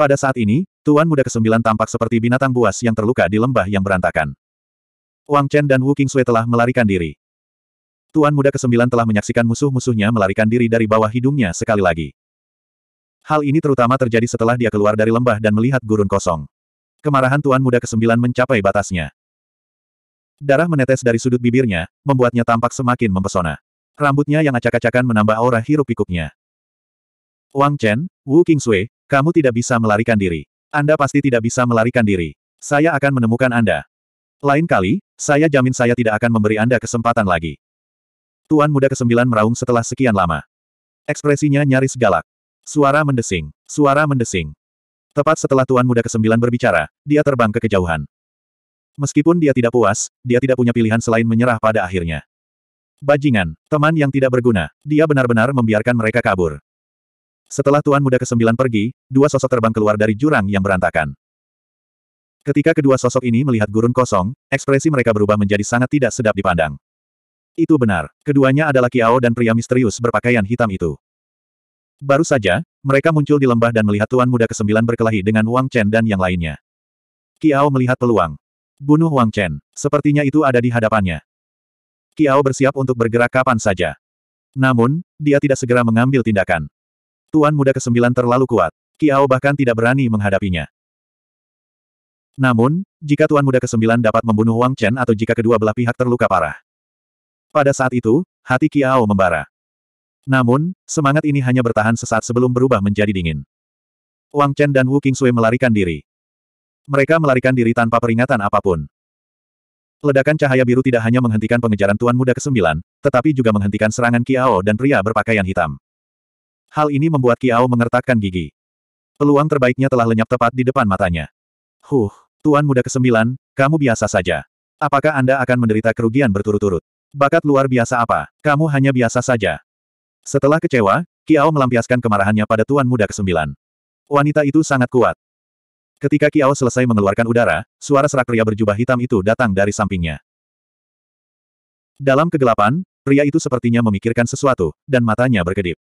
Pada saat ini, Tuan Muda Kesembilan tampak seperti binatang buas yang terluka di lembah yang berantakan. Wang Chen dan Wu Qingsui telah melarikan diri. Tuan Muda Kesembilan telah menyaksikan musuh-musuhnya melarikan diri dari bawah hidungnya sekali lagi. Hal ini terutama terjadi setelah dia keluar dari lembah dan melihat gurun kosong. Kemarahan Tuan Muda Kesembilan mencapai batasnya. Darah menetes dari sudut bibirnya, membuatnya tampak semakin mempesona. Rambutnya yang acak-acakan menambah aura hirup pikuknya. Wang Chen, Wu Qingsui, kamu tidak bisa melarikan diri. Anda pasti tidak bisa melarikan diri. Saya akan menemukan Anda. Lain kali, saya jamin saya tidak akan memberi Anda kesempatan lagi. Tuan muda kesembilan meraung setelah sekian lama. Ekspresinya nyaris galak. Suara mendesing. Suara mendesing. Tepat setelah Tuan Muda Kesembilan berbicara, dia terbang ke kejauhan. Meskipun dia tidak puas, dia tidak punya pilihan selain menyerah pada akhirnya. Bajingan, teman yang tidak berguna, dia benar-benar membiarkan mereka kabur. Setelah Tuan Muda ke-9 pergi, dua sosok terbang keluar dari jurang yang berantakan. Ketika kedua sosok ini melihat gurun kosong, ekspresi mereka berubah menjadi sangat tidak sedap dipandang. Itu benar, keduanya adalah Kiao dan pria misterius berpakaian hitam itu. Baru saja, mereka muncul di lembah dan melihat Tuan Muda ke-9 berkelahi dengan Wang Chen dan yang lainnya. Kiao melihat peluang. Bunuh Wang Chen, sepertinya itu ada di hadapannya. Kiao bersiap untuk bergerak kapan saja. Namun, dia tidak segera mengambil tindakan. Tuan muda ke kesembilan terlalu kuat. Kiao bahkan tidak berani menghadapinya. Namun, jika Tuan muda ke kesembilan dapat membunuh Wang Chen atau jika kedua belah pihak terluka parah. Pada saat itu, hati Kiao membara. Namun, semangat ini hanya bertahan sesaat sebelum berubah menjadi dingin. Wang Chen dan Wu King Sui melarikan diri. Mereka melarikan diri tanpa peringatan apapun. Ledakan cahaya biru tidak hanya menghentikan pengejaran Tuan Muda ke-9, tetapi juga menghentikan serangan Kiao dan pria berpakaian hitam. Hal ini membuat Kiao mengertakkan gigi. Peluang terbaiknya telah lenyap tepat di depan matanya. Huh, Tuan Muda Kesembilan, kamu biasa saja. Apakah Anda akan menderita kerugian berturut-turut? Bakat luar biasa apa? Kamu hanya biasa saja. Setelah kecewa, Kiao melampiaskan kemarahannya pada Tuan Muda Kesembilan. Wanita itu sangat kuat. Ketika Kiao selesai mengeluarkan udara, suara serak pria berjubah hitam itu datang dari sampingnya. Dalam kegelapan, pria itu sepertinya memikirkan sesuatu, dan matanya berkedip.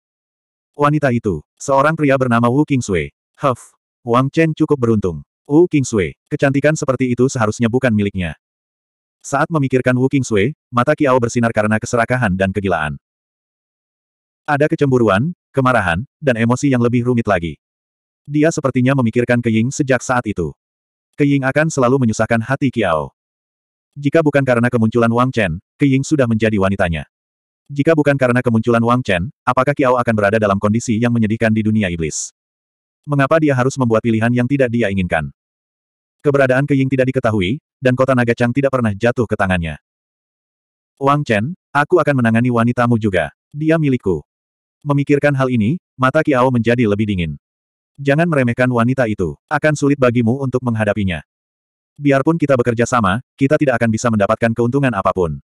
Wanita itu, seorang pria bernama Wu Sui. Huff. Wang Chen cukup beruntung. Wu Sui, kecantikan seperti itu seharusnya bukan miliknya. Saat memikirkan Wu Sui, mata Kiao bersinar karena keserakahan dan kegilaan. Ada kecemburuan, kemarahan, dan emosi yang lebih rumit lagi. Dia sepertinya memikirkan Keying sejak saat itu. Keying akan selalu menyusahkan hati Kiao. Jika bukan karena kemunculan Wang Chen, Keying sudah menjadi wanitanya. Jika bukan karena kemunculan Wang Chen, apakah Kiao akan berada dalam kondisi yang menyedihkan di dunia iblis? Mengapa dia harus membuat pilihan yang tidak dia inginkan? Keberadaan Keying tidak diketahui, dan kota naga Chang tidak pernah jatuh ke tangannya. Wang Chen, aku akan menangani wanitamu juga. Dia milikku. Memikirkan hal ini, mata Kiao menjadi lebih dingin. Jangan meremehkan wanita itu. Akan sulit bagimu untuk menghadapinya. Biarpun kita bekerja sama, kita tidak akan bisa mendapatkan keuntungan apapun.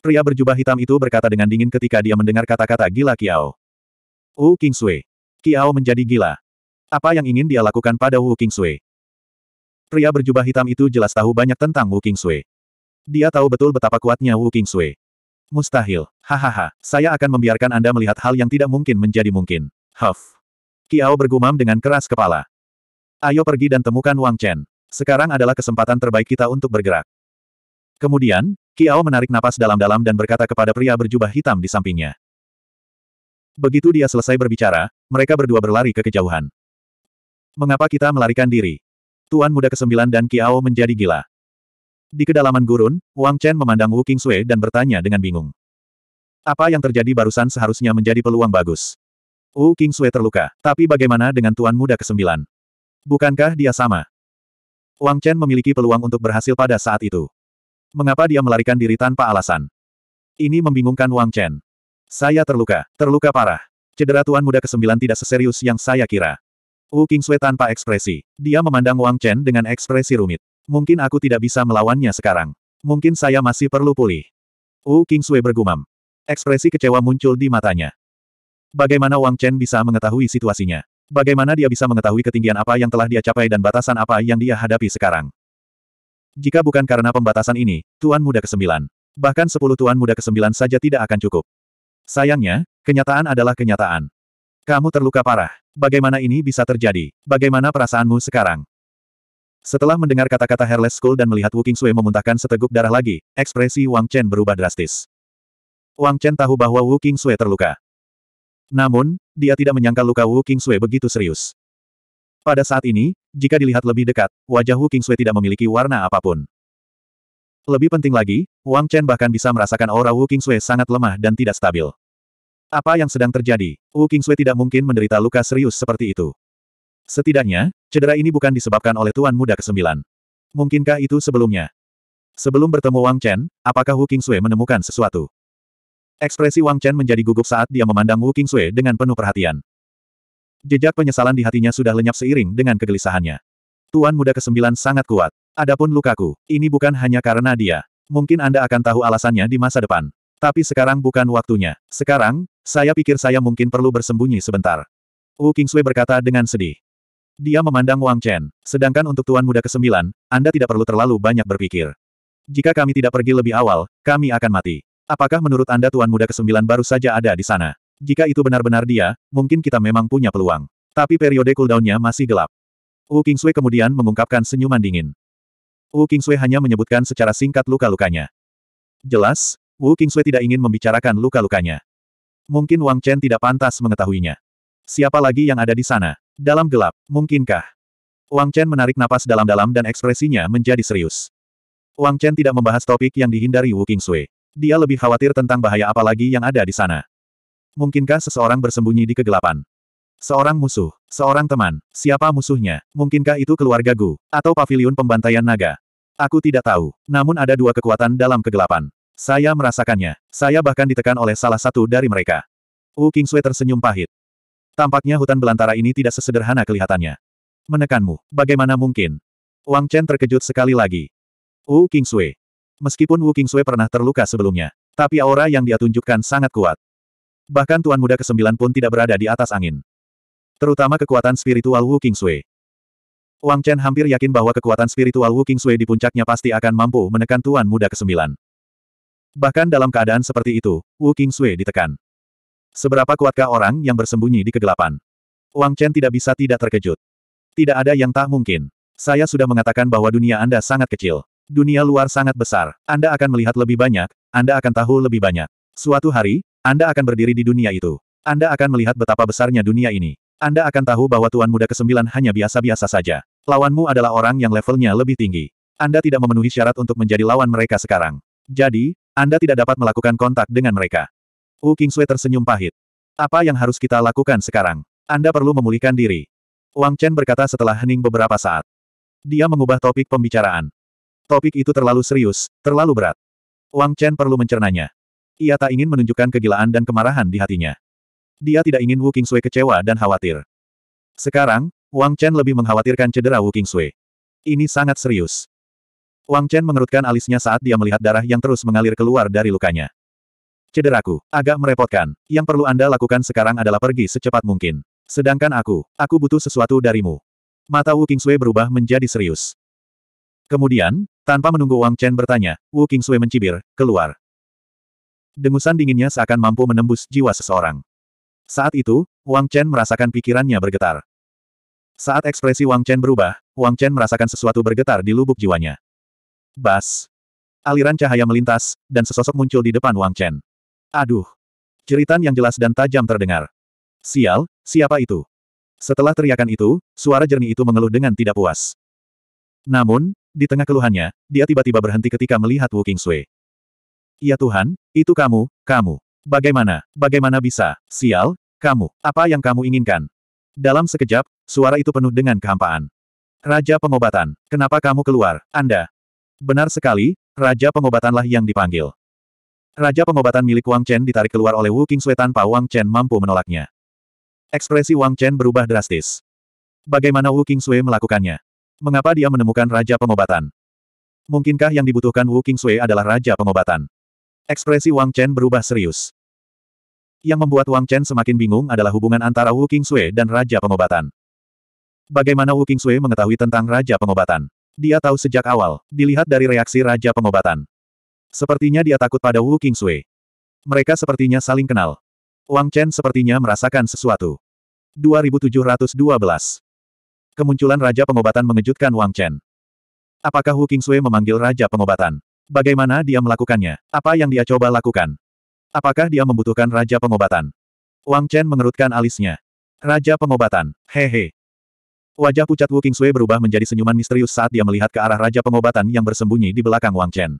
Pria berjubah hitam itu berkata dengan dingin ketika dia mendengar kata-kata gila Kiao. Wu Sui. Kiao menjadi gila. Apa yang ingin dia lakukan pada Wu Sui? Pria berjubah hitam itu jelas tahu banyak tentang Wu Sui. Dia tahu betul betapa kuatnya Wu Sui. Mustahil. Hahaha, saya akan membiarkan Anda melihat hal yang tidak mungkin menjadi mungkin. Huff. Kiao bergumam dengan keras kepala. Ayo pergi dan temukan Wang Chen. Sekarang adalah kesempatan terbaik kita untuk bergerak. Kemudian, Kiao menarik napas dalam-dalam dan berkata kepada pria berjubah hitam di sampingnya. Begitu dia selesai berbicara, mereka berdua berlari ke kejauhan. Mengapa kita melarikan diri? Tuan muda kesembilan dan Kiao menjadi gila. Di kedalaman gurun, Wang Chen memandang Wu Qingsui dan bertanya dengan bingung. Apa yang terjadi barusan seharusnya menjadi peluang bagus. Wu Qingsui terluka, tapi bagaimana dengan Tuan Muda Kesembilan? Bukankah dia sama? Wang Chen memiliki peluang untuk berhasil pada saat itu. Mengapa dia melarikan diri tanpa alasan? Ini membingungkan Wang Chen. Saya terluka, terluka parah. Cedera Tuan Muda ke-9 tidak seserius yang saya kira. Wu Sui tanpa ekspresi. Dia memandang Wang Chen dengan ekspresi rumit. Mungkin aku tidak bisa melawannya sekarang. Mungkin saya masih perlu pulih. Wu Sui bergumam. Ekspresi kecewa muncul di matanya. Bagaimana Wang Chen bisa mengetahui situasinya? Bagaimana dia bisa mengetahui ketinggian apa yang telah dia capai dan batasan apa yang dia hadapi sekarang? Jika bukan karena pembatasan ini, Tuan Muda ke-9. Bahkan sepuluh Tuan Muda ke-9 saja tidak akan cukup. Sayangnya, kenyataan adalah kenyataan. Kamu terluka parah. Bagaimana ini bisa terjadi? Bagaimana perasaanmu sekarang? Setelah mendengar kata-kata Hairless Skull dan melihat Wuking Sui memuntahkan seteguk darah lagi, ekspresi Wang Chen berubah drastis. Wang Chen tahu bahwa Wuking Sui terluka. Namun, dia tidak menyangka luka Wuking Sui begitu serius. Pada saat ini, jika dilihat lebih dekat, wajah Wu Qingshui tidak memiliki warna apapun. Lebih penting lagi, Wang Chen bahkan bisa merasakan aura Wu Qingshui sangat lemah dan tidak stabil. Apa yang sedang terjadi? Wu Qingshui tidak mungkin menderita luka serius seperti itu. Setidaknya, cedera ini bukan disebabkan oleh Tuan Muda ke-9. Mungkinkah itu sebelumnya? Sebelum bertemu Wang Chen, apakah Wu Qingshui menemukan sesuatu? Ekspresi Wang Chen menjadi gugup saat dia memandang Wu Qingshui dengan penuh perhatian. Jejak penyesalan di hatinya sudah lenyap seiring dengan kegelisahannya. Tuan muda ke kesembilan sangat kuat. Adapun lukaku, ini bukan hanya karena dia. Mungkin Anda akan tahu alasannya di masa depan. Tapi sekarang bukan waktunya. Sekarang, saya pikir saya mungkin perlu bersembunyi sebentar. Wu Kingsui berkata dengan sedih. Dia memandang Wang Chen. Sedangkan untuk Tuan Muda ke kesembilan, Anda tidak perlu terlalu banyak berpikir. Jika kami tidak pergi lebih awal, kami akan mati. Apakah menurut Anda Tuan Muda ke kesembilan baru saja ada di sana? Jika itu benar-benar dia, mungkin kita memang punya peluang. Tapi periode cooldownnya masih gelap. Wu Kingsui kemudian mengungkapkan senyuman dingin. Wu Kingsui hanya menyebutkan secara singkat luka-lukanya. Jelas, Wu Kingsui tidak ingin membicarakan luka-lukanya. Mungkin Wang Chen tidak pantas mengetahuinya. Siapa lagi yang ada di sana? Dalam gelap, mungkinkah? Wang Chen menarik napas dalam-dalam dan ekspresinya menjadi serius. Wang Chen tidak membahas topik yang dihindari Wu Kingsui. Dia lebih khawatir tentang bahaya apa lagi yang ada di sana. Mungkinkah seseorang bersembunyi di kegelapan? Seorang musuh, seorang teman, siapa musuhnya? Mungkinkah itu keluarga Gu, atau pavilion pembantaian naga? Aku tidak tahu, namun ada dua kekuatan dalam kegelapan. Saya merasakannya, saya bahkan ditekan oleh salah satu dari mereka. Wu Kingsui tersenyum pahit. Tampaknya hutan belantara ini tidak sesederhana kelihatannya. Menekanmu, bagaimana mungkin? Wang Chen terkejut sekali lagi. Wu Kingsui. Meskipun Wu Kingsui pernah terluka sebelumnya, tapi aura yang dia tunjukkan sangat kuat. Bahkan Tuan Muda ke-9 pun tidak berada di atas angin. Terutama kekuatan spiritual Wu Kingsui. Wang Chen hampir yakin bahwa kekuatan spiritual Wu Kingsui di puncaknya pasti akan mampu menekan Tuan Muda ke-9. Bahkan dalam keadaan seperti itu, Wu Kingsui ditekan. Seberapa kuatkah orang yang bersembunyi di kegelapan? Wang Chen tidak bisa tidak terkejut. Tidak ada yang tak mungkin. Saya sudah mengatakan bahwa dunia Anda sangat kecil. Dunia luar sangat besar. Anda akan melihat lebih banyak, Anda akan tahu lebih banyak. Suatu hari, anda akan berdiri di dunia itu. Anda akan melihat betapa besarnya dunia ini. Anda akan tahu bahwa Tuan Muda Kesembilan hanya biasa-biasa saja. Lawanmu adalah orang yang levelnya lebih tinggi. Anda tidak memenuhi syarat untuk menjadi lawan mereka sekarang. Jadi, Anda tidak dapat melakukan kontak dengan mereka. Wu Sui tersenyum pahit. Apa yang harus kita lakukan sekarang? Anda perlu memulihkan diri. Wang Chen berkata setelah hening beberapa saat. Dia mengubah topik pembicaraan. Topik itu terlalu serius, terlalu berat. Wang Chen perlu mencernanya. Ia tak ingin menunjukkan kegilaan dan kemarahan di hatinya. Dia tidak ingin Wu Qingsui kecewa dan khawatir. Sekarang, Wang Chen lebih mengkhawatirkan cedera Wu Qingsui. Ini sangat serius. Wang Chen mengerutkan alisnya saat dia melihat darah yang terus mengalir keluar dari lukanya. Cederaku, agak merepotkan. Yang perlu Anda lakukan sekarang adalah pergi secepat mungkin. Sedangkan aku, aku butuh sesuatu darimu. Mata Wu Qingsui berubah menjadi serius. Kemudian, tanpa menunggu Wang Chen bertanya, Wu Qingsui mencibir, keluar. Dengusan dinginnya seakan mampu menembus jiwa seseorang. Saat itu, Wang Chen merasakan pikirannya bergetar. Saat ekspresi Wang Chen berubah, Wang Chen merasakan sesuatu bergetar di lubuk jiwanya. Bas. Aliran cahaya melintas, dan sesosok muncul di depan Wang Chen. Aduh. Ceritan yang jelas dan tajam terdengar. Sial, siapa itu? Setelah teriakan itu, suara jernih itu mengeluh dengan tidak puas. Namun, di tengah keluhannya, dia tiba-tiba berhenti ketika melihat Wu Sui. Ya Tuhan, itu kamu, kamu. Bagaimana, bagaimana bisa, sial, kamu, apa yang kamu inginkan? Dalam sekejap, suara itu penuh dengan kehampaan. Raja pengobatan, kenapa kamu keluar, Anda? Benar sekali, Raja pengobatanlah yang dipanggil. Raja pengobatan milik Wang Chen ditarik keluar oleh Wu Qingshui tanpa Wang Chen mampu menolaknya. Ekspresi Wang Chen berubah drastis. Bagaimana Wu Qingshui melakukannya? Mengapa dia menemukan Raja pengobatan? Mungkinkah yang dibutuhkan Wu Qingshui adalah Raja pengobatan? Ekspresi Wang Chen berubah serius. Yang membuat Wang Chen semakin bingung adalah hubungan antara Wu Qingsui dan Raja Pengobatan. Bagaimana Wu Qingsui mengetahui tentang Raja Pengobatan? Dia tahu sejak awal, dilihat dari reaksi Raja Pengobatan. Sepertinya dia takut pada Wu Qingsui. Mereka sepertinya saling kenal. Wang Chen sepertinya merasakan sesuatu. 2712 Kemunculan Raja Pengobatan mengejutkan Wang Chen. Apakah Wu Qingsui memanggil Raja Pengobatan? Bagaimana dia melakukannya? Apa yang dia coba lakukan? Apakah dia membutuhkan Raja Pengobatan? Wang Chen mengerutkan alisnya. Raja Pengobatan, hehe. Wajah pucat Wu King Sui berubah menjadi senyuman misterius saat dia melihat ke arah Raja Pengobatan yang bersembunyi di belakang Wang Chen.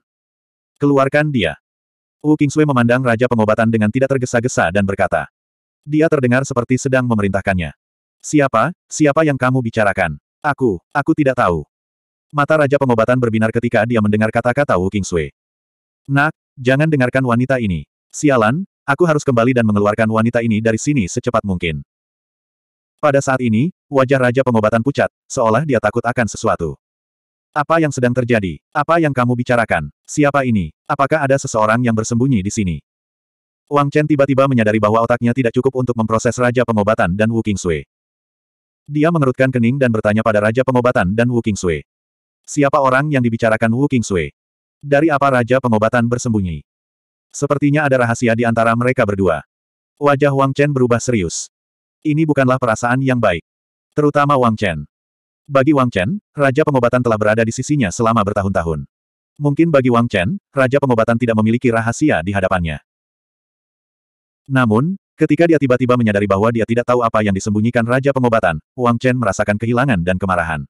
Keluarkan dia. Wu King Sui memandang Raja Pengobatan dengan tidak tergesa-gesa dan berkata. Dia terdengar seperti sedang memerintahkannya. Siapa, siapa yang kamu bicarakan? Aku, aku tidak tahu. Mata Raja Pengobatan berbinar ketika dia mendengar kata-kata Wu Kingsui. Nak, jangan dengarkan wanita ini. Sialan, aku harus kembali dan mengeluarkan wanita ini dari sini secepat mungkin. Pada saat ini, wajah Raja Pengobatan pucat, seolah dia takut akan sesuatu. Apa yang sedang terjadi? Apa yang kamu bicarakan? Siapa ini? Apakah ada seseorang yang bersembunyi di sini? Wang Chen tiba-tiba menyadari bahwa otaknya tidak cukup untuk memproses Raja Pengobatan dan Wu Kingsui. Dia mengerutkan kening dan bertanya pada Raja Pengobatan dan Wu Kingsui. Siapa orang yang dibicarakan Wu Qingsui? Dari apa Raja Pengobatan bersembunyi? Sepertinya ada rahasia di antara mereka berdua. Wajah Wang Chen berubah serius. Ini bukanlah perasaan yang baik. Terutama Wang Chen. Bagi Wang Chen, Raja Pengobatan telah berada di sisinya selama bertahun-tahun. Mungkin bagi Wang Chen, Raja Pengobatan tidak memiliki rahasia di hadapannya. Namun, ketika dia tiba-tiba menyadari bahwa dia tidak tahu apa yang disembunyikan Raja Pengobatan, Wang Chen merasakan kehilangan dan kemarahan.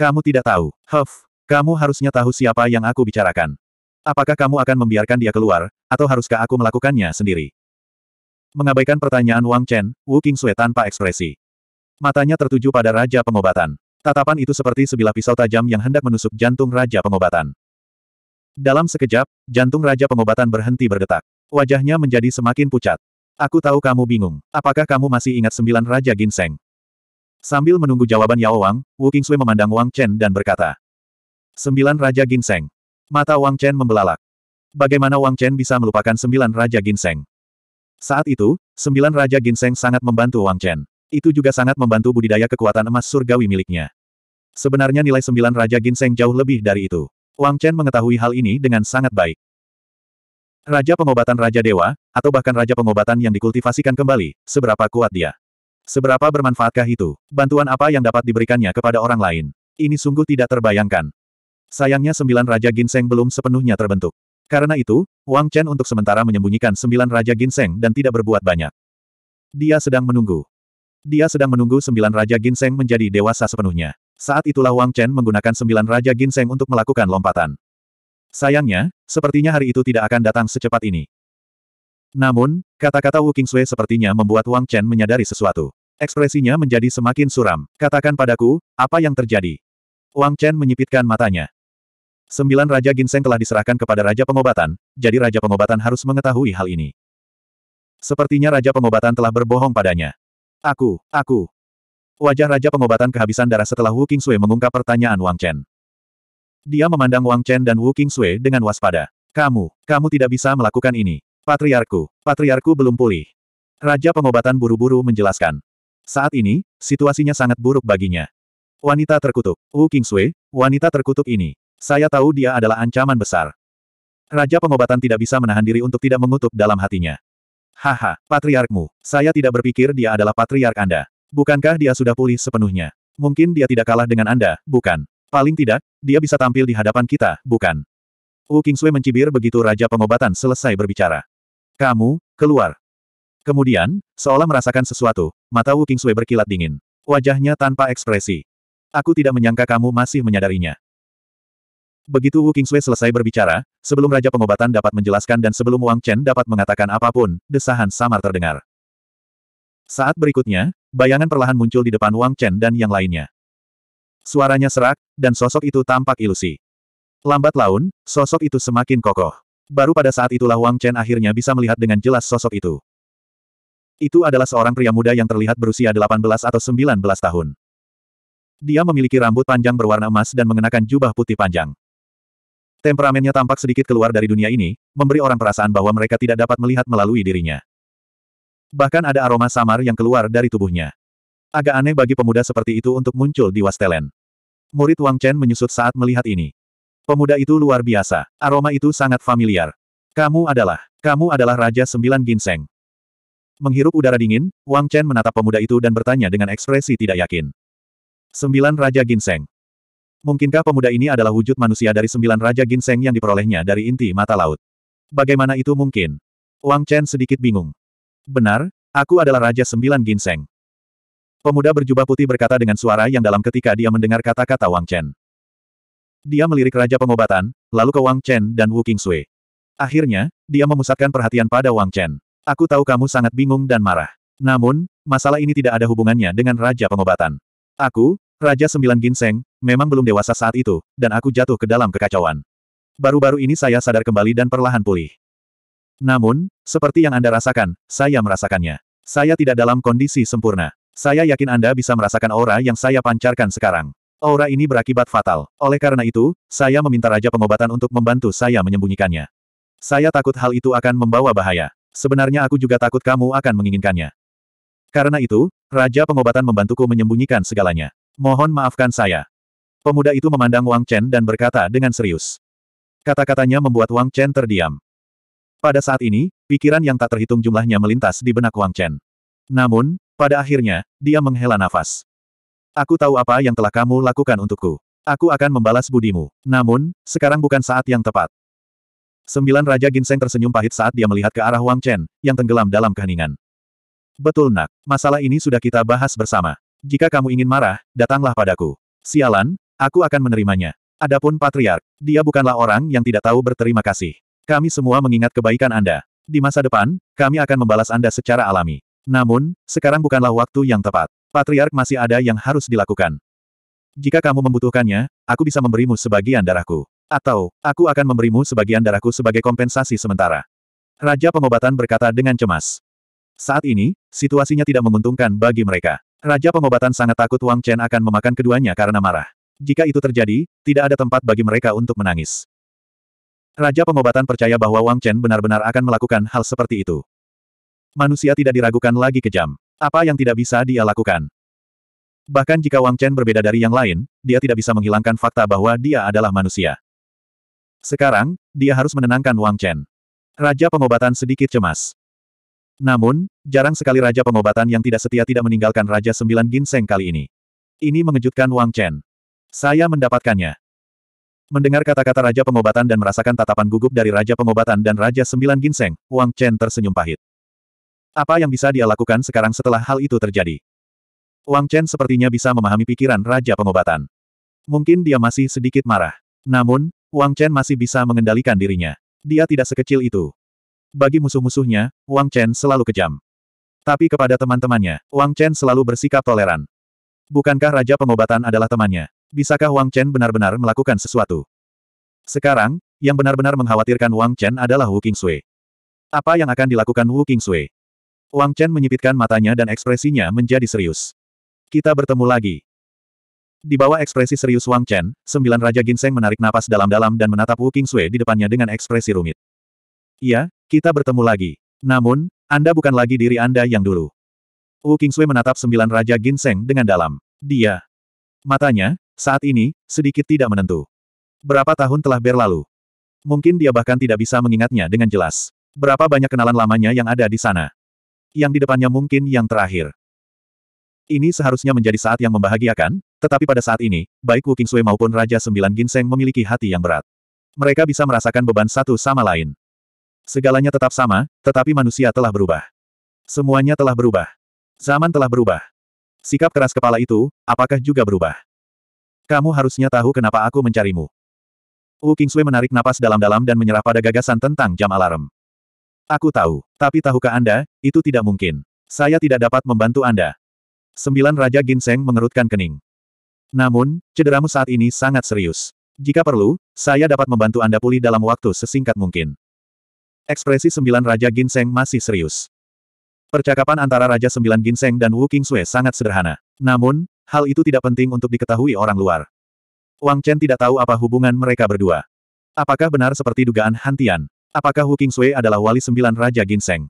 Kamu tidak tahu. Huff, kamu harusnya tahu siapa yang aku bicarakan. Apakah kamu akan membiarkan dia keluar, atau haruskah aku melakukannya sendiri? Mengabaikan pertanyaan Wang Chen, Wu Qingsue tanpa ekspresi. Matanya tertuju pada Raja Pengobatan. Tatapan itu seperti sebilah pisau tajam yang hendak menusuk jantung Raja Pengobatan. Dalam sekejap, jantung Raja Pengobatan berhenti berdetak. Wajahnya menjadi semakin pucat. Aku tahu kamu bingung. Apakah kamu masih ingat sembilan Raja Ginseng? Sambil menunggu jawaban Yao Wang, Wu Qingsui memandang Wang Chen dan berkata. Sembilan Raja Ginseng. Mata Wang Chen membelalak. Bagaimana Wang Chen bisa melupakan sembilan Raja Ginseng? Saat itu, sembilan Raja Ginseng sangat membantu Wang Chen. Itu juga sangat membantu budidaya kekuatan emas surgawi miliknya. Sebenarnya nilai sembilan Raja Ginseng jauh lebih dari itu. Wang Chen mengetahui hal ini dengan sangat baik. Raja pengobatan Raja Dewa, atau bahkan Raja pengobatan yang dikultivasikan kembali, seberapa kuat dia. Seberapa bermanfaatkah itu? Bantuan apa yang dapat diberikannya kepada orang lain? Ini sungguh tidak terbayangkan. Sayangnya sembilan Raja Ginseng belum sepenuhnya terbentuk. Karena itu, Wang Chen untuk sementara menyembunyikan sembilan Raja Ginseng dan tidak berbuat banyak. Dia sedang menunggu. Dia sedang menunggu sembilan Raja Ginseng menjadi dewasa sepenuhnya. Saat itulah Wang Chen menggunakan sembilan Raja Ginseng untuk melakukan lompatan. Sayangnya, sepertinya hari itu tidak akan datang secepat ini. Namun, kata-kata Wu Sui sepertinya membuat Wang Chen menyadari sesuatu. Ekspresinya menjadi semakin suram. Katakan padaku, apa yang terjadi? Wang Chen menyipitkan matanya. Sembilan Raja Ginseng telah diserahkan kepada Raja Pengobatan, jadi Raja Pengobatan harus mengetahui hal ini. Sepertinya Raja Pengobatan telah berbohong padanya. Aku, aku. Wajah Raja Pengobatan kehabisan darah setelah Wu Sui mengungkap pertanyaan Wang Chen. Dia memandang Wang Chen dan Wu Sui dengan waspada. Kamu, kamu tidak bisa melakukan ini. Patriarku, Patriarku belum pulih. Raja pengobatan buru-buru menjelaskan. Saat ini, situasinya sangat buruk baginya. Wanita terkutuk, Wu Kingsui, wanita terkutuk ini. Saya tahu dia adalah ancaman besar. Raja pengobatan tidak bisa menahan diri untuk tidak mengutuk dalam hatinya. Haha, patriarkmu, saya tidak berpikir dia adalah patriark Anda. Bukankah dia sudah pulih sepenuhnya? Mungkin dia tidak kalah dengan Anda, bukan? Paling tidak, dia bisa tampil di hadapan kita, bukan? Wu Kingsui mencibir begitu Raja Pengobatan selesai berbicara. Kamu, keluar. Kemudian, seolah merasakan sesuatu, mata Wu Kingsui berkilat dingin. Wajahnya tanpa ekspresi. Aku tidak menyangka kamu masih menyadarinya. Begitu Wu Kingsui selesai berbicara, sebelum Raja Pengobatan dapat menjelaskan dan sebelum Wang Chen dapat mengatakan apapun, desahan samar terdengar. Saat berikutnya, bayangan perlahan muncul di depan Wang Chen dan yang lainnya. Suaranya serak, dan sosok itu tampak ilusi. Lambat laun, sosok itu semakin kokoh. Baru pada saat itulah Wang Chen akhirnya bisa melihat dengan jelas sosok itu. Itu adalah seorang pria muda yang terlihat berusia 18 atau 19 tahun. Dia memiliki rambut panjang berwarna emas dan mengenakan jubah putih panjang. Temperamennya tampak sedikit keluar dari dunia ini, memberi orang perasaan bahwa mereka tidak dapat melihat melalui dirinya. Bahkan ada aroma samar yang keluar dari tubuhnya. Agak aneh bagi pemuda seperti itu untuk muncul di Wastelen. Murid Wang Chen menyusut saat melihat ini. Pemuda itu luar biasa. Aroma itu sangat familiar. Kamu adalah, kamu adalah Raja Sembilan Ginseng. Menghirup udara dingin, Wang Chen menatap pemuda itu dan bertanya dengan ekspresi tidak yakin. Sembilan Raja Ginseng. Mungkinkah pemuda ini adalah wujud manusia dari sembilan Raja Ginseng yang diperolehnya dari inti mata laut? Bagaimana itu mungkin? Wang Chen sedikit bingung. Benar, aku adalah Raja Sembilan Ginseng. Pemuda berjubah putih berkata dengan suara yang dalam ketika dia mendengar kata-kata Wang Chen. Dia melirik Raja Pengobatan, lalu ke Wang Chen dan Wu Sui. Akhirnya, dia memusatkan perhatian pada Wang Chen. Aku tahu kamu sangat bingung dan marah. Namun, masalah ini tidak ada hubungannya dengan Raja Pengobatan. Aku, Raja Sembilan Ginseng, memang belum dewasa saat itu, dan aku jatuh ke dalam kekacauan. Baru-baru ini saya sadar kembali dan perlahan pulih. Namun, seperti yang Anda rasakan, saya merasakannya. Saya tidak dalam kondisi sempurna. Saya yakin Anda bisa merasakan aura yang saya pancarkan sekarang. Aura ini berakibat fatal. Oleh karena itu, saya meminta Raja Pengobatan untuk membantu saya menyembunyikannya. Saya takut hal itu akan membawa bahaya. Sebenarnya aku juga takut kamu akan menginginkannya. Karena itu, Raja Pengobatan membantuku menyembunyikan segalanya. Mohon maafkan saya. Pemuda itu memandang Wang Chen dan berkata dengan serius. Kata-katanya membuat Wang Chen terdiam. Pada saat ini, pikiran yang tak terhitung jumlahnya melintas di benak Wang Chen. Namun, pada akhirnya, dia menghela nafas. Aku tahu apa yang telah kamu lakukan untukku. Aku akan membalas budimu. Namun, sekarang bukan saat yang tepat. Sembilan Raja Ginseng tersenyum pahit saat dia melihat ke arah Wang Chen, yang tenggelam dalam keheningan. Betul nak, masalah ini sudah kita bahas bersama. Jika kamu ingin marah, datanglah padaku. Sialan, aku akan menerimanya. Adapun Patriark, dia bukanlah orang yang tidak tahu berterima kasih. Kami semua mengingat kebaikan Anda. Di masa depan, kami akan membalas Anda secara alami. Namun, sekarang bukanlah waktu yang tepat. Patriark masih ada yang harus dilakukan. Jika kamu membutuhkannya, aku bisa memberimu sebagian darahku. Atau, aku akan memberimu sebagian darahku sebagai kompensasi sementara. Raja pengobatan berkata dengan cemas. Saat ini, situasinya tidak menguntungkan bagi mereka. Raja pengobatan sangat takut Wang Chen akan memakan keduanya karena marah. Jika itu terjadi, tidak ada tempat bagi mereka untuk menangis. Raja pengobatan percaya bahwa Wang Chen benar-benar akan melakukan hal seperti itu. Manusia tidak diragukan lagi kejam. Apa yang tidak bisa dia lakukan? Bahkan jika Wang Chen berbeda dari yang lain, dia tidak bisa menghilangkan fakta bahwa dia adalah manusia. Sekarang, dia harus menenangkan Wang Chen. Raja pengobatan sedikit cemas. Namun, jarang sekali raja pengobatan yang tidak setia tidak meninggalkan Raja Sembilan Ginseng kali ini. Ini mengejutkan Wang Chen. Saya mendapatkannya. Mendengar kata-kata Raja Pengobatan dan merasakan tatapan gugup dari Raja Pengobatan dan Raja Sembilan Ginseng, Wang Chen tersenyum pahit. Apa yang bisa dia lakukan sekarang setelah hal itu terjadi? Wang Chen sepertinya bisa memahami pikiran Raja Pengobatan. Mungkin dia masih sedikit marah. Namun, Wang Chen masih bisa mengendalikan dirinya. Dia tidak sekecil itu. Bagi musuh-musuhnya, Wang Chen selalu kejam. Tapi kepada teman-temannya, Wang Chen selalu bersikap toleran. Bukankah Raja Pengobatan adalah temannya? Bisakah Wang Chen benar-benar melakukan sesuatu? Sekarang, yang benar-benar mengkhawatirkan Wang Chen adalah Wu Kingsui. Apa yang akan dilakukan Wu Kingsui? Wang Chen menyipitkan matanya dan ekspresinya menjadi serius. Kita bertemu lagi. Di bawah ekspresi serius Wang Chen, sembilan Raja Ginseng menarik napas dalam-dalam dan menatap Wu King Sui di depannya dengan ekspresi rumit. Iya, kita bertemu lagi. Namun, Anda bukan lagi diri Anda yang dulu. Wu King Sui menatap sembilan Raja Ginseng dengan dalam. Dia. Matanya, saat ini, sedikit tidak menentu. Berapa tahun telah berlalu? Mungkin dia bahkan tidak bisa mengingatnya dengan jelas. Berapa banyak kenalan lamanya yang ada di sana? yang di depannya mungkin yang terakhir. Ini seharusnya menjadi saat yang membahagiakan, tetapi pada saat ini, baik Wu Kingsui maupun Raja Sembilan Ginseng memiliki hati yang berat. Mereka bisa merasakan beban satu sama lain. Segalanya tetap sama, tetapi manusia telah berubah. Semuanya telah berubah. Zaman telah berubah. Sikap keras kepala itu, apakah juga berubah? Kamu harusnya tahu kenapa aku mencarimu. Wu Kingsui menarik napas dalam-dalam dan menyerah pada gagasan tentang jam alarm. Aku tahu, tapi tahukah Anda, itu tidak mungkin. Saya tidak dapat membantu Anda. Sembilan Raja Ginseng mengerutkan kening. Namun, cederamu saat ini sangat serius. Jika perlu, saya dapat membantu Anda pulih dalam waktu sesingkat mungkin. Ekspresi sembilan Raja Ginseng masih serius. Percakapan antara Raja Sembilan Ginseng dan Wu Sui sangat sederhana. Namun, hal itu tidak penting untuk diketahui orang luar. Wang Chen tidak tahu apa hubungan mereka berdua. Apakah benar seperti dugaan Hantian? Apakah Hu Qingsui adalah wali sembilan Raja Ginseng?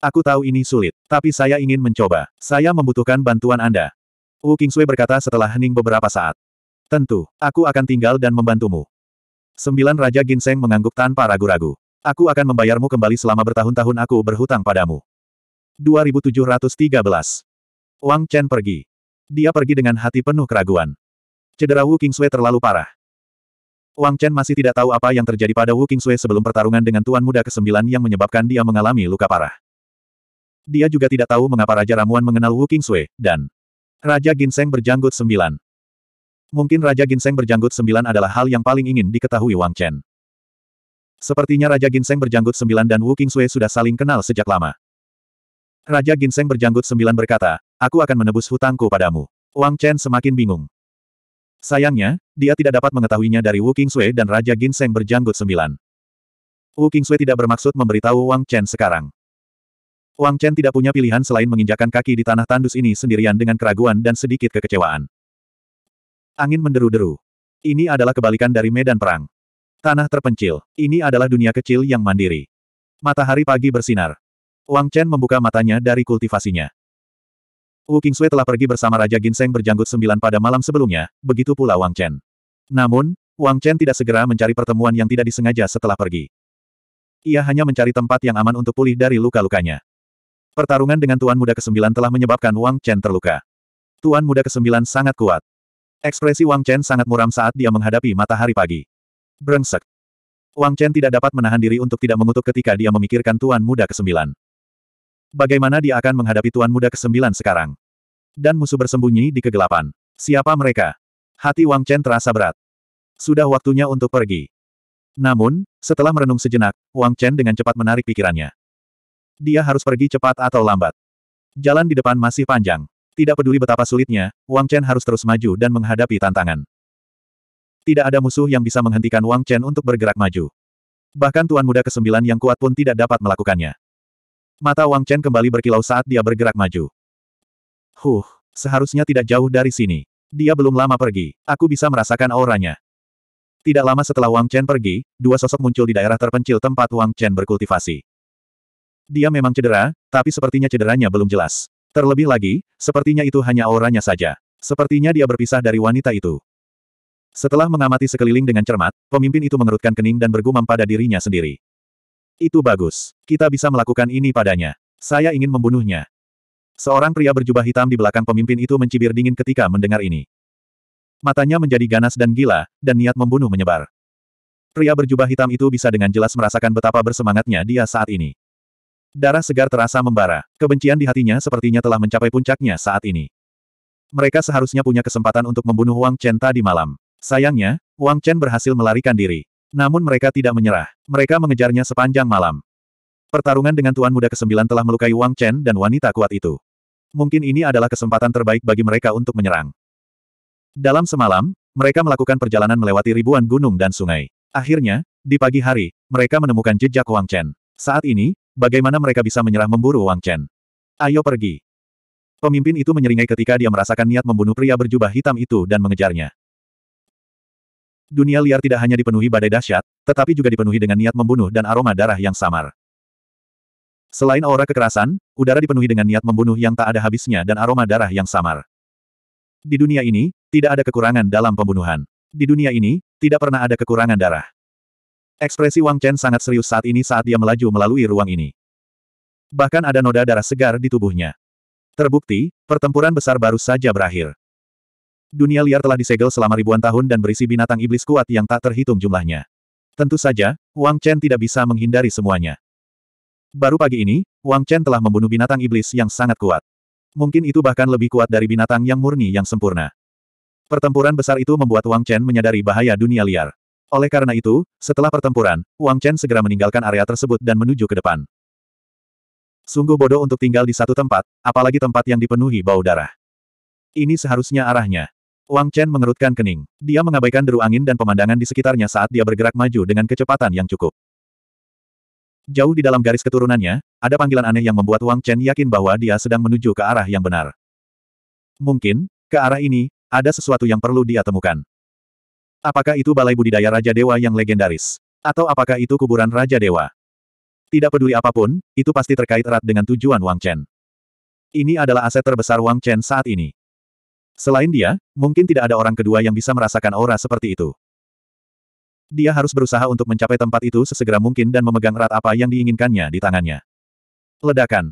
Aku tahu ini sulit, tapi saya ingin mencoba. Saya membutuhkan bantuan Anda. Wu Qingsui berkata setelah hening beberapa saat. Tentu, aku akan tinggal dan membantumu. Sembilan Raja Ginseng mengangguk tanpa ragu-ragu. Aku akan membayarmu kembali selama bertahun-tahun aku berhutang padamu. 2713. Wang Chen pergi. Dia pergi dengan hati penuh keraguan. Cedera Wu Kingsue terlalu parah. Wang Chen masih tidak tahu apa yang terjadi pada Wu Qingzue sebelum pertarungan dengan Tuan Muda ke-9 yang menyebabkan dia mengalami luka parah. Dia juga tidak tahu mengapa Raja Ramuan mengenal Wu Qingzue, dan Raja Ginseng berjanggut sembilan. Mungkin Raja Ginseng berjanggut sembilan adalah hal yang paling ingin diketahui Wang Chen. Sepertinya Raja Ginseng berjanggut sembilan dan Wu Qingzue sudah saling kenal sejak lama. Raja Ginseng berjanggut sembilan berkata, aku akan menebus hutangku padamu. Wang Chen semakin bingung. Sayangnya, dia tidak dapat mengetahuinya dari Wu Qingsui dan Raja Ginseng berjanggut sembilan. Wu Qingsui tidak bermaksud memberitahu Wang Chen sekarang. Wang Chen tidak punya pilihan selain menginjakan kaki di tanah tandus ini sendirian dengan keraguan dan sedikit kekecewaan. Angin menderu-deru. Ini adalah kebalikan dari medan perang. Tanah terpencil. Ini adalah dunia kecil yang mandiri. Matahari pagi bersinar. Wang Chen membuka matanya dari kultivasinya. Wu King Sui telah pergi bersama Raja Ginseng berjanggut sembilan pada malam sebelumnya, begitu pula Wang Chen. Namun, Wang Chen tidak segera mencari pertemuan yang tidak disengaja setelah pergi. Ia hanya mencari tempat yang aman untuk pulih dari luka-lukanya. Pertarungan dengan Tuan Muda Kesembilan telah menyebabkan Wang Chen terluka. Tuan Muda Kesembilan sangat kuat. Ekspresi Wang Chen sangat muram saat dia menghadapi matahari pagi. Brengsek. Wang Chen tidak dapat menahan diri untuk tidak mengutuk ketika dia memikirkan Tuan Muda Kesembilan. Bagaimana dia akan menghadapi Tuan Muda ke-9 sekarang? Dan musuh bersembunyi di kegelapan. Siapa mereka? Hati Wang Chen terasa berat. Sudah waktunya untuk pergi. Namun, setelah merenung sejenak, Wang Chen dengan cepat menarik pikirannya. Dia harus pergi cepat atau lambat. Jalan di depan masih panjang. Tidak peduli betapa sulitnya, Wang Chen harus terus maju dan menghadapi tantangan. Tidak ada musuh yang bisa menghentikan Wang Chen untuk bergerak maju. Bahkan Tuan Muda ke-9 yang kuat pun tidak dapat melakukannya. Mata Wang Chen kembali berkilau saat dia bergerak maju. Huh, seharusnya tidak jauh dari sini. Dia belum lama pergi, aku bisa merasakan auranya. Tidak lama setelah Wang Chen pergi, dua sosok muncul di daerah terpencil tempat Wang Chen berkultivasi. Dia memang cedera, tapi sepertinya cederanya belum jelas. Terlebih lagi, sepertinya itu hanya auranya saja. Sepertinya dia berpisah dari wanita itu. Setelah mengamati sekeliling dengan cermat, pemimpin itu mengerutkan kening dan bergumam pada dirinya sendiri. Itu bagus. Kita bisa melakukan ini padanya. Saya ingin membunuhnya. Seorang pria berjubah hitam di belakang pemimpin itu mencibir dingin ketika mendengar ini. Matanya menjadi ganas dan gila, dan niat membunuh menyebar. Pria berjubah hitam itu bisa dengan jelas merasakan betapa bersemangatnya dia saat ini. Darah segar terasa membara, kebencian di hatinya sepertinya telah mencapai puncaknya saat ini. Mereka seharusnya punya kesempatan untuk membunuh Wang Chen tadi malam. Sayangnya, Wang Chen berhasil melarikan diri. Namun mereka tidak menyerah. Mereka mengejarnya sepanjang malam. Pertarungan dengan Tuan Muda Kesembilan telah melukai Wang Chen dan wanita kuat itu. Mungkin ini adalah kesempatan terbaik bagi mereka untuk menyerang. Dalam semalam, mereka melakukan perjalanan melewati ribuan gunung dan sungai. Akhirnya, di pagi hari, mereka menemukan jejak Wang Chen. Saat ini, bagaimana mereka bisa menyerah memburu Wang Chen? Ayo pergi. Pemimpin itu menyeringai ketika dia merasakan niat membunuh pria berjubah hitam itu dan mengejarnya. Dunia liar tidak hanya dipenuhi badai dahsyat, tetapi juga dipenuhi dengan niat membunuh dan aroma darah yang samar. Selain aura kekerasan, udara dipenuhi dengan niat membunuh yang tak ada habisnya dan aroma darah yang samar. Di dunia ini, tidak ada kekurangan dalam pembunuhan. Di dunia ini, tidak pernah ada kekurangan darah. Ekspresi Wang Chen sangat serius saat ini saat dia melaju melalui ruang ini. Bahkan ada noda darah segar di tubuhnya. Terbukti, pertempuran besar baru saja berakhir. Dunia liar telah disegel selama ribuan tahun dan berisi binatang iblis kuat yang tak terhitung jumlahnya. Tentu saja, Wang Chen tidak bisa menghindari semuanya. Baru pagi ini, Wang Chen telah membunuh binatang iblis yang sangat kuat. Mungkin itu bahkan lebih kuat dari binatang yang murni yang sempurna. Pertempuran besar itu membuat Wang Chen menyadari bahaya dunia liar. Oleh karena itu, setelah pertempuran, Wang Chen segera meninggalkan area tersebut dan menuju ke depan. Sungguh bodoh untuk tinggal di satu tempat, apalagi tempat yang dipenuhi bau darah. Ini seharusnya arahnya. Wang Chen mengerutkan kening. Dia mengabaikan deru angin dan pemandangan di sekitarnya saat dia bergerak maju dengan kecepatan yang cukup. Jauh di dalam garis keturunannya, ada panggilan aneh yang membuat Wang Chen yakin bahwa dia sedang menuju ke arah yang benar. Mungkin, ke arah ini, ada sesuatu yang perlu dia temukan. Apakah itu balai budidaya Raja Dewa yang legendaris? Atau apakah itu kuburan Raja Dewa? Tidak peduli apapun, itu pasti terkait erat dengan tujuan Wang Chen. Ini adalah aset terbesar Wang Chen saat ini. Selain dia, mungkin tidak ada orang kedua yang bisa merasakan aura seperti itu. Dia harus berusaha untuk mencapai tempat itu sesegera mungkin dan memegang erat apa yang diinginkannya di tangannya. Ledakan.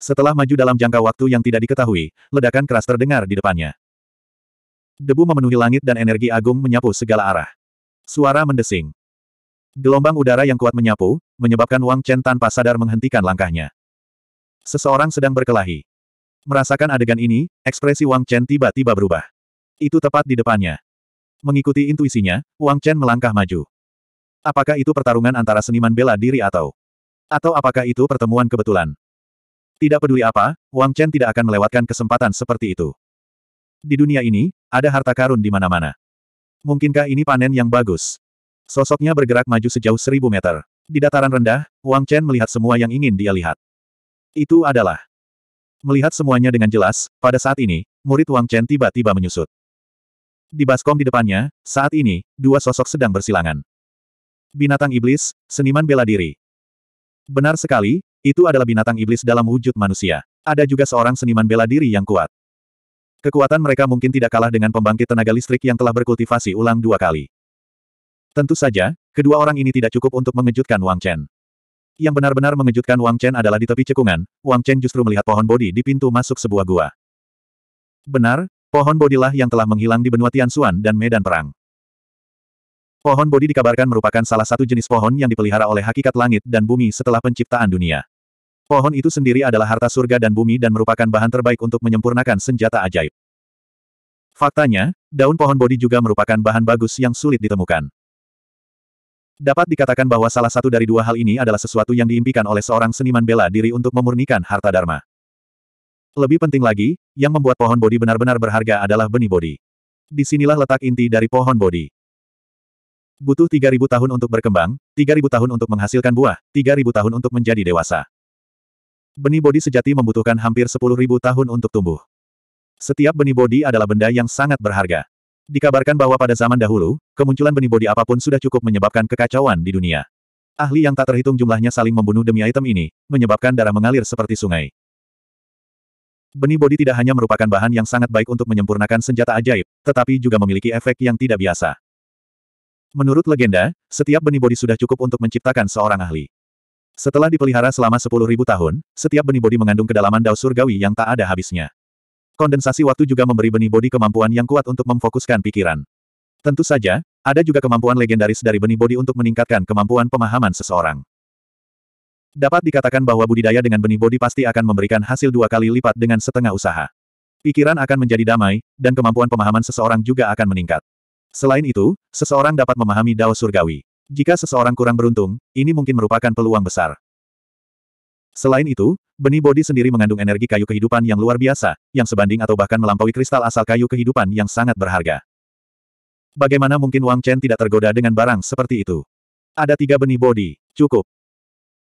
Setelah maju dalam jangka waktu yang tidak diketahui, ledakan keras terdengar di depannya. Debu memenuhi langit dan energi agung menyapu segala arah. Suara mendesing. Gelombang udara yang kuat menyapu, menyebabkan Wang Chen tanpa sadar menghentikan langkahnya. Seseorang sedang berkelahi. Merasakan adegan ini, ekspresi Wang Chen tiba-tiba berubah. Itu tepat di depannya. Mengikuti intuisinya, Wang Chen melangkah maju. Apakah itu pertarungan antara seniman bela diri atau atau apakah itu pertemuan kebetulan? Tidak peduli apa, Wang Chen tidak akan melewatkan kesempatan seperti itu. Di dunia ini, ada harta karun di mana-mana. Mungkinkah ini panen yang bagus? Sosoknya bergerak maju sejauh seribu meter. Di dataran rendah, Wang Chen melihat semua yang ingin dia lihat. Itu adalah Melihat semuanya dengan jelas, pada saat ini, murid Wang Chen tiba-tiba menyusut. Di baskom di depannya, saat ini, dua sosok sedang bersilangan. Binatang iblis, seniman bela diri. Benar sekali, itu adalah binatang iblis dalam wujud manusia. Ada juga seorang seniman bela diri yang kuat. Kekuatan mereka mungkin tidak kalah dengan pembangkit tenaga listrik yang telah berkultivasi ulang dua kali. Tentu saja, kedua orang ini tidak cukup untuk mengejutkan Wang Chen. Yang benar-benar mengejutkan Wang Chen adalah di tepi cekungan, Wang Chen justru melihat pohon bodi di pintu masuk sebuah gua. Benar, pohon bodilah yang telah menghilang di benua Tianxuan dan medan perang. Pohon bodi dikabarkan merupakan salah satu jenis pohon yang dipelihara oleh hakikat langit dan bumi setelah penciptaan dunia. Pohon itu sendiri adalah harta surga dan bumi dan merupakan bahan terbaik untuk menyempurnakan senjata ajaib. Faktanya, daun pohon bodi juga merupakan bahan bagus yang sulit ditemukan. Dapat dikatakan bahwa salah satu dari dua hal ini adalah sesuatu yang diimpikan oleh seorang seniman bela diri untuk memurnikan harta dharma. Lebih penting lagi, yang membuat pohon bodi benar-benar berharga adalah benih bodi. Disinilah letak inti dari pohon bodi. Butuh 3.000 tahun untuk berkembang, 3.000 tahun untuk menghasilkan buah, 3.000 tahun untuk menjadi dewasa. Benih bodi sejati membutuhkan hampir 10.000 tahun untuk tumbuh. Setiap benih bodi adalah benda yang sangat berharga. Dikabarkan bahwa pada zaman dahulu, kemunculan benih bodi apapun sudah cukup menyebabkan kekacauan di dunia. Ahli yang tak terhitung jumlahnya saling membunuh demi item ini, menyebabkan darah mengalir seperti sungai. Benih bodi tidak hanya merupakan bahan yang sangat baik untuk menyempurnakan senjata ajaib, tetapi juga memiliki efek yang tidak biasa. Menurut legenda, setiap benih bodi sudah cukup untuk menciptakan seorang ahli. Setelah dipelihara selama 10.000 tahun, setiap benih bodi mengandung kedalaman dao surgawi yang tak ada habisnya. Kondensasi waktu juga memberi benih bodi kemampuan yang kuat untuk memfokuskan pikiran. Tentu saja, ada juga kemampuan legendaris dari benih bodi untuk meningkatkan kemampuan pemahaman seseorang. Dapat dikatakan bahwa budidaya dengan benih bodi pasti akan memberikan hasil dua kali lipat dengan setengah usaha. Pikiran akan menjadi damai, dan kemampuan pemahaman seseorang juga akan meningkat. Selain itu, seseorang dapat memahami Dao Surgawi. Jika seseorang kurang beruntung, ini mungkin merupakan peluang besar. Selain itu, benih bodi sendiri mengandung energi kayu kehidupan yang luar biasa, yang sebanding atau bahkan melampaui kristal asal kayu kehidupan yang sangat berharga. Bagaimana mungkin Wang Chen tidak tergoda dengan barang seperti itu? Ada tiga benih bodi, cukup.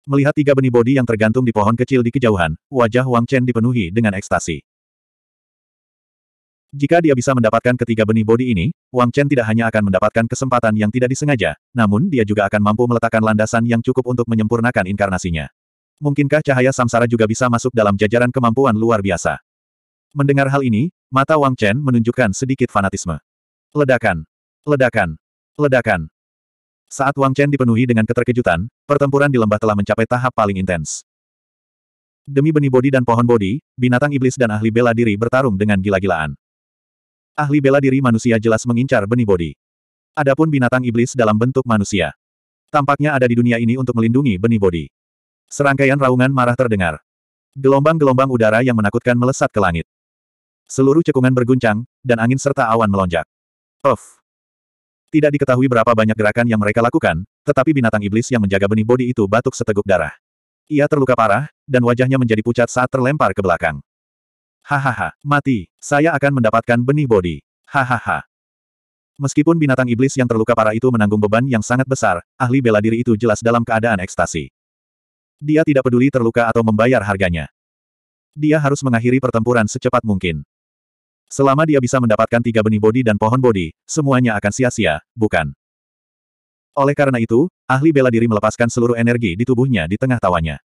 Melihat tiga benih bodi yang tergantung di pohon kecil di kejauhan, wajah Wang Chen dipenuhi dengan ekstasi. Jika dia bisa mendapatkan ketiga benih bodi ini, Wang Chen tidak hanya akan mendapatkan kesempatan yang tidak disengaja, namun dia juga akan mampu meletakkan landasan yang cukup untuk menyempurnakan inkarnasinya. Mungkinkah cahaya samsara juga bisa masuk dalam jajaran kemampuan luar biasa? Mendengar hal ini, mata Wang Chen menunjukkan sedikit fanatisme. Ledakan! Ledakan! Ledakan! Saat Wang Chen dipenuhi dengan keterkejutan, pertempuran di lembah telah mencapai tahap paling intens. Demi benih bodi dan pohon bodi, binatang iblis dan ahli bela diri bertarung dengan gila-gilaan. Ahli bela diri manusia jelas mengincar benih bodi. Adapun binatang iblis dalam bentuk manusia. Tampaknya ada di dunia ini untuk melindungi benih bodi. Serangkaian raungan marah terdengar. Gelombang-gelombang udara yang menakutkan melesat ke langit. Seluruh cekungan berguncang, dan angin serta awan melonjak. Of! Tidak diketahui berapa banyak gerakan yang mereka lakukan, tetapi binatang iblis yang menjaga benih bodi itu batuk seteguk darah. Ia terluka parah, dan wajahnya menjadi pucat saat terlempar ke belakang. Hahaha, mati, saya akan mendapatkan benih bodi. Hahaha. Meskipun binatang iblis yang terluka parah itu menanggung beban yang sangat besar, ahli bela diri itu jelas dalam keadaan ekstasi. Dia tidak peduli terluka atau membayar harganya. Dia harus mengakhiri pertempuran secepat mungkin. Selama dia bisa mendapatkan tiga benih bodi dan pohon bodi, semuanya akan sia-sia, bukan? Oleh karena itu, ahli bela diri melepaskan seluruh energi di tubuhnya di tengah tawanya.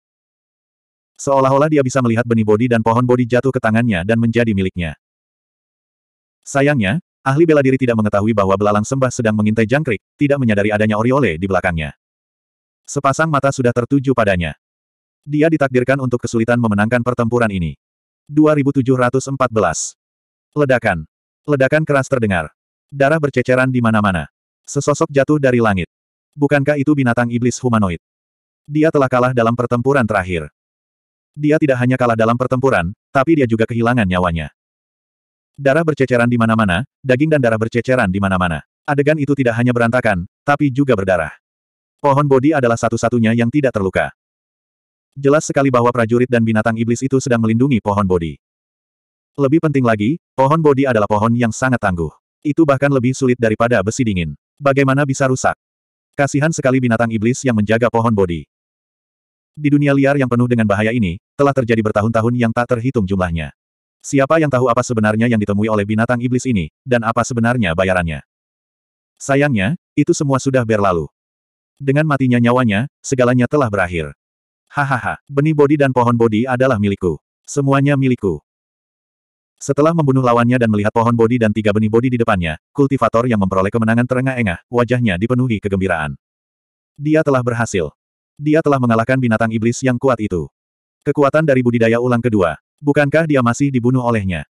Seolah-olah dia bisa melihat benih bodi dan pohon bodi jatuh ke tangannya dan menjadi miliknya. Sayangnya, ahli bela diri tidak mengetahui bahwa belalang sembah sedang mengintai jangkrik, tidak menyadari adanya oriole di belakangnya. Sepasang mata sudah tertuju padanya. Dia ditakdirkan untuk kesulitan memenangkan pertempuran ini. 2714. Ledakan. Ledakan keras terdengar. Darah berceceran di mana-mana. Sesosok jatuh dari langit. Bukankah itu binatang iblis humanoid? Dia telah kalah dalam pertempuran terakhir. Dia tidak hanya kalah dalam pertempuran, tapi dia juga kehilangan nyawanya. Darah berceceran di mana-mana, daging dan darah berceceran di mana-mana. Adegan itu tidak hanya berantakan, tapi juga berdarah. Pohon bodi adalah satu-satunya yang tidak terluka. Jelas sekali bahwa prajurit dan binatang iblis itu sedang melindungi pohon bodi. Lebih penting lagi, pohon bodi adalah pohon yang sangat tangguh. Itu bahkan lebih sulit daripada besi dingin. Bagaimana bisa rusak? Kasihan sekali binatang iblis yang menjaga pohon bodi. Di dunia liar yang penuh dengan bahaya ini, telah terjadi bertahun-tahun yang tak terhitung jumlahnya. Siapa yang tahu apa sebenarnya yang ditemui oleh binatang iblis ini, dan apa sebenarnya bayarannya? Sayangnya, itu semua sudah berlalu. Dengan matinya nyawanya, segalanya telah berakhir. Hahaha, benih bodi dan pohon bodi adalah milikku. Semuanya milikku. Setelah membunuh lawannya dan melihat pohon bodi dan tiga benih bodi di depannya, kultivator yang memperoleh kemenangan terengah-engah, wajahnya dipenuhi kegembiraan. Dia telah berhasil. Dia telah mengalahkan binatang iblis yang kuat itu. Kekuatan dari budidaya ulang kedua. Bukankah dia masih dibunuh olehnya?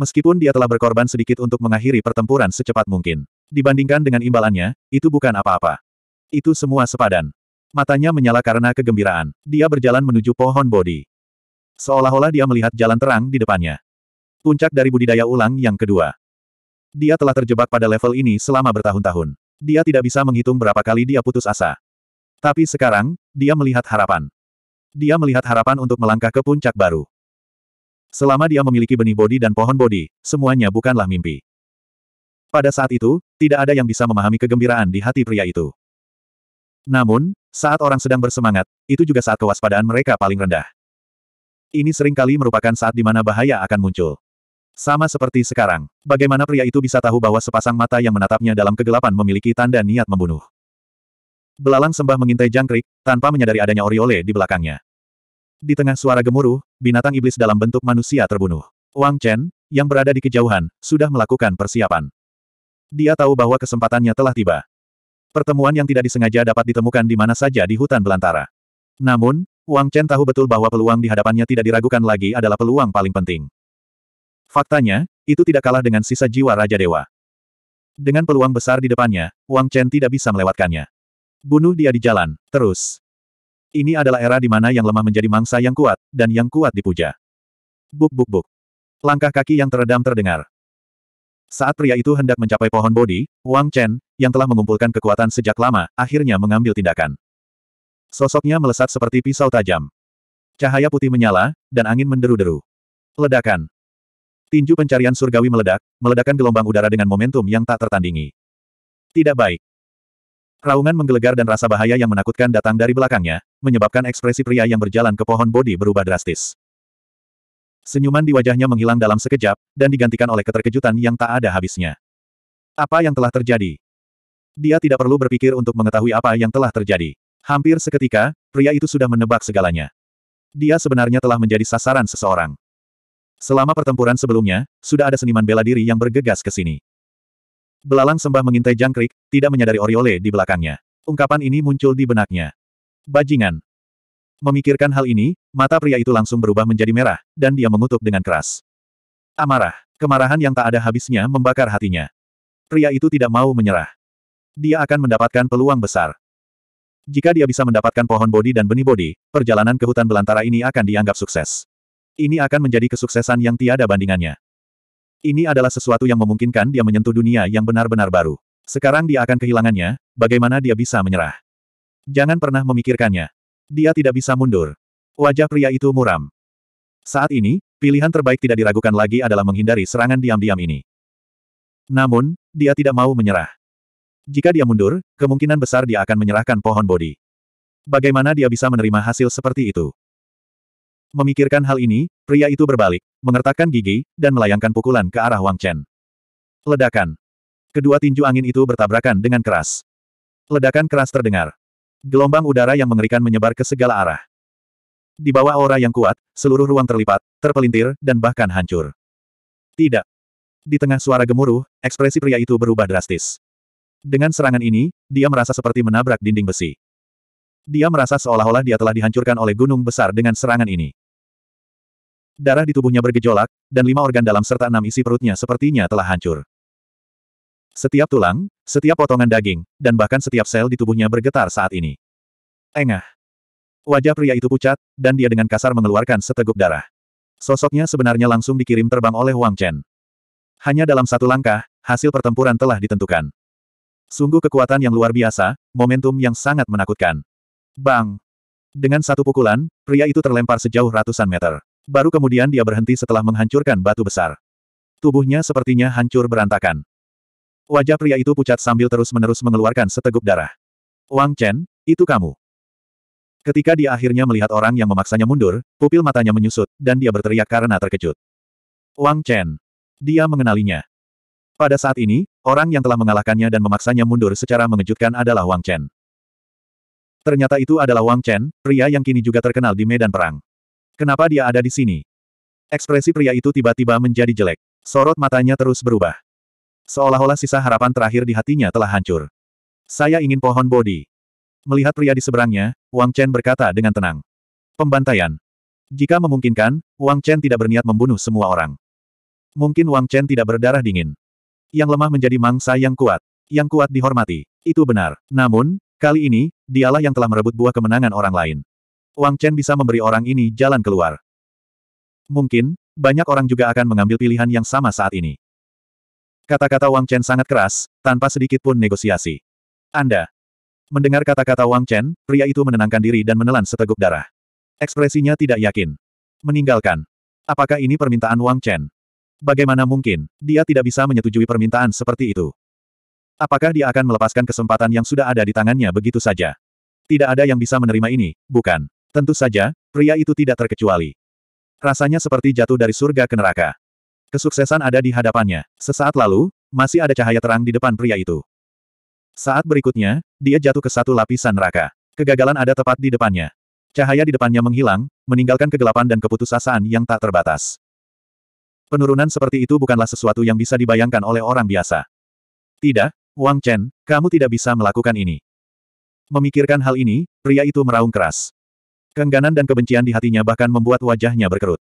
Meskipun dia telah berkorban sedikit untuk mengakhiri pertempuran secepat mungkin. Dibandingkan dengan imbalannya, itu bukan apa-apa. Itu semua sepadan. Matanya menyala karena kegembiraan. Dia berjalan menuju pohon bodi. Seolah-olah dia melihat jalan terang di depannya. Puncak dari budidaya ulang yang kedua. Dia telah terjebak pada level ini selama bertahun-tahun. Dia tidak bisa menghitung berapa kali dia putus asa. Tapi sekarang, dia melihat harapan. Dia melihat harapan untuk melangkah ke puncak baru. Selama dia memiliki benih bodi dan pohon bodi, semuanya bukanlah mimpi. Pada saat itu, tidak ada yang bisa memahami kegembiraan di hati pria itu. Namun, saat orang sedang bersemangat, itu juga saat kewaspadaan mereka paling rendah. Ini seringkali merupakan saat di mana bahaya akan muncul. Sama seperti sekarang, bagaimana pria itu bisa tahu bahwa sepasang mata yang menatapnya dalam kegelapan memiliki tanda niat membunuh. Belalang sembah mengintai jangkrik, tanpa menyadari adanya Oriole di belakangnya. Di tengah suara gemuruh, binatang iblis dalam bentuk manusia terbunuh. Wang Chen, yang berada di kejauhan, sudah melakukan persiapan. Dia tahu bahwa kesempatannya telah tiba. Pertemuan yang tidak disengaja dapat ditemukan di mana saja di hutan belantara. Namun, Wang Chen tahu betul bahwa peluang di hadapannya tidak diragukan lagi adalah peluang paling penting. Faktanya, itu tidak kalah dengan sisa jiwa Raja Dewa. Dengan peluang besar di depannya, Wang Chen tidak bisa melewatkannya. Bunuh dia di jalan, terus. Ini adalah era di mana yang lemah menjadi mangsa yang kuat, dan yang kuat dipuja. Buk buk buk. Langkah kaki yang teredam terdengar. Saat pria itu hendak mencapai pohon bodi, Wang Chen, yang telah mengumpulkan kekuatan sejak lama, akhirnya mengambil tindakan. Sosoknya melesat seperti pisau tajam. Cahaya putih menyala, dan angin menderu-deru. Ledakan. Tinju pencarian surgawi meledak, meledakkan gelombang udara dengan momentum yang tak tertandingi. Tidak baik. Raungan menggelegar dan rasa bahaya yang menakutkan datang dari belakangnya, menyebabkan ekspresi pria yang berjalan ke pohon bodi berubah drastis. Senyuman di wajahnya menghilang dalam sekejap, dan digantikan oleh keterkejutan yang tak ada habisnya. Apa yang telah terjadi? Dia tidak perlu berpikir untuk mengetahui apa yang telah terjadi. Hampir seketika, pria itu sudah menebak segalanya. Dia sebenarnya telah menjadi sasaran seseorang. Selama pertempuran sebelumnya, sudah ada seniman bela diri yang bergegas ke sini. Belalang sembah mengintai jangkrik, tidak menyadari Oriole di belakangnya. Ungkapan ini muncul di benaknya. Bajingan. Memikirkan hal ini, mata pria itu langsung berubah menjadi merah, dan dia mengutuk dengan keras. Amarah, kemarahan yang tak ada habisnya membakar hatinya. Pria itu tidak mau menyerah. Dia akan mendapatkan peluang besar. Jika dia bisa mendapatkan pohon bodi dan benih bodi, perjalanan ke hutan belantara ini akan dianggap sukses. Ini akan menjadi kesuksesan yang tiada bandingannya. Ini adalah sesuatu yang memungkinkan dia menyentuh dunia yang benar-benar baru. Sekarang dia akan kehilangannya, bagaimana dia bisa menyerah? Jangan pernah memikirkannya. Dia tidak bisa mundur. Wajah pria itu muram. Saat ini, pilihan terbaik tidak diragukan lagi adalah menghindari serangan diam-diam ini. Namun, dia tidak mau menyerah. Jika dia mundur, kemungkinan besar dia akan menyerahkan pohon bodi. Bagaimana dia bisa menerima hasil seperti itu? Memikirkan hal ini, pria itu berbalik, mengertakkan gigi, dan melayangkan pukulan ke arah Wang Chen. Ledakan. Kedua tinju angin itu bertabrakan dengan keras. Ledakan keras terdengar. Gelombang udara yang mengerikan menyebar ke segala arah. Di bawah aura yang kuat, seluruh ruang terlipat, terpelintir, dan bahkan hancur. Tidak. Di tengah suara gemuruh, ekspresi pria itu berubah drastis. Dengan serangan ini, dia merasa seperti menabrak dinding besi. Dia merasa seolah-olah dia telah dihancurkan oleh gunung besar dengan serangan ini. Darah di tubuhnya bergejolak, dan lima organ dalam serta enam isi perutnya sepertinya telah hancur. Setiap tulang, setiap potongan daging, dan bahkan setiap sel di tubuhnya bergetar saat ini. Engah. Wajah pria itu pucat, dan dia dengan kasar mengeluarkan seteguk darah. Sosoknya sebenarnya langsung dikirim terbang oleh Wang Chen. Hanya dalam satu langkah, hasil pertempuran telah ditentukan. Sungguh kekuatan yang luar biasa, momentum yang sangat menakutkan. Bang! Dengan satu pukulan, pria itu terlempar sejauh ratusan meter. Baru kemudian dia berhenti setelah menghancurkan batu besar. Tubuhnya sepertinya hancur berantakan. Wajah pria itu pucat sambil terus-menerus mengeluarkan seteguk darah. Wang Chen, itu kamu. Ketika dia akhirnya melihat orang yang memaksanya mundur, pupil matanya menyusut, dan dia berteriak karena terkejut. Wang Chen. Dia mengenalinya. Pada saat ini, orang yang telah mengalahkannya dan memaksanya mundur secara mengejutkan adalah Wang Chen. Ternyata itu adalah Wang Chen, pria yang kini juga terkenal di medan perang. Kenapa dia ada di sini? Ekspresi pria itu tiba-tiba menjadi jelek. Sorot matanya terus berubah. Seolah-olah sisa harapan terakhir di hatinya telah hancur. Saya ingin pohon bodi. Melihat pria di seberangnya, Wang Chen berkata dengan tenang. Pembantaian. Jika memungkinkan, Wang Chen tidak berniat membunuh semua orang. Mungkin Wang Chen tidak berdarah dingin. Yang lemah menjadi mangsa yang kuat. Yang kuat dihormati. Itu benar. Namun, kali ini, dialah yang telah merebut buah kemenangan orang lain. Wang Chen bisa memberi orang ini jalan keluar. Mungkin, banyak orang juga akan mengambil pilihan yang sama saat ini. Kata-kata Wang Chen sangat keras, tanpa sedikit pun negosiasi. Anda. Mendengar kata-kata Wang Chen, pria itu menenangkan diri dan menelan seteguk darah. Ekspresinya tidak yakin. Meninggalkan. Apakah ini permintaan Wang Chen? Bagaimana mungkin, dia tidak bisa menyetujui permintaan seperti itu. Apakah dia akan melepaskan kesempatan yang sudah ada di tangannya begitu saja? Tidak ada yang bisa menerima ini, bukan? Tentu saja, pria itu tidak terkecuali. Rasanya seperti jatuh dari surga ke neraka. Kesuksesan ada di hadapannya. Sesaat lalu, masih ada cahaya terang di depan pria itu. Saat berikutnya, dia jatuh ke satu lapisan neraka. Kegagalan ada tepat di depannya. Cahaya di depannya menghilang, meninggalkan kegelapan dan keputusasaan yang tak terbatas. Penurunan seperti itu bukanlah sesuatu yang bisa dibayangkan oleh orang biasa. Tidak, Wang Chen, kamu tidak bisa melakukan ini. Memikirkan hal ini, pria itu meraung keras. Kengganan dan kebencian di hatinya bahkan membuat wajahnya berkerut.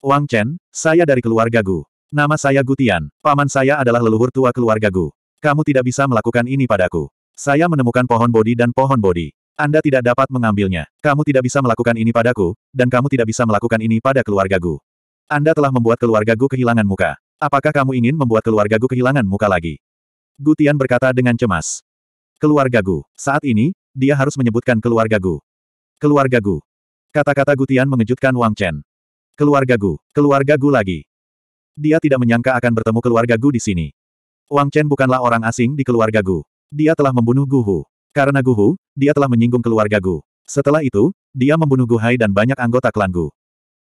Wang Chen, saya dari keluarga Gu. Nama saya Gu Tian. Paman saya adalah leluhur tua keluarga Gu. Kamu tidak bisa melakukan ini padaku. Saya menemukan pohon bodi dan pohon bodi. Anda tidak dapat mengambilnya. Kamu tidak bisa melakukan ini padaku, dan kamu tidak bisa melakukan ini pada keluarga Gu. Anda telah membuat keluarga Gu kehilangan muka. Apakah kamu ingin membuat keluarga Gu kehilangan muka lagi? Gu Tian berkata dengan cemas. Keluarga Gu. Saat ini, dia harus menyebutkan keluarga Gu. Keluarga Gu. Kata-kata Gu Tian mengejutkan Wang Chen. Keluarga Gu, keluarga Gu lagi. Dia tidak menyangka akan bertemu keluarga Gu di sini. Wang Chen bukanlah orang asing di keluarga Gu. Dia telah membunuh Gu Hu. Karena Gu Hu, dia telah menyinggung keluarga Gu. Setelah itu, dia membunuh Gu Hai dan banyak anggota klan Gu.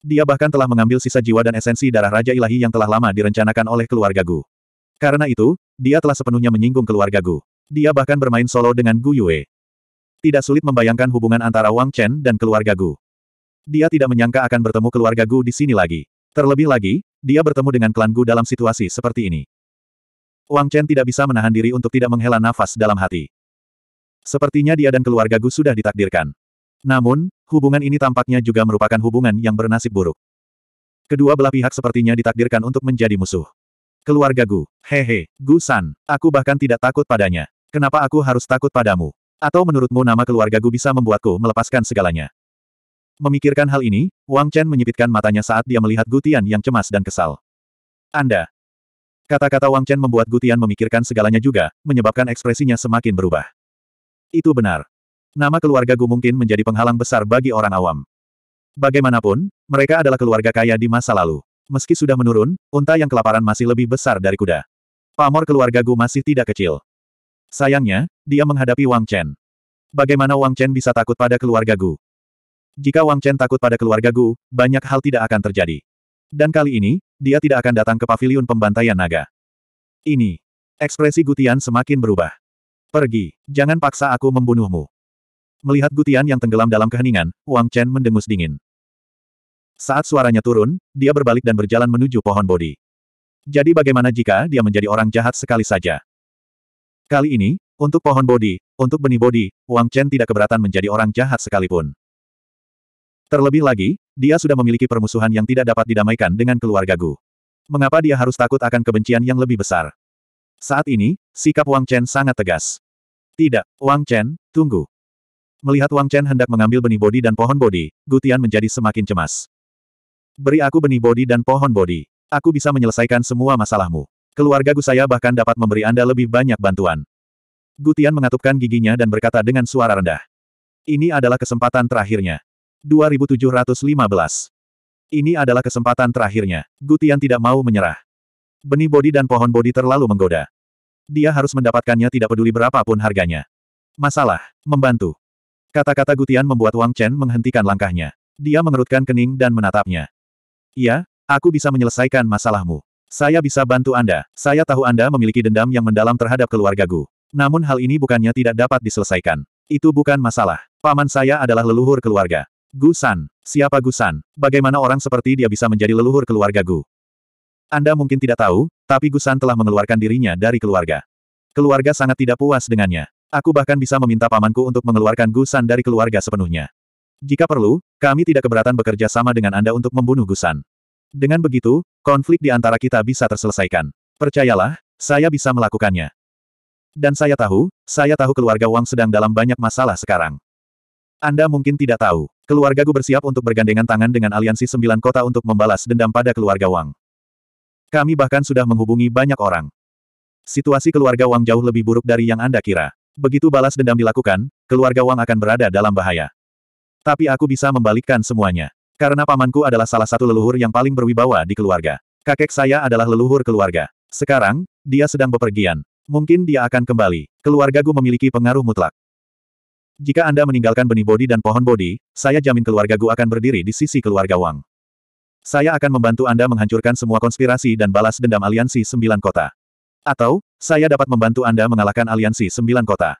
Dia bahkan telah mengambil sisa jiwa dan esensi darah Raja Ilahi yang telah lama direncanakan oleh keluarga Gu. Karena itu, dia telah sepenuhnya menyinggung keluarga Gu. Dia bahkan bermain solo dengan Gu Yue. Tidak sulit membayangkan hubungan antara Wang Chen dan keluarga Gu. Dia tidak menyangka akan bertemu keluarga Gu di sini lagi. Terlebih lagi, dia bertemu dengan klan Gu dalam situasi seperti ini. Wang Chen tidak bisa menahan diri untuk tidak menghela nafas dalam hati. Sepertinya dia dan keluarga Gu sudah ditakdirkan. Namun, hubungan ini tampaknya juga merupakan hubungan yang bernasib buruk. Kedua belah pihak sepertinya ditakdirkan untuk menjadi musuh. Keluarga Gu, hehe, Gu San, aku bahkan tidak takut padanya. Kenapa aku harus takut padamu? Atau menurutmu nama keluarga Gu bisa membuatku melepaskan segalanya? Memikirkan hal ini, Wang Chen menyipitkan matanya saat dia melihat Gutian yang cemas dan kesal. Anda. Kata-kata Wang Chen membuat Gutian memikirkan segalanya juga, menyebabkan ekspresinya semakin berubah. Itu benar. Nama keluarga Gu mungkin menjadi penghalang besar bagi orang awam. Bagaimanapun, mereka adalah keluarga kaya di masa lalu. Meski sudah menurun, unta yang kelaparan masih lebih besar dari kuda. Pamor keluarga Gu masih tidak kecil. Sayangnya, dia menghadapi Wang Chen. Bagaimana Wang Chen bisa takut pada keluarga Gu? Jika Wang Chen takut pada keluarga Gu, banyak hal tidak akan terjadi. Dan kali ini, dia tidak akan datang ke pavilion pembantaian naga. Ini. Ekspresi Gutian semakin berubah. Pergi, jangan paksa aku membunuhmu. Melihat Gutian yang tenggelam dalam keheningan, Wang Chen mendengus dingin. Saat suaranya turun, dia berbalik dan berjalan menuju pohon bodi. Jadi bagaimana jika dia menjadi orang jahat sekali saja? Kali ini, untuk pohon bodi, untuk benih bodi, Wang Chen tidak keberatan menjadi orang jahat sekalipun. Terlebih lagi, dia sudah memiliki permusuhan yang tidak dapat didamaikan dengan keluarga Gu. Mengapa dia harus takut akan kebencian yang lebih besar? Saat ini, sikap Wang Chen sangat tegas. Tidak, Wang Chen, tunggu. Melihat Wang Chen hendak mengambil benih bodi dan pohon bodi, Gutian menjadi semakin cemas. Beri aku benih bodi dan pohon bodi. Aku bisa menyelesaikan semua masalahmu. Keluarga Gu saya bahkan dapat memberi Anda lebih banyak bantuan. Gutian mengatupkan giginya dan berkata dengan suara rendah. Ini adalah kesempatan terakhirnya. 2715. Ini adalah kesempatan terakhirnya. Gutian tidak mau menyerah. Benih bodi dan pohon bodi terlalu menggoda. Dia harus mendapatkannya tidak peduli berapapun harganya. Masalah, membantu. Kata-kata Gutian membuat Wang Chen menghentikan langkahnya. Dia mengerutkan kening dan menatapnya. Iya, aku bisa menyelesaikan masalahmu. Saya bisa bantu Anda. Saya tahu Anda memiliki dendam yang mendalam terhadap keluarga Gu. Namun hal ini bukannya tidak dapat diselesaikan. Itu bukan masalah. Paman saya adalah leluhur keluarga. Gusan, siapa Gusan? Bagaimana orang seperti dia bisa menjadi leluhur keluarga Gu? Anda mungkin tidak tahu, tapi Gusan telah mengeluarkan dirinya dari keluarga. Keluarga sangat tidak puas dengannya. Aku bahkan bisa meminta pamanku untuk mengeluarkan Gusan dari keluarga sepenuhnya. Jika perlu, kami tidak keberatan bekerja sama dengan Anda untuk membunuh Gusan. Dengan begitu, konflik di antara kita bisa terselesaikan. Percayalah, saya bisa melakukannya. Dan saya tahu, saya tahu keluarga Wang sedang dalam banyak masalah sekarang. Anda mungkin tidak tahu. Keluargaku bersiap untuk bergandengan tangan dengan aliansi sembilan kota untuk membalas dendam pada keluarga Wang. Kami bahkan sudah menghubungi banyak orang. Situasi keluarga Wang jauh lebih buruk dari yang Anda kira. Begitu balas dendam dilakukan, keluarga Wang akan berada dalam bahaya. Tapi aku bisa membalikkan semuanya. Karena pamanku adalah salah satu leluhur yang paling berwibawa di keluarga. Kakek saya adalah leluhur keluarga. Sekarang, dia sedang bepergian. Mungkin dia akan kembali. Keluarga Keluargaku memiliki pengaruh mutlak. Jika Anda meninggalkan benih bodi dan pohon bodi, saya jamin keluarga Gu akan berdiri di sisi keluarga Wang. Saya akan membantu Anda menghancurkan semua konspirasi dan balas dendam aliansi sembilan kota. Atau, saya dapat membantu Anda mengalahkan aliansi sembilan kota.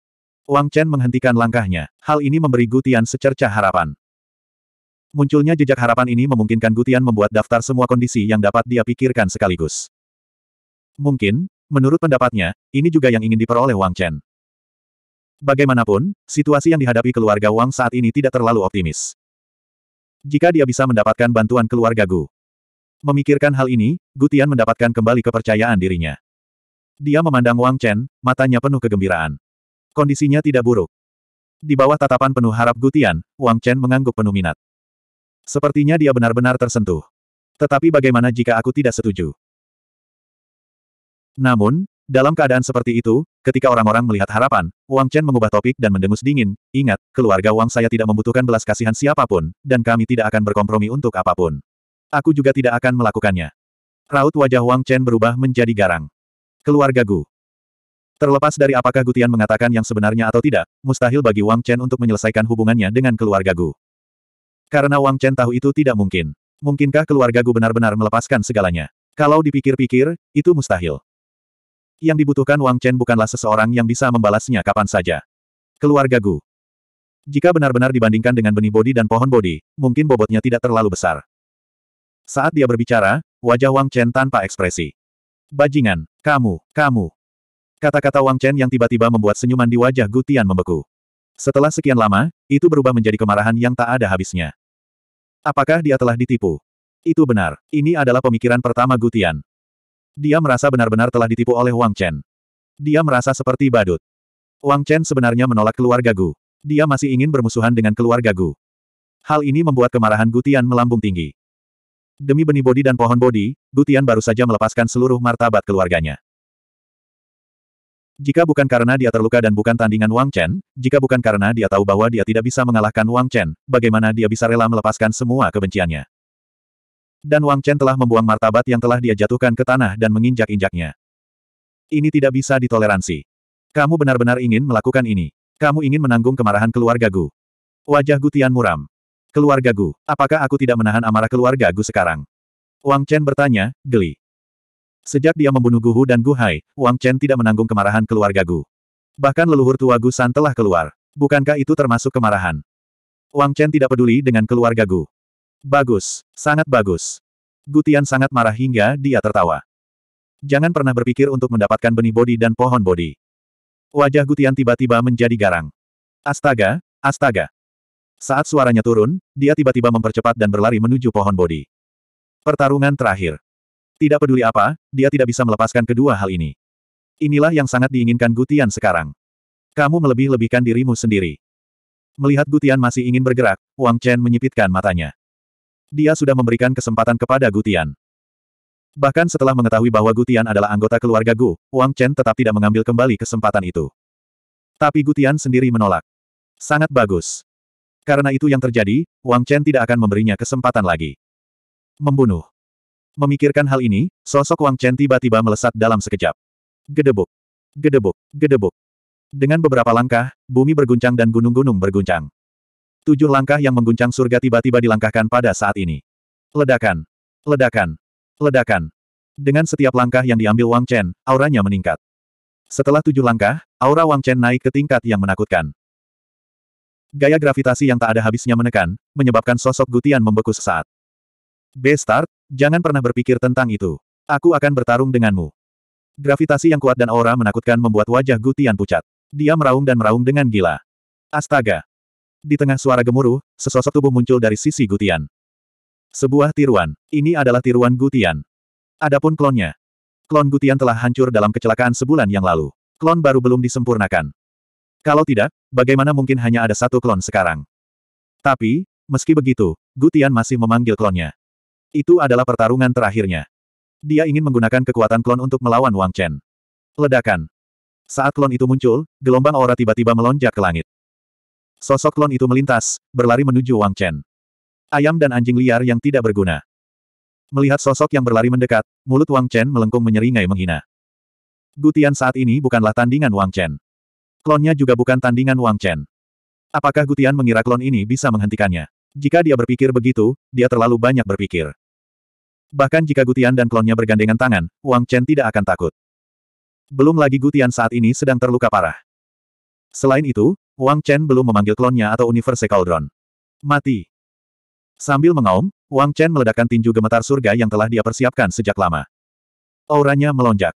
Wang Chen menghentikan langkahnya. Hal ini memberi Gutian secercah harapan. Munculnya jejak harapan ini memungkinkan Gutian membuat daftar semua kondisi yang dapat dia pikirkan sekaligus. Mungkin, menurut pendapatnya, ini juga yang ingin diperoleh Wang Chen. Bagaimanapun, situasi yang dihadapi keluarga Wang saat ini tidak terlalu optimis. Jika dia bisa mendapatkan bantuan keluarga Gu. Memikirkan hal ini, Gutian mendapatkan kembali kepercayaan dirinya. Dia memandang Wang Chen, matanya penuh kegembiraan. Kondisinya tidak buruk. Di bawah tatapan penuh harap Gutian, Wang Chen mengangguk penuh minat. Sepertinya dia benar-benar tersentuh. Tetapi bagaimana jika aku tidak setuju? Namun, dalam keadaan seperti itu, ketika orang-orang melihat harapan, Wang Chen mengubah topik dan mendengus dingin, ingat, keluarga Wang saya tidak membutuhkan belas kasihan siapapun, dan kami tidak akan berkompromi untuk apapun. Aku juga tidak akan melakukannya. Raut wajah Wang Chen berubah menjadi garang. Keluarga Gu. Terlepas dari apakah Gutian mengatakan yang sebenarnya atau tidak, mustahil bagi Wang Chen untuk menyelesaikan hubungannya dengan keluarga Gu. Karena Wang Chen tahu itu tidak mungkin. Mungkinkah keluarga Gu benar-benar melepaskan segalanya? Kalau dipikir-pikir, itu mustahil. Yang dibutuhkan Wang Chen bukanlah seseorang yang bisa membalasnya kapan saja. Keluarga Gu. Jika benar-benar dibandingkan dengan benih bodi dan pohon bodi, mungkin bobotnya tidak terlalu besar. Saat dia berbicara, wajah Wang Chen tanpa ekspresi. Bajingan, kamu, kamu. Kata-kata Wang Chen yang tiba-tiba membuat senyuman di wajah Gu Tian membeku. Setelah sekian lama, itu berubah menjadi kemarahan yang tak ada habisnya. Apakah dia telah ditipu? Itu benar, ini adalah pemikiran pertama Gu Tian. Dia merasa benar-benar telah ditipu oleh Wang Chen. Dia merasa seperti badut. Wang Chen sebenarnya menolak keluarga Gu. Dia masih ingin bermusuhan dengan keluarga Gu. Hal ini membuat kemarahan Gutian melambung tinggi. Demi benih bodi dan pohon bodi, Gutian baru saja melepaskan seluruh martabat keluarganya. Jika bukan karena dia terluka dan bukan tandingan Wang Chen, jika bukan karena dia tahu bahwa dia tidak bisa mengalahkan Wang Chen, bagaimana dia bisa rela melepaskan semua kebenciannya? Dan Wang Chen telah membuang martabat yang telah dia jatuhkan ke tanah dan menginjak-injaknya. Ini tidak bisa ditoleransi. Kamu benar-benar ingin melakukan ini. Kamu ingin menanggung kemarahan keluarga Gu. Wajah Gu Tian muram. Keluarga Gu, apakah aku tidak menahan amarah keluarga Gu sekarang? Wang Chen bertanya, geli. Sejak dia membunuh Gu Hu dan Gu Hai, Wang Chen tidak menanggung kemarahan keluarga Gu. Bahkan leluhur tua Gu San telah keluar. Bukankah itu termasuk kemarahan? Wang Chen tidak peduli dengan keluarga Gu. Bagus, sangat bagus. Gutian sangat marah hingga dia tertawa. Jangan pernah berpikir untuk mendapatkan benih bodi dan pohon bodi. Wajah Gutian tiba-tiba menjadi garang. Astaga, astaga. Saat suaranya turun, dia tiba-tiba mempercepat dan berlari menuju pohon bodi. Pertarungan terakhir. Tidak peduli apa, dia tidak bisa melepaskan kedua hal ini. Inilah yang sangat diinginkan Gutian sekarang. Kamu melebih-lebihkan dirimu sendiri. Melihat Gutian masih ingin bergerak, Wang Chen menyipitkan matanya dia sudah memberikan kesempatan kepada Gutian. Bahkan setelah mengetahui bahwa Gutian adalah anggota keluarga Gu, Wang Chen tetap tidak mengambil kembali kesempatan itu. Tapi Gutian sendiri menolak. Sangat bagus. Karena itu yang terjadi, Wang Chen tidak akan memberinya kesempatan lagi. Membunuh. Memikirkan hal ini, sosok Wang Chen tiba-tiba melesat dalam sekejap. Gedebuk. Gedebuk. Gedebuk. Dengan beberapa langkah, bumi berguncang dan gunung-gunung berguncang. Tujuh langkah yang mengguncang surga tiba-tiba dilangkahkan pada saat ini. Ledakan. Ledakan. Ledakan. Dengan setiap langkah yang diambil Wang Chen, auranya meningkat. Setelah tujuh langkah, aura Wang Chen naik ke tingkat yang menakutkan. Gaya gravitasi yang tak ada habisnya menekan, menyebabkan sosok Gutian membeku sesaat. B-Start, jangan pernah berpikir tentang itu. Aku akan bertarung denganmu. Gravitasi yang kuat dan aura menakutkan membuat wajah Gutian pucat. Dia meraung dan meraung dengan gila. Astaga! Di tengah suara gemuruh, sesosok tubuh muncul dari sisi Gutian. Sebuah tiruan. Ini adalah tiruan Gutian. Adapun klonnya. Klon Gutian telah hancur dalam kecelakaan sebulan yang lalu. Klon baru belum disempurnakan. Kalau tidak, bagaimana mungkin hanya ada satu klon sekarang? Tapi, meski begitu, Gutian masih memanggil klonnya. Itu adalah pertarungan terakhirnya. Dia ingin menggunakan kekuatan klon untuk melawan Wang Chen. Ledakan. Saat klon itu muncul, gelombang aura tiba-tiba melonjak ke langit. Sosok klon itu melintas, berlari menuju Wang Chen. Ayam dan anjing liar yang tidak berguna. Melihat sosok yang berlari mendekat, mulut Wang Chen melengkung menyeringai menghina. Gutian saat ini bukanlah tandingan Wang Chen. Klonnya juga bukan tandingan Wang Chen. Apakah Gutian mengira klon ini bisa menghentikannya? Jika dia berpikir begitu, dia terlalu banyak berpikir. Bahkan jika Gutian dan klonnya bergandengan tangan, Wang Chen tidak akan takut. Belum lagi Gutian saat ini sedang terluka parah. Selain itu, Wang Chen belum memanggil klonnya atau Universe Cauldron. Mati. Sambil mengaum, Wang Chen meledakkan tinju gemetar surga yang telah dia persiapkan sejak lama. Auranya melonjak.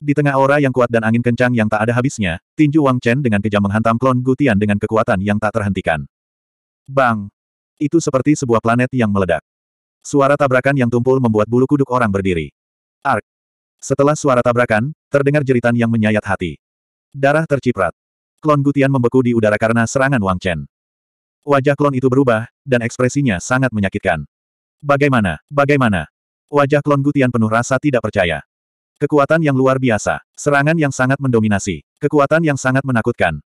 Di tengah aura yang kuat dan angin kencang yang tak ada habisnya, tinju Wang Chen dengan kejam menghantam klon Gutian dengan kekuatan yang tak terhentikan. Bang! Itu seperti sebuah planet yang meledak. Suara tabrakan yang tumpul membuat bulu kuduk orang berdiri. Ark! Setelah suara tabrakan, terdengar jeritan yang menyayat hati. Darah terciprat. Klon Gutian membeku di udara karena serangan Wang Chen. Wajah klon itu berubah, dan ekspresinya sangat menyakitkan. Bagaimana, bagaimana? Wajah klon Gutian penuh rasa tidak percaya. Kekuatan yang luar biasa, serangan yang sangat mendominasi, kekuatan yang sangat menakutkan.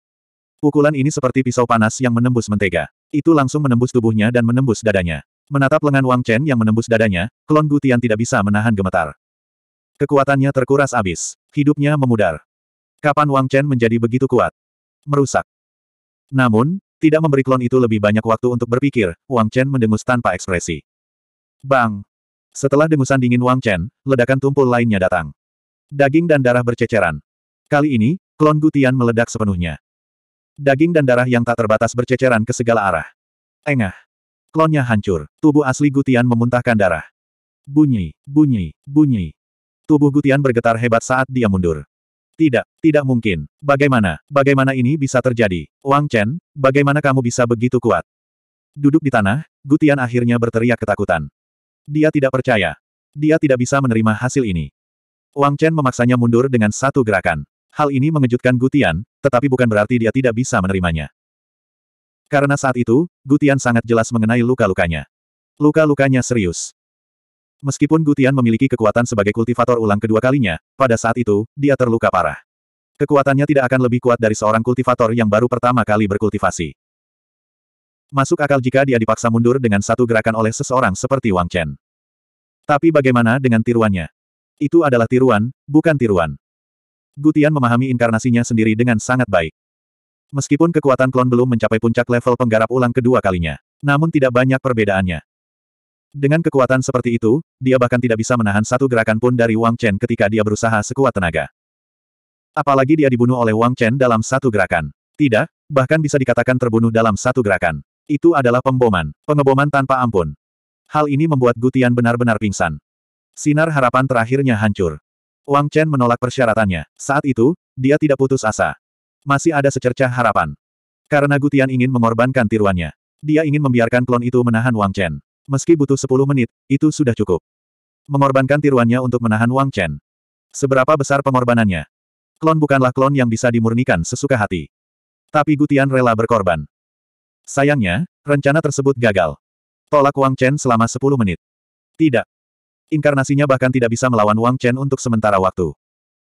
Pukulan ini seperti pisau panas yang menembus mentega. Itu langsung menembus tubuhnya dan menembus dadanya. Menatap lengan Wang Chen yang menembus dadanya, klon Gutian tidak bisa menahan gemetar. Kekuatannya terkuras abis. Hidupnya memudar. Kapan Wang Chen menjadi begitu kuat? Merusak. Namun, tidak memberi klon itu lebih banyak waktu untuk berpikir, Wang Chen mendengus tanpa ekspresi. Bang! Setelah dengusan dingin Wang Chen, ledakan tumpul lainnya datang. Daging dan darah berceceran. Kali ini, klon Gutian meledak sepenuhnya. Daging dan darah yang tak terbatas berceceran ke segala arah. Engah. Klonnya hancur, tubuh asli Gutian memuntahkan darah. Bunyi, bunyi, bunyi. Tubuh Gutian bergetar hebat saat dia mundur. Tidak, tidak mungkin. Bagaimana, bagaimana ini bisa terjadi? Wang Chen, bagaimana kamu bisa begitu kuat? Duduk di tanah, Gutian akhirnya berteriak ketakutan. Dia tidak percaya. Dia tidak bisa menerima hasil ini. Wang Chen memaksanya mundur dengan satu gerakan. Hal ini mengejutkan Gutian, tetapi bukan berarti dia tidak bisa menerimanya. Karena saat itu, Gutian sangat jelas mengenai luka-lukanya. Luka-lukanya serius. Meskipun Gutian memiliki kekuatan sebagai kultivator ulang kedua kalinya, pada saat itu, dia terluka parah. Kekuatannya tidak akan lebih kuat dari seorang kultivator yang baru pertama kali berkultivasi. Masuk akal jika dia dipaksa mundur dengan satu gerakan oleh seseorang seperti Wang Chen. Tapi bagaimana dengan tiruannya? Itu adalah tiruan, bukan tiruan. Gutian memahami inkarnasinya sendiri dengan sangat baik. Meskipun kekuatan klon belum mencapai puncak level penggarap ulang kedua kalinya, namun tidak banyak perbedaannya. Dengan kekuatan seperti itu, dia bahkan tidak bisa menahan satu gerakan pun dari Wang Chen ketika dia berusaha sekuat tenaga. Apalagi dia dibunuh oleh Wang Chen dalam satu gerakan. Tidak, bahkan bisa dikatakan terbunuh dalam satu gerakan. Itu adalah pemboman, pengeboman tanpa ampun. Hal ini membuat Gutian benar-benar pingsan. Sinar harapan terakhirnya hancur. Wang Chen menolak persyaratannya. Saat itu, dia tidak putus asa. Masih ada secercah harapan. Karena Gutian ingin mengorbankan tiruannya. Dia ingin membiarkan klon itu menahan Wang Chen. Meski butuh 10 menit, itu sudah cukup. Mengorbankan tiruannya untuk menahan Wang Chen. Seberapa besar pengorbanannya? Klon bukanlah klon yang bisa dimurnikan sesuka hati. Tapi Gutian rela berkorban. Sayangnya, rencana tersebut gagal. Tolak Wang Chen selama 10 menit. Tidak. Inkarnasinya bahkan tidak bisa melawan Wang Chen untuk sementara waktu.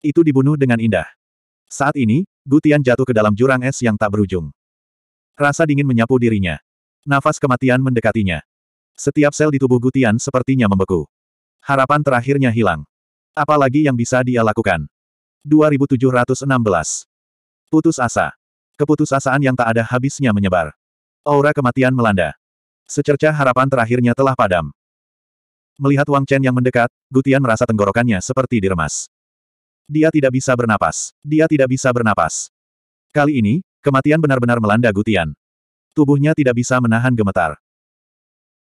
Itu dibunuh dengan indah. Saat ini, Gutian jatuh ke dalam jurang es yang tak berujung. Rasa dingin menyapu dirinya. Nafas kematian mendekatinya. Setiap sel di tubuh Gutian sepertinya membeku. Harapan terakhirnya hilang. Apalagi yang bisa dia lakukan? 2716. Putus asa. Keputusasaan yang tak ada habisnya menyebar. Aura kematian melanda. Secerca harapan terakhirnya telah padam. Melihat Wang Chen yang mendekat, Gutian merasa tenggorokannya seperti diremas. Dia tidak bisa bernapas. Dia tidak bisa bernapas. Kali ini, kematian benar-benar melanda Gutian. Tubuhnya tidak bisa menahan gemetar.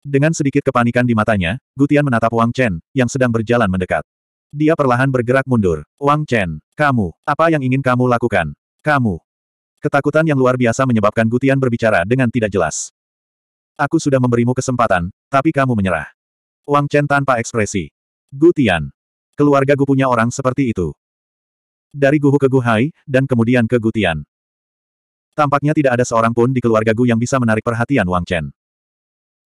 Dengan sedikit kepanikan di matanya, Gutian menatap Wang Chen, yang sedang berjalan mendekat. Dia perlahan bergerak mundur. Wang Chen, kamu, apa yang ingin kamu lakukan? Kamu. Ketakutan yang luar biasa menyebabkan Gutian berbicara dengan tidak jelas. Aku sudah memberimu kesempatan, tapi kamu menyerah. Wang Chen tanpa ekspresi. Gutian. Keluarga Gu punya orang seperti itu. Dari Guhu ke Guhai, dan kemudian ke Gutian. Tampaknya tidak ada seorang pun di keluarga Gu yang bisa menarik perhatian Wang Chen.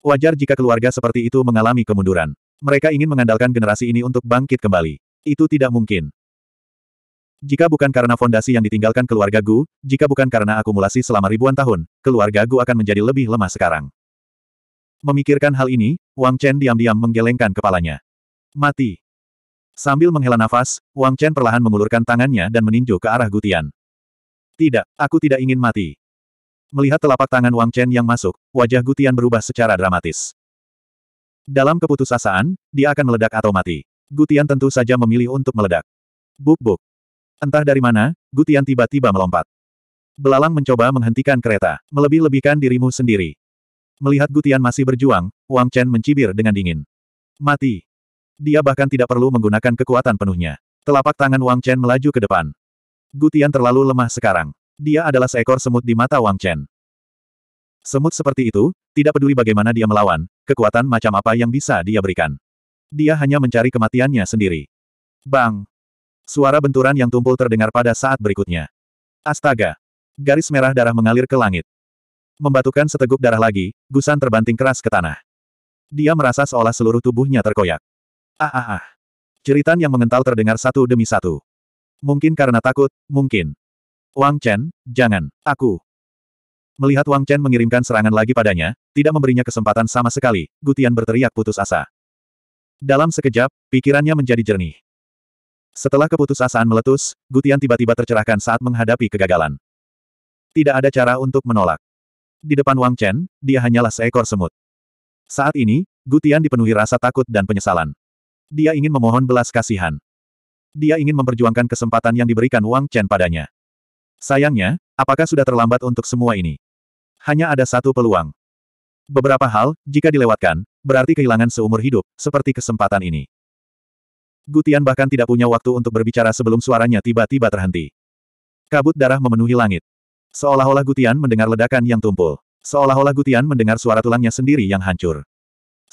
Wajar jika keluarga seperti itu mengalami kemunduran. Mereka ingin mengandalkan generasi ini untuk bangkit kembali. Itu tidak mungkin. Jika bukan karena fondasi yang ditinggalkan keluarga Gu, jika bukan karena akumulasi selama ribuan tahun, keluarga Gu akan menjadi lebih lemah sekarang. Memikirkan hal ini, Wang Chen diam-diam menggelengkan kepalanya. Mati. Sambil menghela nafas, Wang Chen perlahan mengulurkan tangannya dan meninju ke arah Gutian. Tidak, aku tidak ingin mati. Melihat telapak tangan Wang Chen yang masuk, wajah Gutian berubah secara dramatis. Dalam keputusasaan, dia akan meledak atau mati. Gutian tentu saja memilih untuk meledak. Buk-buk. Entah dari mana, Gutian tiba-tiba melompat. Belalang mencoba menghentikan kereta, melebih-lebihkan dirimu sendiri. Melihat Gutian masih berjuang, Wang Chen mencibir dengan dingin. Mati. Dia bahkan tidak perlu menggunakan kekuatan penuhnya. Telapak tangan Wang Chen melaju ke depan. Gutian terlalu lemah sekarang. Dia adalah seekor semut di mata Wang Chen. Semut seperti itu, tidak peduli bagaimana dia melawan, kekuatan macam apa yang bisa dia berikan. Dia hanya mencari kematiannya sendiri. Bang! Suara benturan yang tumpul terdengar pada saat berikutnya. Astaga! Garis merah darah mengalir ke langit. Membatukan seteguk darah lagi, Gusan terbanting keras ke tanah. Dia merasa seolah seluruh tubuhnya terkoyak. Ah ah ah! Ceritan yang mengental terdengar satu demi satu. Mungkin karena takut, mungkin. Wang Chen, jangan, aku. Melihat Wang Chen mengirimkan serangan lagi padanya, tidak memberinya kesempatan sama sekali, Gutian berteriak putus asa. Dalam sekejap, pikirannya menjadi jernih. Setelah keputusasaan meletus, Gutian tiba-tiba tercerahkan saat menghadapi kegagalan. Tidak ada cara untuk menolak. Di depan Wang Chen, dia hanyalah seekor semut. Saat ini, Gutian dipenuhi rasa takut dan penyesalan. Dia ingin memohon belas kasihan. Dia ingin memperjuangkan kesempatan yang diberikan Wang Chen padanya. Sayangnya, apakah sudah terlambat untuk semua ini? Hanya ada satu peluang. Beberapa hal, jika dilewatkan, berarti kehilangan seumur hidup, seperti kesempatan ini. Gutian bahkan tidak punya waktu untuk berbicara sebelum suaranya tiba-tiba terhenti. Kabut darah memenuhi langit. Seolah-olah Gutian mendengar ledakan yang tumpul. Seolah-olah Gutian mendengar suara tulangnya sendiri yang hancur.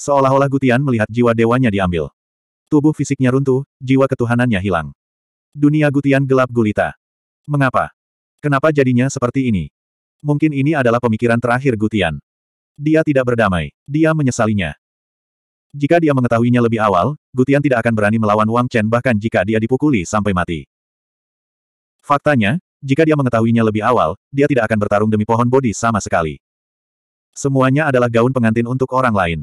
Seolah-olah Gutian melihat jiwa dewanya diambil. Tubuh fisiknya runtuh, jiwa ketuhanannya hilang. Dunia Gutian gelap gulita. Mengapa? Kenapa jadinya seperti ini? Mungkin ini adalah pemikiran terakhir Gutian. Dia tidak berdamai. Dia menyesalinya. Jika dia mengetahuinya lebih awal, Gutian tidak akan berani melawan Wang Chen bahkan jika dia dipukuli sampai mati. Faktanya, jika dia mengetahuinya lebih awal, dia tidak akan bertarung demi pohon bodi sama sekali. Semuanya adalah gaun pengantin untuk orang lain.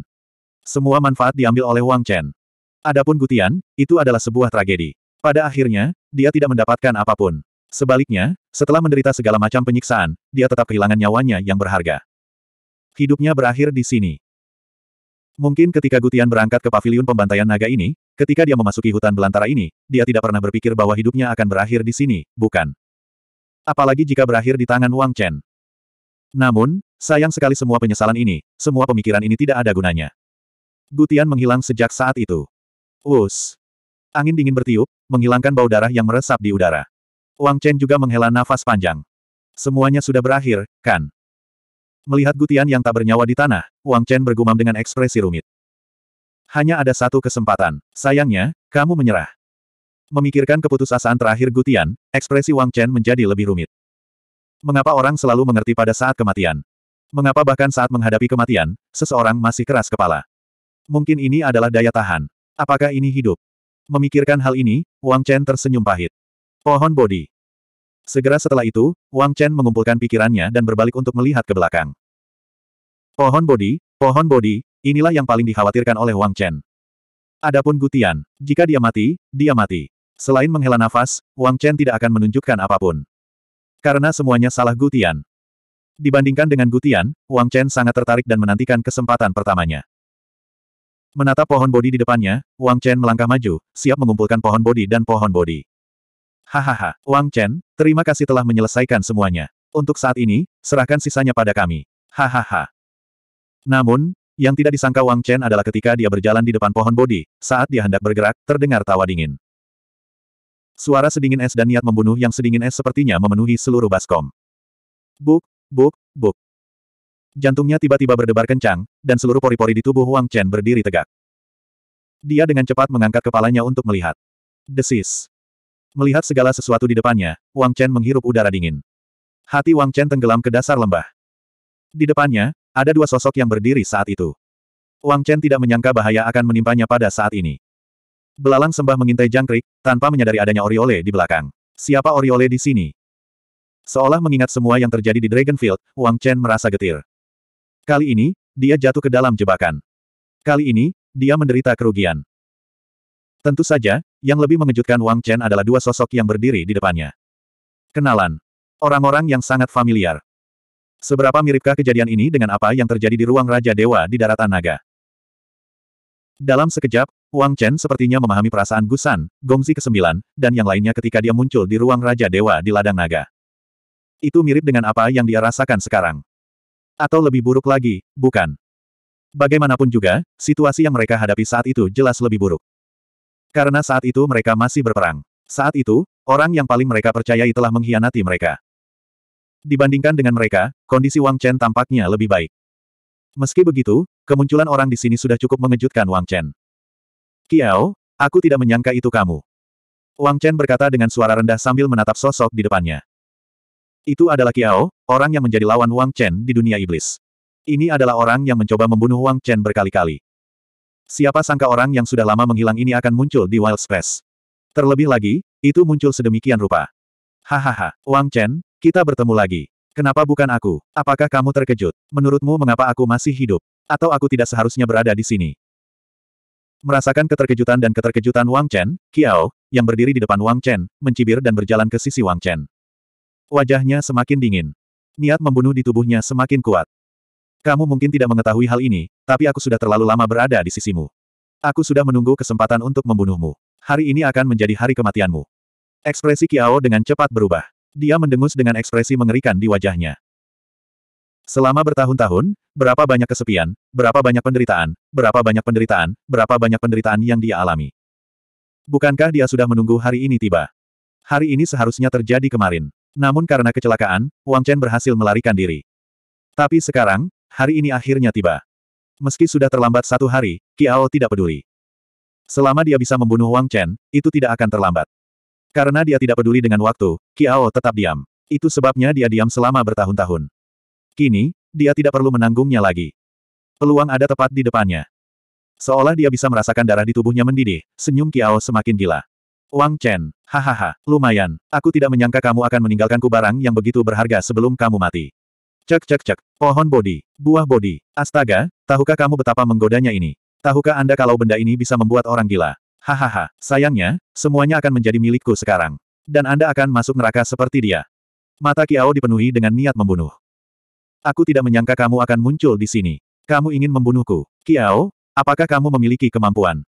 Semua manfaat diambil oleh Wang Chen. Adapun Gutian, itu adalah sebuah tragedi. Pada akhirnya, dia tidak mendapatkan apapun. Sebaliknya, setelah menderita segala macam penyiksaan, dia tetap kehilangan nyawanya yang berharga. Hidupnya berakhir di sini. Mungkin ketika Gutian berangkat ke paviliun pembantaian naga ini, ketika dia memasuki hutan belantara ini, dia tidak pernah berpikir bahwa hidupnya akan berakhir di sini, bukan? Apalagi jika berakhir di tangan Wang Chen. Namun, sayang sekali semua penyesalan ini, semua pemikiran ini tidak ada gunanya. Gutian menghilang sejak saat itu. Us. Angin dingin bertiup, menghilangkan bau darah yang meresap di udara. Wang Chen juga menghela nafas panjang. Semuanya sudah berakhir, kan? Melihat gutian yang tak bernyawa di tanah, Wang Chen bergumam dengan ekspresi rumit. Hanya ada satu kesempatan. Sayangnya, kamu menyerah. Memikirkan keputusasaan terakhir gutian, ekspresi Wang Chen menjadi lebih rumit. Mengapa orang selalu mengerti pada saat kematian? Mengapa bahkan saat menghadapi kematian, seseorang masih keras kepala? Mungkin ini adalah daya tahan. Apakah ini hidup? Memikirkan hal ini, Wang Chen tersenyum pahit. Pohon bodi. Segera setelah itu, Wang Chen mengumpulkan pikirannya dan berbalik untuk melihat ke belakang. Pohon bodi, pohon bodi, inilah yang paling dikhawatirkan oleh Wang Chen. Adapun Gutian, jika dia mati, dia mati. Selain menghela nafas, Wang Chen tidak akan menunjukkan apapun. Karena semuanya salah Gutian. Dibandingkan dengan Gutian, Wang Chen sangat tertarik dan menantikan kesempatan pertamanya. Menatap pohon bodi di depannya, Wang Chen melangkah maju, siap mengumpulkan pohon bodi dan pohon bodi. Hahaha, Wang Chen, terima kasih telah menyelesaikan semuanya. Untuk saat ini, serahkan sisanya pada kami. Hahaha. Namun, yang tidak disangka Wang Chen adalah ketika dia berjalan di depan pohon bodi, saat dia hendak bergerak, terdengar tawa dingin. Suara sedingin es dan niat membunuh yang sedingin es sepertinya memenuhi seluruh baskom. Buk, buk, buk. Jantungnya tiba-tiba berdebar kencang, dan seluruh pori-pori di tubuh Wang Chen berdiri tegak. Dia dengan cepat mengangkat kepalanya untuk melihat. Desis. Melihat segala sesuatu di depannya, Wang Chen menghirup udara dingin. Hati Wang Chen tenggelam ke dasar lembah. Di depannya, ada dua sosok yang berdiri saat itu. Wang Chen tidak menyangka bahaya akan menimpanya pada saat ini. Belalang sembah mengintai jangkrik, tanpa menyadari adanya Oriole di belakang. Siapa Oriole di sini? Seolah mengingat semua yang terjadi di Dragonfield, Wang Chen merasa getir. Kali ini, dia jatuh ke dalam jebakan. Kali ini, dia menderita kerugian. Tentu saja, yang lebih mengejutkan Wang Chen adalah dua sosok yang berdiri di depannya. Kenalan. Orang-orang yang sangat familiar. Seberapa miripkah kejadian ini dengan apa yang terjadi di ruang Raja Dewa di daratan naga? Dalam sekejap, Wang Chen sepertinya memahami perasaan Gusan, Gongzi ke-9, dan yang lainnya ketika dia muncul di ruang Raja Dewa di Ladang Naga. Itu mirip dengan apa yang dia rasakan sekarang. Atau lebih buruk lagi, bukan. Bagaimanapun juga, situasi yang mereka hadapi saat itu jelas lebih buruk. Karena saat itu mereka masih berperang. Saat itu, orang yang paling mereka percayai telah mengkhianati mereka. Dibandingkan dengan mereka, kondisi Wang Chen tampaknya lebih baik. Meski begitu, kemunculan orang di sini sudah cukup mengejutkan Wang Chen. Kiao, aku tidak menyangka itu kamu. Wang Chen berkata dengan suara rendah sambil menatap sosok di depannya. Itu adalah Kiao, orang yang menjadi lawan Wang Chen di dunia iblis. Ini adalah orang yang mencoba membunuh Wang Chen berkali-kali. Siapa sangka orang yang sudah lama menghilang ini akan muncul di Wild Space. Terlebih lagi, itu muncul sedemikian rupa. Hahaha, Wang Chen, kita bertemu lagi. Kenapa bukan aku? Apakah kamu terkejut? Menurutmu mengapa aku masih hidup? Atau aku tidak seharusnya berada di sini? Merasakan keterkejutan dan keterkejutan Wang Chen, Kiao, yang berdiri di depan Wang Chen, mencibir dan berjalan ke sisi Wang Chen. Wajahnya semakin dingin. Niat membunuh di tubuhnya semakin kuat. Kamu mungkin tidak mengetahui hal ini, tapi aku sudah terlalu lama berada di sisimu. Aku sudah menunggu kesempatan untuk membunuhmu. Hari ini akan menjadi hari kematianmu. Ekspresi Kiao dengan cepat berubah. Dia mendengus dengan ekspresi mengerikan di wajahnya. Selama bertahun-tahun, berapa banyak kesepian, berapa banyak penderitaan, berapa banyak penderitaan, berapa banyak penderitaan yang dia alami. Bukankah dia sudah menunggu hari ini tiba? Hari ini seharusnya terjadi kemarin. Namun karena kecelakaan, Wang Chen berhasil melarikan diri. Tapi sekarang, Hari ini akhirnya tiba. Meski sudah terlambat satu hari, Kiao tidak peduli. Selama dia bisa membunuh Wang Chen, itu tidak akan terlambat. Karena dia tidak peduli dengan waktu, Kiao tetap diam. Itu sebabnya dia diam selama bertahun-tahun. Kini, dia tidak perlu menanggungnya lagi. Peluang ada tepat di depannya. Seolah dia bisa merasakan darah di tubuhnya mendidih, senyum Kiao semakin gila. Wang Chen, hahaha, lumayan, aku tidak menyangka kamu akan meninggalkanku barang yang begitu berharga sebelum kamu mati. Cek cek cek, pohon bodi, buah bodi. Astaga, tahukah kamu betapa menggodanya ini? Tahukah Anda kalau benda ini bisa membuat orang gila? Hahaha, sayangnya, semuanya akan menjadi milikku sekarang. Dan Anda akan masuk neraka seperti dia. Mata Kiao dipenuhi dengan niat membunuh. Aku tidak menyangka kamu akan muncul di sini. Kamu ingin membunuhku. Kiao, apakah kamu memiliki kemampuan?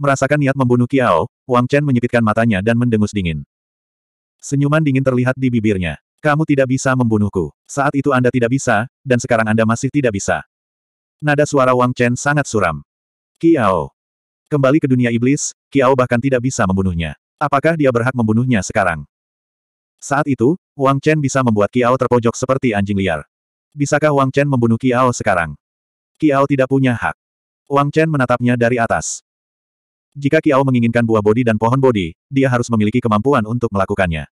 Merasakan niat membunuh Kiao, Wang Chen menyipitkan matanya dan mendengus dingin. Senyuman dingin terlihat di bibirnya. Kamu tidak bisa membunuhku. Saat itu Anda tidak bisa, dan sekarang Anda masih tidak bisa. Nada suara Wang Chen sangat suram. Kiao. Kembali ke dunia iblis, Kiao bahkan tidak bisa membunuhnya. Apakah dia berhak membunuhnya sekarang? Saat itu, Wang Chen bisa membuat Kiao terpojok seperti anjing liar. Bisakah Wang Chen membunuh Kiao sekarang? Kiao tidak punya hak. Wang Chen menatapnya dari atas. Jika Kiao menginginkan buah bodi dan pohon bodi, dia harus memiliki kemampuan untuk melakukannya.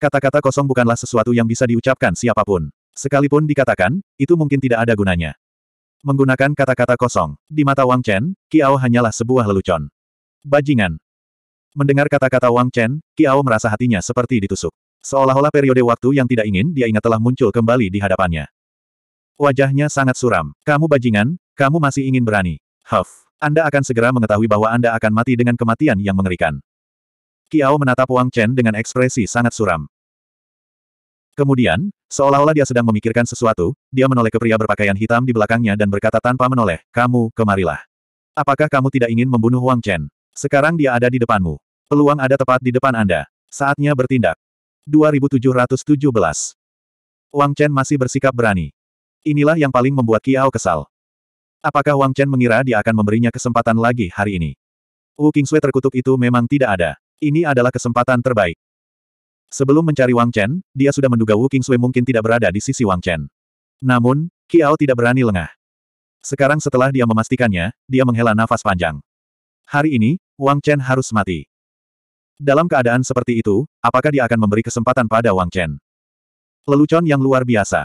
Kata-kata kosong bukanlah sesuatu yang bisa diucapkan siapapun. Sekalipun dikatakan, itu mungkin tidak ada gunanya. Menggunakan kata-kata kosong, di mata Wang Chen, Kiao hanyalah sebuah lelucon. Bajingan. Mendengar kata-kata Wang Chen, Kiao merasa hatinya seperti ditusuk. Seolah-olah periode waktu yang tidak ingin dia ingat telah muncul kembali di hadapannya. Wajahnya sangat suram. Kamu bajingan, kamu masih ingin berani. Huff. Anda akan segera mengetahui bahwa Anda akan mati dengan kematian yang mengerikan. Kiao menatap Wang Chen dengan ekspresi sangat suram. Kemudian, seolah-olah dia sedang memikirkan sesuatu, dia menoleh ke pria berpakaian hitam di belakangnya dan berkata tanpa menoleh, kamu, kemarilah. Apakah kamu tidak ingin membunuh Wang Chen? Sekarang dia ada di depanmu. Peluang ada tepat di depan Anda. Saatnya bertindak. 2717 Wang Chen masih bersikap berani. Inilah yang paling membuat Kiao kesal. Apakah Wang Chen mengira dia akan memberinya kesempatan lagi hari ini? Wu Kingsui terkutuk itu memang tidak ada. Ini adalah kesempatan terbaik. Sebelum mencari Wang Chen, dia sudah menduga Wu Qingsui mungkin tidak berada di sisi Wang Chen. Namun, Qiao tidak berani lengah. Sekarang setelah dia memastikannya, dia menghela nafas panjang. Hari ini, Wang Chen harus mati. Dalam keadaan seperti itu, apakah dia akan memberi kesempatan pada Wang Chen? Lelucon yang luar biasa.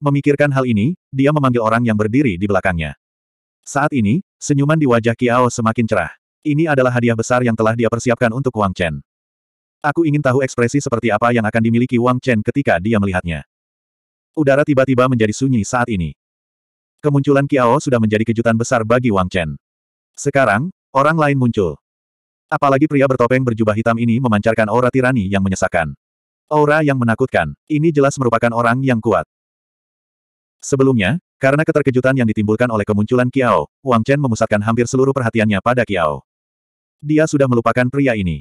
Memikirkan hal ini, dia memanggil orang yang berdiri di belakangnya. Saat ini, senyuman di wajah Qiao semakin cerah. Ini adalah hadiah besar yang telah dia persiapkan untuk Wang Chen. Aku ingin tahu ekspresi seperti apa yang akan dimiliki Wang Chen ketika dia melihatnya. Udara tiba-tiba menjadi sunyi saat ini. Kemunculan Kiao sudah menjadi kejutan besar bagi Wang Chen. Sekarang, orang lain muncul. Apalagi pria bertopeng berjubah hitam ini memancarkan aura tirani yang menyesakkan. Aura yang menakutkan, ini jelas merupakan orang yang kuat. Sebelumnya, karena keterkejutan yang ditimbulkan oleh kemunculan Kiao, Wang Chen memusatkan hampir seluruh perhatiannya pada Kiao. Dia sudah melupakan pria ini.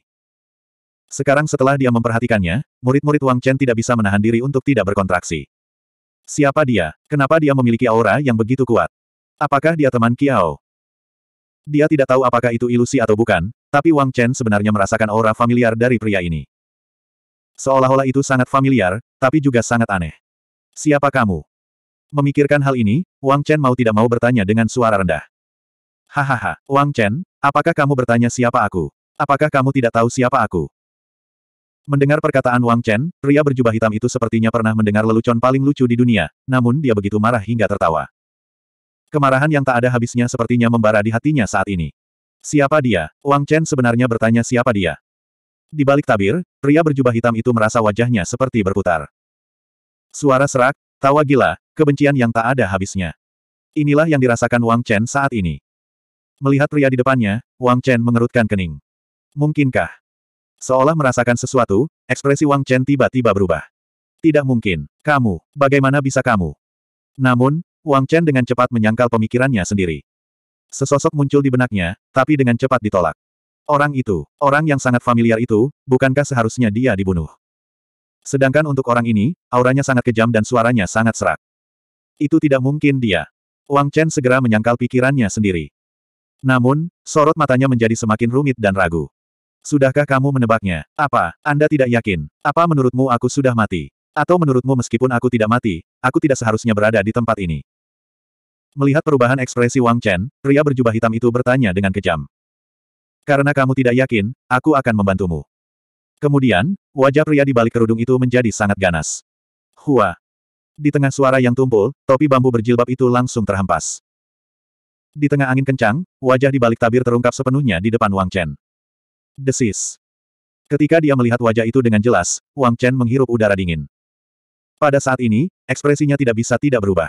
Sekarang setelah dia memperhatikannya, murid-murid Wang Chen tidak bisa menahan diri untuk tidak berkontraksi. Siapa dia? Kenapa dia memiliki aura yang begitu kuat? Apakah dia teman Kiao? Dia tidak tahu apakah itu ilusi atau bukan, tapi Wang Chen sebenarnya merasakan aura familiar dari pria ini. Seolah-olah itu sangat familiar, tapi juga sangat aneh. Siapa kamu? Memikirkan hal ini, Wang Chen mau tidak mau bertanya dengan suara rendah. Hahaha, Wang Chen, apakah kamu bertanya siapa aku? Apakah kamu tidak tahu siapa aku? Mendengar perkataan Wang Chen, pria berjubah hitam itu sepertinya pernah mendengar lelucon paling lucu di dunia, namun dia begitu marah hingga tertawa. Kemarahan yang tak ada habisnya sepertinya membara di hatinya saat ini. Siapa dia? Wang Chen sebenarnya bertanya siapa dia. Di balik tabir, pria berjubah hitam itu merasa wajahnya seperti berputar. Suara serak, tawa gila, kebencian yang tak ada habisnya. Inilah yang dirasakan Wang Chen saat ini. Melihat pria di depannya, Wang Chen mengerutkan kening. Mungkinkah? Seolah merasakan sesuatu, ekspresi Wang Chen tiba-tiba berubah. Tidak mungkin. Kamu, bagaimana bisa kamu? Namun, Wang Chen dengan cepat menyangkal pemikirannya sendiri. Sesosok muncul di benaknya, tapi dengan cepat ditolak. Orang itu, orang yang sangat familiar itu, bukankah seharusnya dia dibunuh? Sedangkan untuk orang ini, auranya sangat kejam dan suaranya sangat serak. Itu tidak mungkin dia. Wang Chen segera menyangkal pikirannya sendiri. Namun, sorot matanya menjadi semakin rumit dan ragu. Sudahkah kamu menebaknya? Apa, Anda tidak yakin? Apa menurutmu aku sudah mati? Atau menurutmu meskipun aku tidak mati, aku tidak seharusnya berada di tempat ini? Melihat perubahan ekspresi Wang Chen, pria berjubah hitam itu bertanya dengan kejam. Karena kamu tidak yakin, aku akan membantumu. Kemudian, wajah pria di balik kerudung itu menjadi sangat ganas. Hua! Di tengah suara yang tumpul, topi bambu berjilbab itu langsung terhempas. Di tengah angin kencang, wajah di balik tabir terungkap sepenuhnya di depan Wang Chen. Desis. Ketika dia melihat wajah itu dengan jelas, Wang Chen menghirup udara dingin. Pada saat ini, ekspresinya tidak bisa tidak berubah.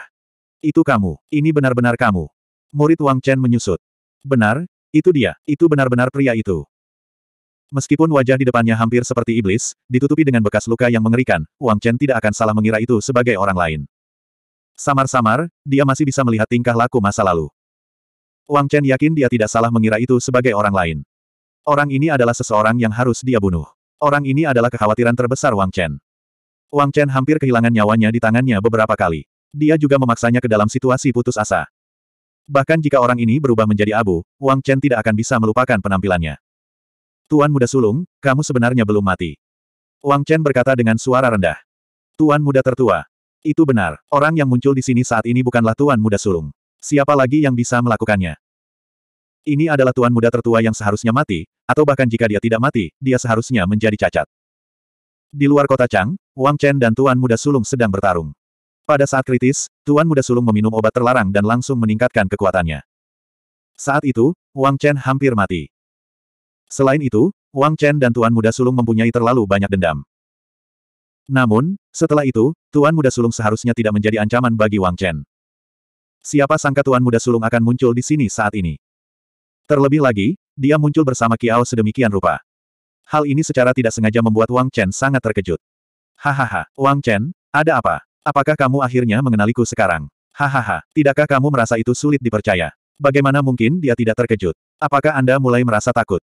Itu kamu, ini benar-benar kamu. Murid Wang Chen menyusut. Benar, itu dia, itu benar-benar pria itu. Meskipun wajah di depannya hampir seperti iblis, ditutupi dengan bekas luka yang mengerikan, Wang Chen tidak akan salah mengira itu sebagai orang lain. Samar-samar, dia masih bisa melihat tingkah laku masa lalu. Wang Chen yakin dia tidak salah mengira itu sebagai orang lain. Orang ini adalah seseorang yang harus dia bunuh. Orang ini adalah kekhawatiran terbesar Wang Chen. Wang Chen hampir kehilangan nyawanya di tangannya beberapa kali. Dia juga memaksanya ke dalam situasi putus asa. Bahkan jika orang ini berubah menjadi abu, Wang Chen tidak akan bisa melupakan penampilannya. Tuan muda sulung, kamu sebenarnya belum mati. Wang Chen berkata dengan suara rendah. Tuan muda tertua. Itu benar, orang yang muncul di sini saat ini bukanlah tuan muda sulung. Siapa lagi yang bisa melakukannya? Ini adalah tuan muda tertua yang seharusnya mati, atau bahkan jika dia tidak mati, dia seharusnya menjadi cacat. Di luar kota Chang, Wang Chen dan tuan muda sulung sedang bertarung. Pada saat kritis, tuan muda sulung meminum obat terlarang dan langsung meningkatkan kekuatannya. Saat itu, Wang Chen hampir mati. Selain itu, Wang Chen dan tuan muda sulung mempunyai terlalu banyak dendam. Namun, setelah itu, tuan muda sulung seharusnya tidak menjadi ancaman bagi Wang Chen. Siapa sangka Tuan Muda Sulung akan muncul di sini saat ini? Terlebih lagi, dia muncul bersama Kiao sedemikian rupa. Hal ini secara tidak sengaja membuat Wang Chen sangat terkejut. Hahaha, Wang Chen, ada apa? Apakah kamu akhirnya mengenaliku sekarang? Hahaha, tidakkah kamu merasa itu sulit dipercaya? Bagaimana mungkin dia tidak terkejut? Apakah Anda mulai merasa takut?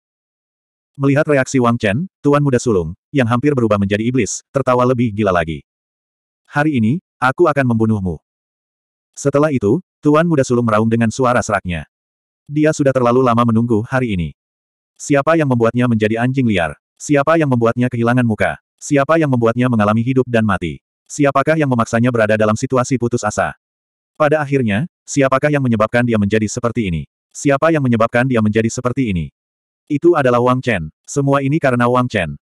Melihat reaksi Wang Chen, Tuan Muda Sulung, yang hampir berubah menjadi iblis, tertawa lebih gila lagi. Hari ini, aku akan membunuhmu. Setelah itu, Tuan muda sulung meraung dengan suara seraknya. Dia sudah terlalu lama menunggu hari ini. Siapa yang membuatnya menjadi anjing liar? Siapa yang membuatnya kehilangan muka? Siapa yang membuatnya mengalami hidup dan mati? Siapakah yang memaksanya berada dalam situasi putus asa? Pada akhirnya, siapakah yang menyebabkan dia menjadi seperti ini? Siapa yang menyebabkan dia menjadi seperti ini? Itu adalah Wang Chen. Semua ini karena Wang Chen.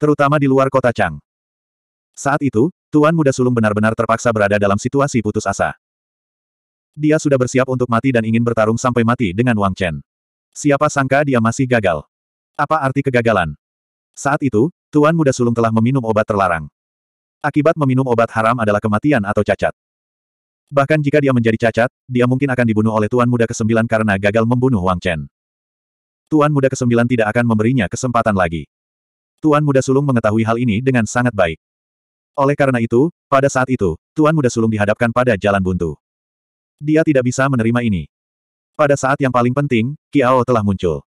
Terutama di luar kota Chang. Saat itu, Tuan Muda Sulung benar-benar terpaksa berada dalam situasi putus asa. Dia sudah bersiap untuk mati dan ingin bertarung sampai mati dengan Wang Chen. Siapa sangka dia masih gagal. Apa arti kegagalan? Saat itu, Tuan Muda Sulung telah meminum obat terlarang. Akibat meminum obat haram adalah kematian atau cacat. Bahkan jika dia menjadi cacat, dia mungkin akan dibunuh oleh Tuan Muda ke-9 karena gagal membunuh Wang Chen. Tuan Muda ke-9 tidak akan memberinya kesempatan lagi. Tuan Muda Sulung mengetahui hal ini dengan sangat baik. Oleh karena itu, pada saat itu, Tuan Muda Sulung dihadapkan pada jalan buntu dia tidak bisa menerima ini. Pada saat yang paling penting, Kiao telah muncul.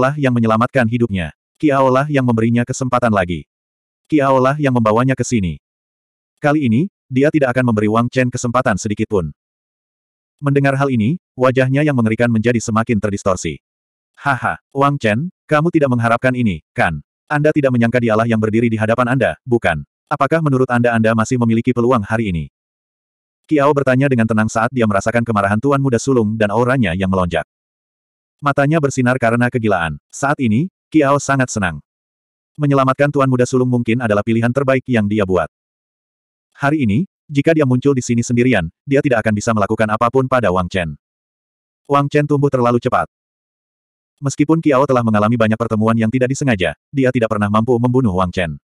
lah yang menyelamatkan hidupnya. lah yang memberinya kesempatan lagi. lah yang membawanya ke sini. Kali ini, dia tidak akan memberi Wang Chen kesempatan sedikitpun. Mendengar hal ini, wajahnya yang mengerikan menjadi semakin terdistorsi. Haha, Wang Chen, kamu tidak mengharapkan ini, kan? Anda tidak menyangka dialah yang berdiri di hadapan Anda, bukan? Apakah menurut Anda Anda masih memiliki peluang hari ini? Kiao bertanya dengan tenang saat dia merasakan kemarahan Tuan Muda Sulung dan auranya yang melonjak. Matanya bersinar karena kegilaan. Saat ini, Kiao sangat senang. Menyelamatkan Tuan Muda Sulung mungkin adalah pilihan terbaik yang dia buat. Hari ini, jika dia muncul di sini sendirian, dia tidak akan bisa melakukan apapun pada Wang Chen. Wang Chen tumbuh terlalu cepat. Meskipun Kiao telah mengalami banyak pertemuan yang tidak disengaja, dia tidak pernah mampu membunuh Wang Chen.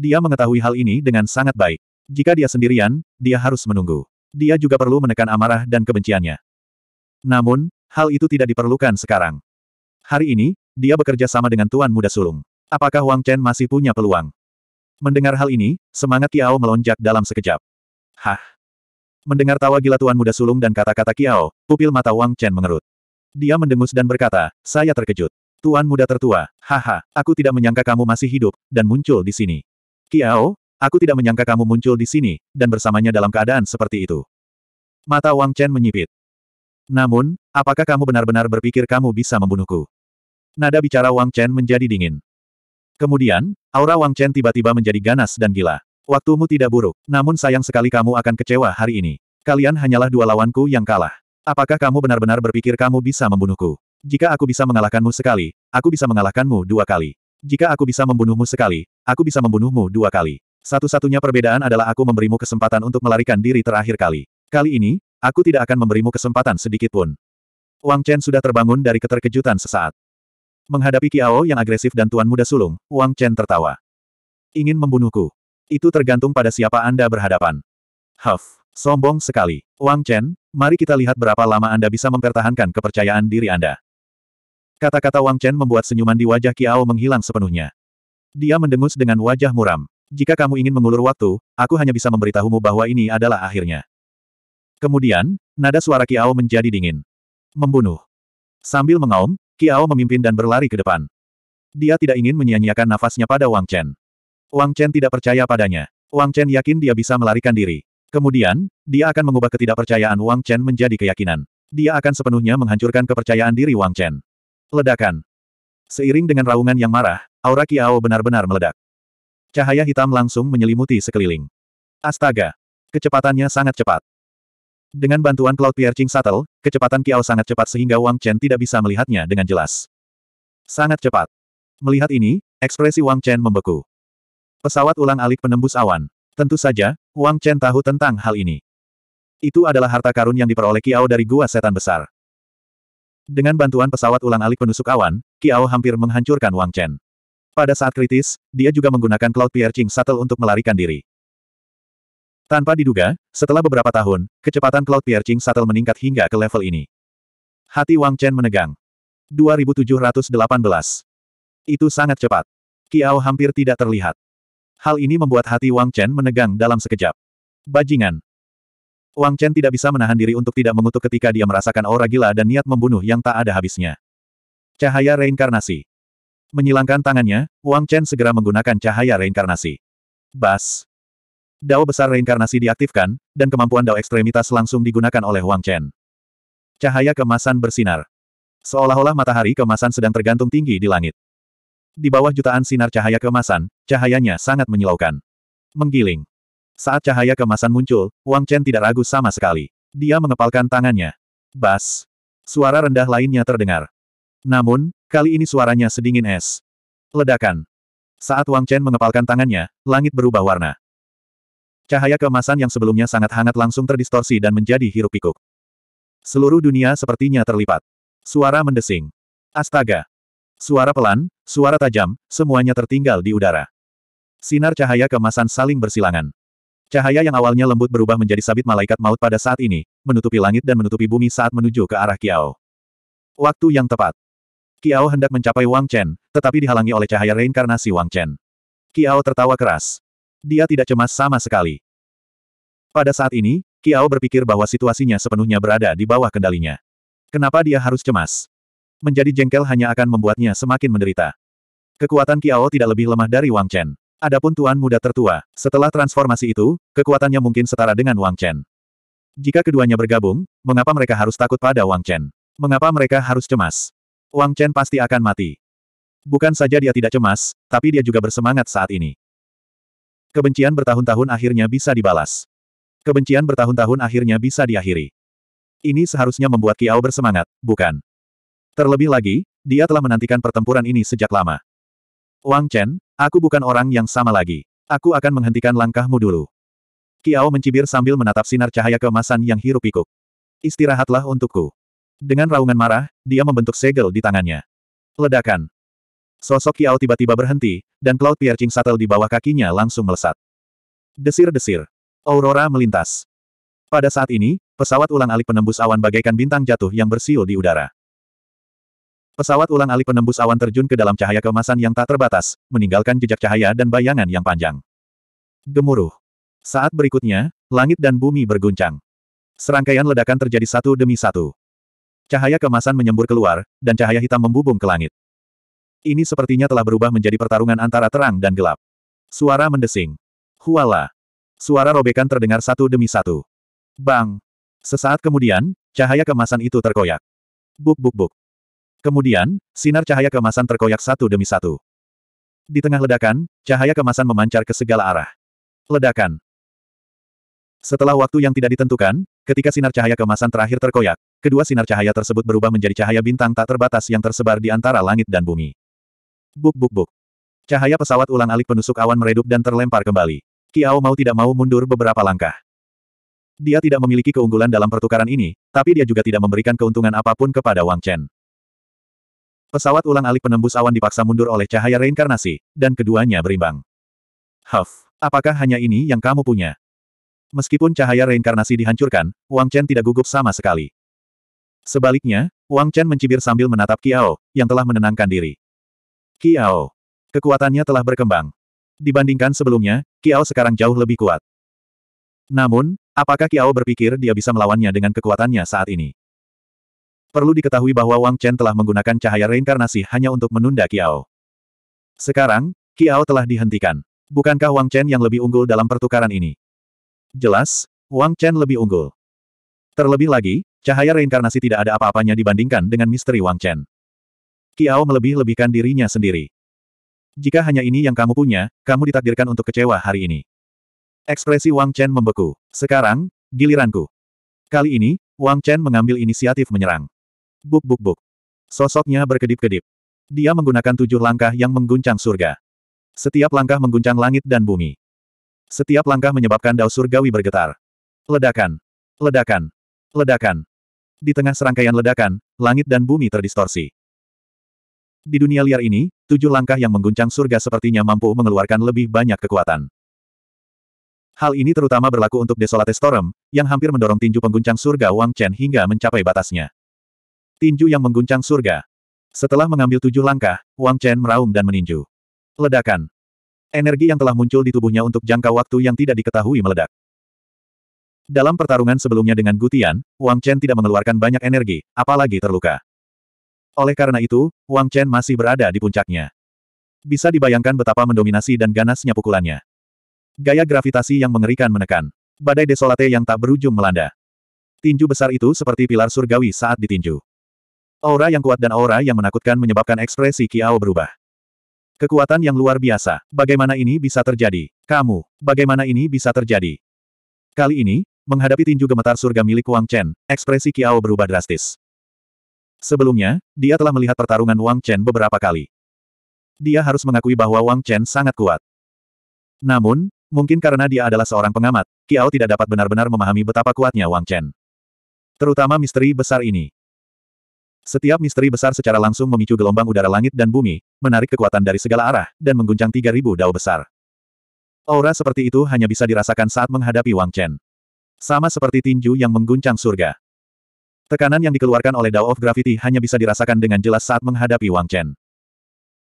Dia mengetahui hal ini dengan sangat baik. Jika dia sendirian, dia harus menunggu. Dia juga perlu menekan amarah dan kebenciannya. Namun, hal itu tidak diperlukan sekarang. Hari ini, dia bekerja sama dengan Tuan Muda Sulung. Apakah Wang Chen masih punya peluang? Mendengar hal ini, semangat Kiao melonjak dalam sekejap. Hah! Mendengar tawa gila Tuan Muda Sulung dan kata-kata Kiao, pupil mata Wang Chen mengerut. Dia mendengus dan berkata, saya terkejut. Tuan Muda tertua, haha, aku tidak menyangka kamu masih hidup, dan muncul di sini. Kiao, Aku tidak menyangka kamu muncul di sini, dan bersamanya dalam keadaan seperti itu. Mata Wang Chen menyipit. Namun, apakah kamu benar-benar berpikir kamu bisa membunuhku? Nada bicara Wang Chen menjadi dingin. Kemudian, aura Wang Chen tiba-tiba menjadi ganas dan gila. Waktumu tidak buruk, namun sayang sekali kamu akan kecewa hari ini. Kalian hanyalah dua lawanku yang kalah. Apakah kamu benar-benar berpikir kamu bisa membunuhku? Jika aku bisa mengalahkanmu sekali, aku bisa mengalahkanmu dua kali. Jika aku bisa membunuhmu sekali, aku bisa membunuhmu dua kali. Satu-satunya perbedaan adalah aku memberimu kesempatan untuk melarikan diri terakhir kali. Kali ini, aku tidak akan memberimu kesempatan sedikit pun. Wang Chen sudah terbangun dari keterkejutan sesaat. Menghadapi Kiao yang agresif dan tuan muda sulung, Wang Chen tertawa. Ingin membunuhku. Itu tergantung pada siapa Anda berhadapan. Huff, sombong sekali. Wang Chen, mari kita lihat berapa lama Anda bisa mempertahankan kepercayaan diri Anda. Kata-kata Wang Chen membuat senyuman di wajah Kiao menghilang sepenuhnya. Dia mendengus dengan wajah muram. Jika kamu ingin mengulur waktu, aku hanya bisa memberitahumu bahwa ini adalah akhirnya. Kemudian, nada suara Kiao menjadi dingin. Membunuh. Sambil mengaum, Kiao memimpin dan berlari ke depan. Dia tidak ingin menyia-nyiakan nafasnya pada Wang Chen. Wang Chen tidak percaya padanya. Wang Chen yakin dia bisa melarikan diri. Kemudian, dia akan mengubah ketidakpercayaan Wang Chen menjadi keyakinan. Dia akan sepenuhnya menghancurkan kepercayaan diri Wang Chen. Ledakan. Seiring dengan raungan yang marah, aura Kiao benar-benar meledak. Cahaya hitam langsung menyelimuti sekeliling. Astaga! Kecepatannya sangat cepat. Dengan bantuan Cloud Piercing Shuttle, kecepatan Kiao sangat cepat sehingga Wang Chen tidak bisa melihatnya dengan jelas. Sangat cepat. Melihat ini, ekspresi Wang Chen membeku. Pesawat ulang-alik penembus awan. Tentu saja, Wang Chen tahu tentang hal ini. Itu adalah harta karun yang diperoleh Kiao dari Gua Setan Besar. Dengan bantuan pesawat ulang-alik penusuk awan, Kiao hampir menghancurkan Wang Chen. Pada saat kritis, dia juga menggunakan Cloud Piercing Shuttle untuk melarikan diri. Tanpa diduga, setelah beberapa tahun, kecepatan Cloud Piercing Shuttle meningkat hingga ke level ini. Hati Wang Chen menegang. 2718. Itu sangat cepat. Kiao hampir tidak terlihat. Hal ini membuat hati Wang Chen menegang dalam sekejap. Bajingan. Wang Chen tidak bisa menahan diri untuk tidak mengutuk ketika dia merasakan aura gila dan niat membunuh yang tak ada habisnya. Cahaya reinkarnasi. Menyilangkan tangannya, Wang Chen segera menggunakan cahaya reinkarnasi. Bas! Dao besar reinkarnasi diaktifkan, dan kemampuan dao ekstremitas langsung digunakan oleh Wang Chen. Cahaya kemasan bersinar. Seolah-olah matahari kemasan sedang tergantung tinggi di langit. Di bawah jutaan sinar cahaya kemasan, cahayanya sangat menyilaukan. Menggiling. Saat cahaya kemasan muncul, Wang Chen tidak ragu sama sekali. Dia mengepalkan tangannya. Bas! Suara rendah lainnya terdengar. Namun, Kali ini suaranya sedingin es. Ledakan. Saat Wang Chen mengepalkan tangannya, langit berubah warna. Cahaya kemasan yang sebelumnya sangat hangat langsung terdistorsi dan menjadi hiruk-pikuk. Seluruh dunia sepertinya terlipat. Suara mendesing. Astaga. Suara pelan, suara tajam, semuanya tertinggal di udara. Sinar cahaya kemasan saling bersilangan. Cahaya yang awalnya lembut berubah menjadi sabit malaikat maut pada saat ini, menutupi langit dan menutupi bumi saat menuju ke arah Kiao. Waktu yang tepat. Kiao hendak mencapai Wang Chen, tetapi dihalangi oleh cahaya reinkarnasi Wang Chen. Kiao tertawa keras. Dia tidak cemas sama sekali. Pada saat ini, Kiao berpikir bahwa situasinya sepenuhnya berada di bawah kendalinya. Kenapa dia harus cemas? Menjadi jengkel hanya akan membuatnya semakin menderita. Kekuatan Kiao tidak lebih lemah dari Wang Chen. Adapun Tuan Muda Tertua, setelah transformasi itu, kekuatannya mungkin setara dengan Wang Chen. Jika keduanya bergabung, mengapa mereka harus takut pada Wang Chen? Mengapa mereka harus cemas? Wang Chen pasti akan mati. Bukan saja dia tidak cemas, tapi dia juga bersemangat saat ini. Kebencian bertahun-tahun akhirnya bisa dibalas. Kebencian bertahun-tahun akhirnya bisa diakhiri. Ini seharusnya membuat Kiao bersemangat, bukan? Terlebih lagi, dia telah menantikan pertempuran ini sejak lama. Wang Chen, aku bukan orang yang sama lagi. Aku akan menghentikan langkahmu dulu. Kiao mencibir sambil menatap sinar cahaya kemasan yang hirup-pikuk. Istirahatlah untukku. Dengan raungan marah, dia membentuk segel di tangannya. Ledakan. Sosok Kiao tiba-tiba berhenti, dan Cloud Piercing Shuttle di bawah kakinya langsung melesat. Desir-desir. Aurora melintas. Pada saat ini, pesawat ulang alik penembus awan bagaikan bintang jatuh yang bersiul di udara. Pesawat ulang alik penembus awan terjun ke dalam cahaya kemasan yang tak terbatas, meninggalkan jejak cahaya dan bayangan yang panjang. Gemuruh. Saat berikutnya, langit dan bumi berguncang. Serangkaian ledakan terjadi satu demi satu. Cahaya kemasan menyembur keluar, dan cahaya hitam membubung ke langit. Ini sepertinya telah berubah menjadi pertarungan antara terang dan gelap. Suara mendesing. Huala. Suara robekan terdengar satu demi satu. Bang. Sesaat kemudian, cahaya kemasan itu terkoyak. Buk buk buk. Kemudian, sinar cahaya kemasan terkoyak satu demi satu. Di tengah ledakan, cahaya kemasan memancar ke segala arah. Ledakan. Setelah waktu yang tidak ditentukan, Ketika sinar cahaya kemasan terakhir terkoyak, kedua sinar cahaya tersebut berubah menjadi cahaya bintang tak terbatas yang tersebar di antara langit dan bumi. Buk buk buk. Cahaya pesawat ulang-alik penusuk awan meredup dan terlempar kembali. Kiao mau tidak mau mundur beberapa langkah. Dia tidak memiliki keunggulan dalam pertukaran ini, tapi dia juga tidak memberikan keuntungan apapun kepada Wang Chen. Pesawat ulang-alik penembus awan dipaksa mundur oleh cahaya reinkarnasi, dan keduanya berimbang. Huff, apakah hanya ini yang kamu punya? Meskipun cahaya reinkarnasi dihancurkan, Wang Chen tidak gugup sama sekali. Sebaliknya, Wang Chen mencibir sambil menatap Kiao, yang telah menenangkan diri. Kiao. Kekuatannya telah berkembang. Dibandingkan sebelumnya, Kiao sekarang jauh lebih kuat. Namun, apakah Kiao berpikir dia bisa melawannya dengan kekuatannya saat ini? Perlu diketahui bahwa Wang Chen telah menggunakan cahaya reinkarnasi hanya untuk menunda Kiao. Sekarang, Kiao telah dihentikan. Bukankah Wang Chen yang lebih unggul dalam pertukaran ini? Jelas, Wang Chen lebih unggul. Terlebih lagi, cahaya reinkarnasi tidak ada apa-apanya dibandingkan dengan misteri Wang Chen. Kiao melebih-lebihkan dirinya sendiri. Jika hanya ini yang kamu punya, kamu ditakdirkan untuk kecewa hari ini. Ekspresi Wang Chen membeku. Sekarang, giliranku. Kali ini, Wang Chen mengambil inisiatif menyerang. Buk buk buk. Sosoknya berkedip-kedip. Dia menggunakan tujuh langkah yang mengguncang surga. Setiap langkah mengguncang langit dan bumi. Setiap langkah menyebabkan dao surgawi bergetar. Ledakan! Ledakan! Ledakan! Di tengah serangkaian ledakan, langit dan bumi terdistorsi. Di dunia liar ini, tujuh langkah yang mengguncang surga sepertinya mampu mengeluarkan lebih banyak kekuatan. Hal ini terutama berlaku untuk Desolate Storm, yang hampir mendorong tinju pengguncang surga Wang Chen hingga mencapai batasnya. Tinju yang mengguncang surga. Setelah mengambil tujuh langkah, Wang Chen meraung dan meninju. Ledakan. Energi yang telah muncul di tubuhnya untuk jangka waktu yang tidak diketahui meledak. Dalam pertarungan sebelumnya dengan Gutian, Wang Chen tidak mengeluarkan banyak energi, apalagi terluka. Oleh karena itu, Wang Chen masih berada di puncaknya. Bisa dibayangkan betapa mendominasi dan ganasnya pukulannya. Gaya gravitasi yang mengerikan menekan. Badai desolate yang tak berujung melanda. Tinju besar itu seperti pilar surgawi saat ditinju. Aura yang kuat dan aura yang menakutkan menyebabkan ekspresi Kiao berubah. Kekuatan yang luar biasa. Bagaimana ini bisa terjadi? Kamu, bagaimana ini bisa terjadi? Kali ini, menghadapi tinju gemetar surga milik Wang Chen, ekspresi Kiao berubah drastis. Sebelumnya, dia telah melihat pertarungan Wang Chen beberapa kali. Dia harus mengakui bahwa Wang Chen sangat kuat. Namun, mungkin karena dia adalah seorang pengamat, Kiao tidak dapat benar-benar memahami betapa kuatnya Wang Chen. Terutama misteri besar ini. Setiap misteri besar secara langsung memicu gelombang udara langit dan bumi, menarik kekuatan dari segala arah, dan mengguncang 3.000 dao besar. Aura seperti itu hanya bisa dirasakan saat menghadapi Wang Chen. Sama seperti tinju yang mengguncang surga. Tekanan yang dikeluarkan oleh Dao of Gravity hanya bisa dirasakan dengan jelas saat menghadapi Wang Chen.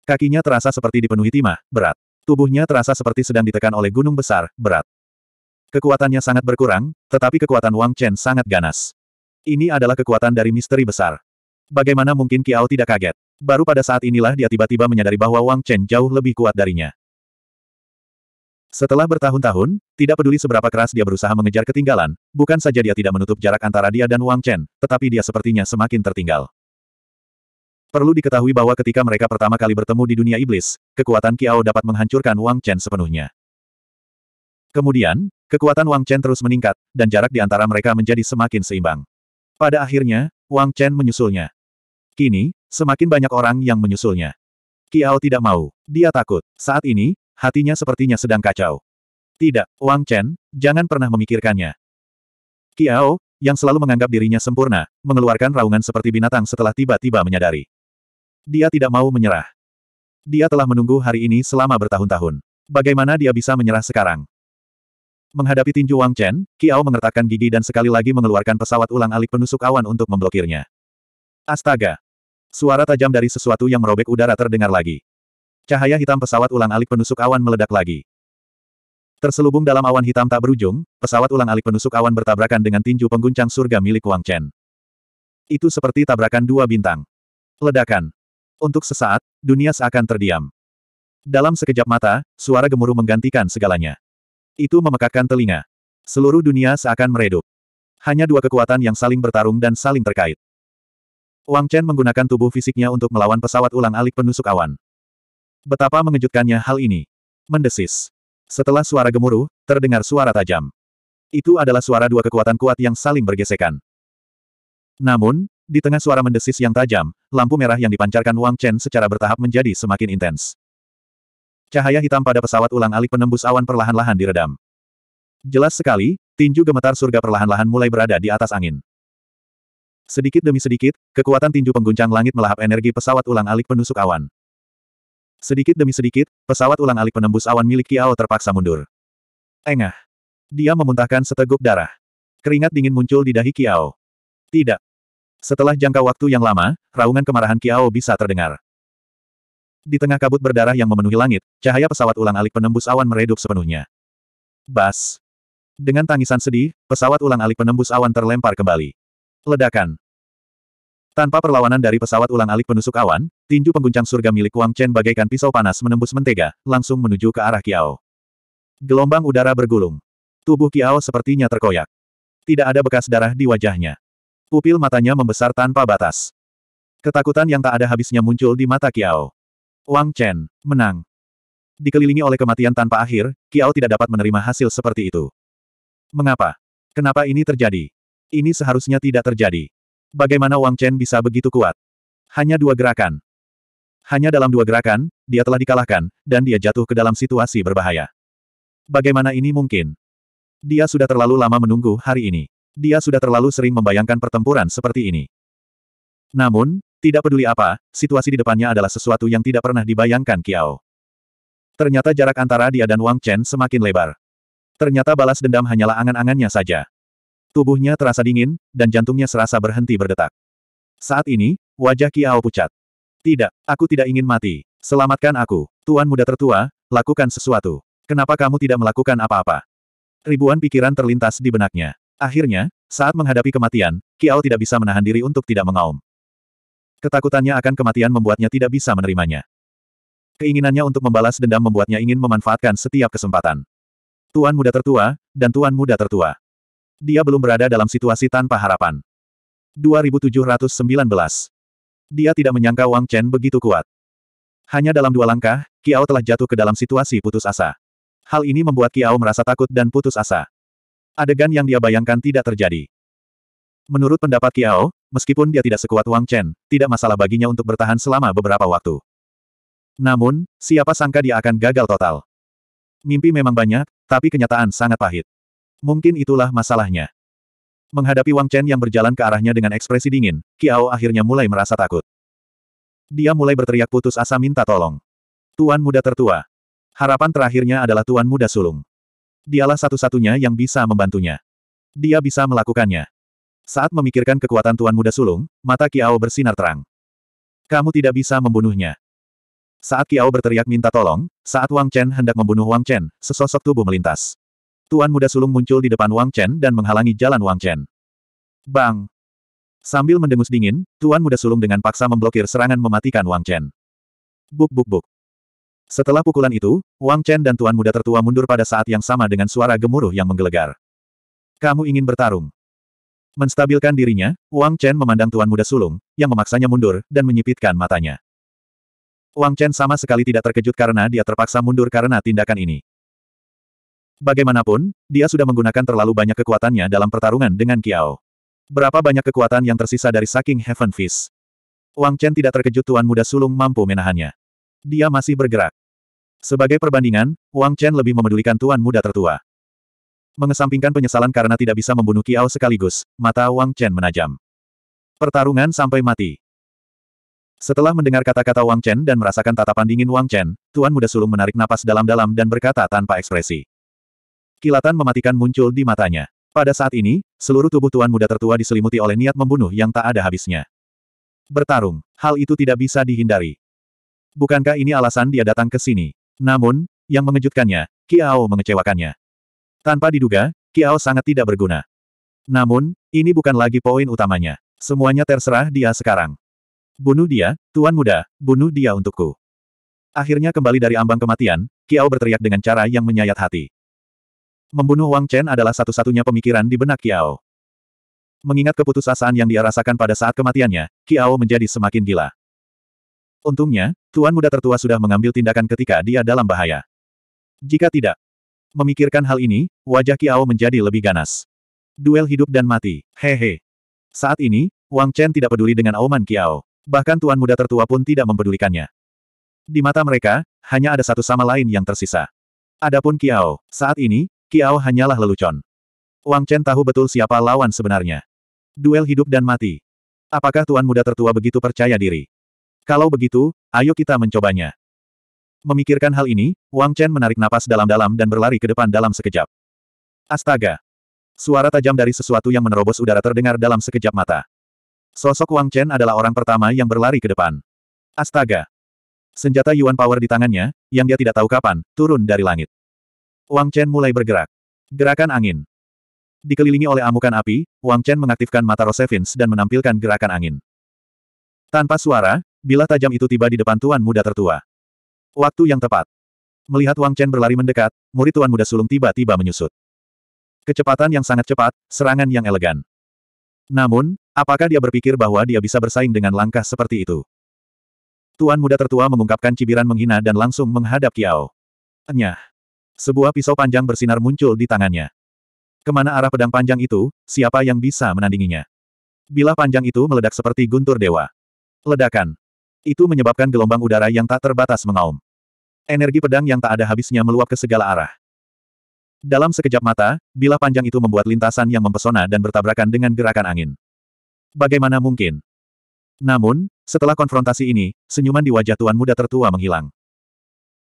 Kakinya terasa seperti dipenuhi timah, berat. Tubuhnya terasa seperti sedang ditekan oleh gunung besar, berat. Kekuatannya sangat berkurang, tetapi kekuatan Wang Chen sangat ganas. Ini adalah kekuatan dari misteri besar. Bagaimana mungkin Kiao tidak kaget? Baru pada saat inilah dia tiba-tiba menyadari bahwa Wang Chen jauh lebih kuat darinya. Setelah bertahun-tahun, tidak peduli seberapa keras dia berusaha mengejar ketinggalan, bukan saja dia tidak menutup jarak antara dia dan Wang Chen, tetapi dia sepertinya semakin tertinggal. Perlu diketahui bahwa ketika mereka pertama kali bertemu di dunia iblis, kekuatan Kiao dapat menghancurkan Wang Chen sepenuhnya. Kemudian, kekuatan Wang Chen terus meningkat, dan jarak di antara mereka menjadi semakin seimbang. Pada akhirnya, Wang Chen menyusulnya. Kini, semakin banyak orang yang menyusulnya. Kiao tidak mau. Dia takut. Saat ini, hatinya sepertinya sedang kacau. Tidak, Wang Chen, jangan pernah memikirkannya. Kiao, yang selalu menganggap dirinya sempurna, mengeluarkan raungan seperti binatang setelah tiba-tiba menyadari. Dia tidak mau menyerah. Dia telah menunggu hari ini selama bertahun-tahun. Bagaimana dia bisa menyerah sekarang? Menghadapi tinju Wang Chen, Kiao mengertakkan gigi dan sekali lagi mengeluarkan pesawat ulang alik penusuk awan untuk memblokirnya. Astaga, Suara tajam dari sesuatu yang merobek udara terdengar lagi. Cahaya hitam pesawat ulang-alik penusuk awan meledak lagi. Terselubung dalam awan hitam tak berujung, pesawat ulang-alik penusuk awan bertabrakan dengan tinju pengguncang surga milik Wang Chen. Itu seperti tabrakan dua bintang. Ledakan. Untuk sesaat, dunia seakan terdiam. Dalam sekejap mata, suara gemuruh menggantikan segalanya. Itu memekakkan telinga. Seluruh dunia seakan meredup. Hanya dua kekuatan yang saling bertarung dan saling terkait. Wang Chen menggunakan tubuh fisiknya untuk melawan pesawat ulang-alik penusuk awan. Betapa mengejutkannya hal ini. Mendesis. Setelah suara gemuruh, terdengar suara tajam. Itu adalah suara dua kekuatan kuat yang saling bergesekan. Namun, di tengah suara mendesis yang tajam, lampu merah yang dipancarkan Wang Chen secara bertahap menjadi semakin intens. Cahaya hitam pada pesawat ulang-alik penembus awan perlahan-lahan diredam. Jelas sekali, tinju gemetar surga perlahan-lahan mulai berada di atas angin. Sedikit demi sedikit, kekuatan tinju pengguncang langit melahap energi pesawat ulang-alik penusuk awan. Sedikit demi sedikit, pesawat ulang-alik penembus awan milik Kiao terpaksa mundur. Engah. Dia memuntahkan seteguk darah. Keringat dingin muncul di dahi Kiao. Tidak. Setelah jangka waktu yang lama, raungan kemarahan Kiao bisa terdengar. Di tengah kabut berdarah yang memenuhi langit, cahaya pesawat ulang-alik penembus awan meredup sepenuhnya. Bas. Dengan tangisan sedih, pesawat ulang-alik penembus awan terlempar kembali. Ledakan. Tanpa perlawanan dari pesawat ulang-alik penusuk awan, tinju pengguncang surga milik Wang Chen bagaikan pisau panas menembus mentega, langsung menuju ke arah Kiao. Gelombang udara bergulung. Tubuh Kiao sepertinya terkoyak. Tidak ada bekas darah di wajahnya. Pupil matanya membesar tanpa batas. Ketakutan yang tak ada habisnya muncul di mata Kiao. Wang Chen, menang. Dikelilingi oleh kematian tanpa akhir, Kiao tidak dapat menerima hasil seperti itu. Mengapa? Kenapa ini terjadi? Ini seharusnya tidak terjadi. Bagaimana Wang Chen bisa begitu kuat? Hanya dua gerakan. Hanya dalam dua gerakan, dia telah dikalahkan, dan dia jatuh ke dalam situasi berbahaya. Bagaimana ini mungkin? Dia sudah terlalu lama menunggu hari ini. Dia sudah terlalu sering membayangkan pertempuran seperti ini. Namun, tidak peduli apa, situasi di depannya adalah sesuatu yang tidak pernah dibayangkan Kiao. Ternyata jarak antara dia dan Wang Chen semakin lebar. Ternyata balas dendam hanyalah angan-angannya saja. Tubuhnya terasa dingin, dan jantungnya serasa berhenti berdetak. Saat ini, wajah Kiao pucat. Tidak, aku tidak ingin mati. Selamatkan aku. Tuan muda tertua, lakukan sesuatu. Kenapa kamu tidak melakukan apa-apa? Ribuan pikiran terlintas di benaknya. Akhirnya, saat menghadapi kematian, Kiao tidak bisa menahan diri untuk tidak mengaum. Ketakutannya akan kematian membuatnya tidak bisa menerimanya. Keinginannya untuk membalas dendam membuatnya ingin memanfaatkan setiap kesempatan. Tuan muda tertua, dan tuan muda tertua. Dia belum berada dalam situasi tanpa harapan. 2719. Dia tidak menyangka Wang Chen begitu kuat. Hanya dalam dua langkah, Kiao telah jatuh ke dalam situasi putus asa. Hal ini membuat Kiao merasa takut dan putus asa. Adegan yang dia bayangkan tidak terjadi. Menurut pendapat Kiao, meskipun dia tidak sekuat Wang Chen, tidak masalah baginya untuk bertahan selama beberapa waktu. Namun, siapa sangka dia akan gagal total. Mimpi memang banyak, tapi kenyataan sangat pahit. Mungkin itulah masalahnya. Menghadapi Wang Chen yang berjalan ke arahnya dengan ekspresi dingin, Kiao akhirnya mulai merasa takut. Dia mulai berteriak putus asa minta tolong. Tuan muda tertua. Harapan terakhirnya adalah tuan muda sulung. Dialah satu-satunya yang bisa membantunya. Dia bisa melakukannya. Saat memikirkan kekuatan tuan muda sulung, mata Kiao bersinar terang. Kamu tidak bisa membunuhnya. Saat Kiao berteriak minta tolong, saat Wang Chen hendak membunuh Wang Chen, sesosok tubuh melintas. Tuan muda sulung muncul di depan Wang Chen dan menghalangi jalan Wang Chen. Bang! Sambil mendengus dingin, Tuan muda sulung dengan paksa memblokir serangan mematikan Wang Chen. Buk buk buk. Setelah pukulan itu, Wang Chen dan Tuan muda tertua mundur pada saat yang sama dengan suara gemuruh yang menggelegar. Kamu ingin bertarung? Menstabilkan dirinya, Wang Chen memandang Tuan Muda Sulung, yang memaksanya mundur, dan menyipitkan matanya. Wang Chen sama sekali tidak terkejut karena dia terpaksa mundur karena tindakan ini. Bagaimanapun, dia sudah menggunakan terlalu banyak kekuatannya dalam pertarungan dengan Kiao. Berapa banyak kekuatan yang tersisa dari saking Heaven Fist? Wang Chen tidak terkejut tuan muda sulung mampu menahannya. Dia masih bergerak. Sebagai perbandingan, Wang Chen lebih memedulikan tuan muda tertua. Mengesampingkan penyesalan karena tidak bisa membunuh Kiao sekaligus, mata Wang Chen menajam. Pertarungan sampai mati. Setelah mendengar kata-kata Wang Chen dan merasakan tatapan dingin Wang Chen, Tuan Muda Sulung menarik napas dalam-dalam dan berkata tanpa ekspresi. Kilatan mematikan muncul di matanya. Pada saat ini, seluruh tubuh tuan muda tertua diselimuti oleh niat membunuh yang tak ada habisnya. Bertarung, hal itu tidak bisa dihindari. Bukankah ini alasan dia datang ke sini? Namun, yang mengejutkannya, Kiao mengecewakannya. Tanpa diduga, Kiao sangat tidak berguna. Namun, ini bukan lagi poin utamanya. Semuanya terserah dia sekarang. Bunuh dia, tuan muda, bunuh dia untukku. Akhirnya kembali dari ambang kematian, Kiao berteriak dengan cara yang menyayat hati. Membunuh Wang Chen adalah satu-satunya pemikiran di benak Kiao. Mengingat keputusasaan yang dia rasakan pada saat kematiannya, Kiao menjadi semakin gila. Untungnya, Tuan Muda Tertua sudah mengambil tindakan ketika dia dalam bahaya. Jika tidak, memikirkan hal ini, wajah Kiao menjadi lebih ganas. Duel hidup dan mati, hehe. Saat ini, Wang Chen tidak peduli dengan auman Kiao. Bahkan Tuan Muda Tertua pun tidak mempedulikannya. Di mata mereka, hanya ada satu sama lain yang tersisa. Adapun Kiao, saat ini, Kiao hanyalah lelucon. Wang Chen tahu betul siapa lawan sebenarnya. Duel hidup dan mati. Apakah tuan muda tertua begitu percaya diri? Kalau begitu, ayo kita mencobanya. Memikirkan hal ini, Wang Chen menarik napas dalam-dalam dan berlari ke depan dalam sekejap. Astaga! Suara tajam dari sesuatu yang menerobos udara terdengar dalam sekejap mata. Sosok Wang Chen adalah orang pertama yang berlari ke depan. Astaga! Senjata Yuan Power di tangannya, yang dia tidak tahu kapan, turun dari langit. Wang Chen mulai bergerak. Gerakan angin. Dikelilingi oleh amukan api, Wang Chen mengaktifkan mata Rosevins dan menampilkan gerakan angin. Tanpa suara, bila tajam itu tiba di depan tuan muda tertua. Waktu yang tepat. Melihat Wang Chen berlari mendekat, murid tuan muda sulung tiba-tiba menyusut. Kecepatan yang sangat cepat, serangan yang elegan. Namun, apakah dia berpikir bahwa dia bisa bersaing dengan langkah seperti itu? Tuan muda tertua mengungkapkan cibiran menghina dan langsung menghadap Kiao. Enyah. Sebuah pisau panjang bersinar muncul di tangannya. Kemana arah pedang panjang itu, siapa yang bisa menandinginya? Bila panjang itu meledak seperti guntur dewa. Ledakan. Itu menyebabkan gelombang udara yang tak terbatas mengaum. Energi pedang yang tak ada habisnya meluap ke segala arah. Dalam sekejap mata, bila panjang itu membuat lintasan yang mempesona dan bertabrakan dengan gerakan angin. Bagaimana mungkin? Namun, setelah konfrontasi ini, senyuman di wajah tuan muda tertua menghilang.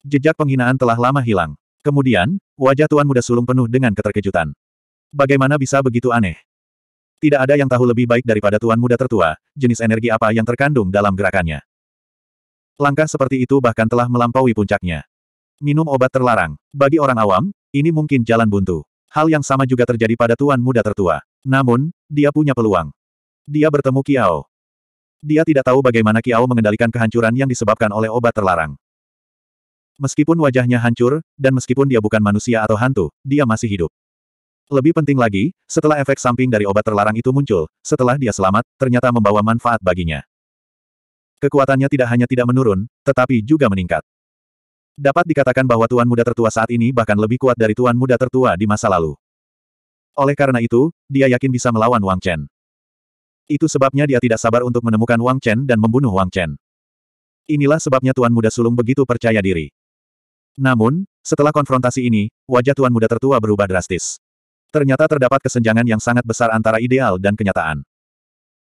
Jejak penghinaan telah lama hilang. Kemudian, wajah Tuan Muda Sulung penuh dengan keterkejutan. Bagaimana bisa begitu aneh? Tidak ada yang tahu lebih baik daripada Tuan Muda tertua, jenis energi apa yang terkandung dalam gerakannya. Langkah seperti itu bahkan telah melampaui puncaknya. Minum obat terlarang. Bagi orang awam, ini mungkin jalan buntu. Hal yang sama juga terjadi pada Tuan Muda tertua. Namun, dia punya peluang. Dia bertemu Kiao. Dia tidak tahu bagaimana Kiao mengendalikan kehancuran yang disebabkan oleh obat terlarang. Meskipun wajahnya hancur, dan meskipun dia bukan manusia atau hantu, dia masih hidup. Lebih penting lagi, setelah efek samping dari obat terlarang itu muncul, setelah dia selamat, ternyata membawa manfaat baginya. Kekuatannya tidak hanya tidak menurun, tetapi juga meningkat. Dapat dikatakan bahwa Tuan Muda Tertua saat ini bahkan lebih kuat dari Tuan Muda Tertua di masa lalu. Oleh karena itu, dia yakin bisa melawan Wang Chen. Itu sebabnya dia tidak sabar untuk menemukan Wang Chen dan membunuh Wang Chen. Inilah sebabnya Tuan Muda Sulung begitu percaya diri. Namun, setelah konfrontasi ini, wajah tuan muda tertua berubah drastis. Ternyata terdapat kesenjangan yang sangat besar antara ideal dan kenyataan.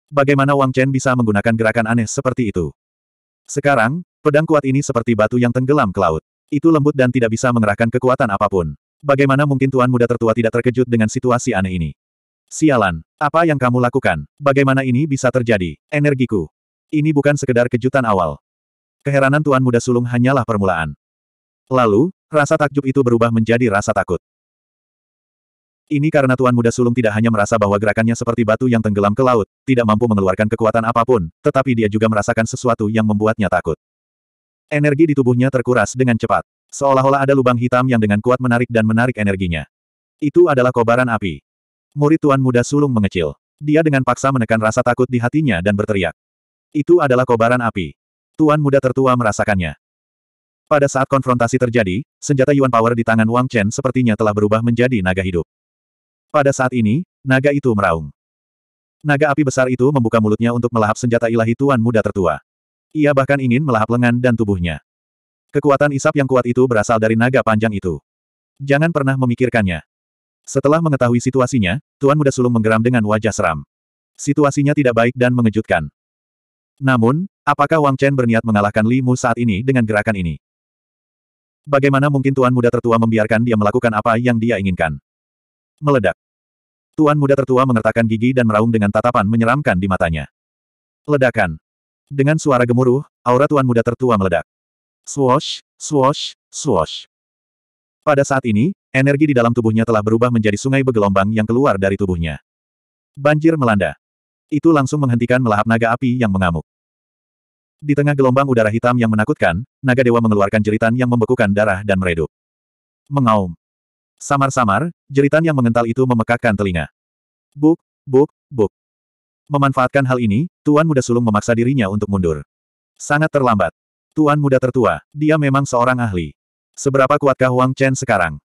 Bagaimana Wang Chen bisa menggunakan gerakan aneh seperti itu? Sekarang, pedang kuat ini seperti batu yang tenggelam ke laut. Itu lembut dan tidak bisa mengerahkan kekuatan apapun. Bagaimana mungkin tuan muda tertua tidak terkejut dengan situasi aneh ini? Sialan, apa yang kamu lakukan? Bagaimana ini bisa terjadi? Energiku. Ini bukan sekedar kejutan awal. Keheranan tuan muda sulung hanyalah permulaan. Lalu, rasa takjub itu berubah menjadi rasa takut. Ini karena Tuan Muda Sulung tidak hanya merasa bahwa gerakannya seperti batu yang tenggelam ke laut, tidak mampu mengeluarkan kekuatan apapun, tetapi dia juga merasakan sesuatu yang membuatnya takut. Energi di tubuhnya terkuras dengan cepat. Seolah-olah ada lubang hitam yang dengan kuat menarik dan menarik energinya. Itu adalah kobaran api. Murid Tuan Muda Sulung mengecil. Dia dengan paksa menekan rasa takut di hatinya dan berteriak. Itu adalah kobaran api. Tuan Muda Tertua merasakannya. Pada saat konfrontasi terjadi, senjata Yuan Power di tangan Wang Chen sepertinya telah berubah menjadi naga hidup. Pada saat ini, naga itu meraung. Naga api besar itu membuka mulutnya untuk melahap senjata ilahi Tuan Muda Tertua. Ia bahkan ingin melahap lengan dan tubuhnya. Kekuatan isap yang kuat itu berasal dari naga panjang itu. Jangan pernah memikirkannya. Setelah mengetahui situasinya, Tuan Muda Sulung menggeram dengan wajah seram. Situasinya tidak baik dan mengejutkan. Namun, apakah Wang Chen berniat mengalahkan Li Mu saat ini dengan gerakan ini? Bagaimana mungkin Tuan Muda Tertua membiarkan dia melakukan apa yang dia inginkan? Meledak. Tuan Muda Tertua mengertakkan gigi dan meraung dengan tatapan menyeramkan di matanya. Ledakan. Dengan suara gemuruh, aura Tuan Muda Tertua meledak. Swosh, swosh, swosh. Pada saat ini, energi di dalam tubuhnya telah berubah menjadi sungai bergelombang yang keluar dari tubuhnya. Banjir melanda. Itu langsung menghentikan melahap naga api yang mengamuk. Di tengah gelombang udara hitam yang menakutkan, naga dewa mengeluarkan jeritan yang membekukan darah dan meredup. Mengaum. Samar-samar, jeritan yang mengental itu memekakkan telinga. Buk, buk, buk. Memanfaatkan hal ini, Tuan Muda Sulung memaksa dirinya untuk mundur. Sangat terlambat. Tuan Muda Tertua, dia memang seorang ahli. Seberapa kuatkah Wang Chen sekarang?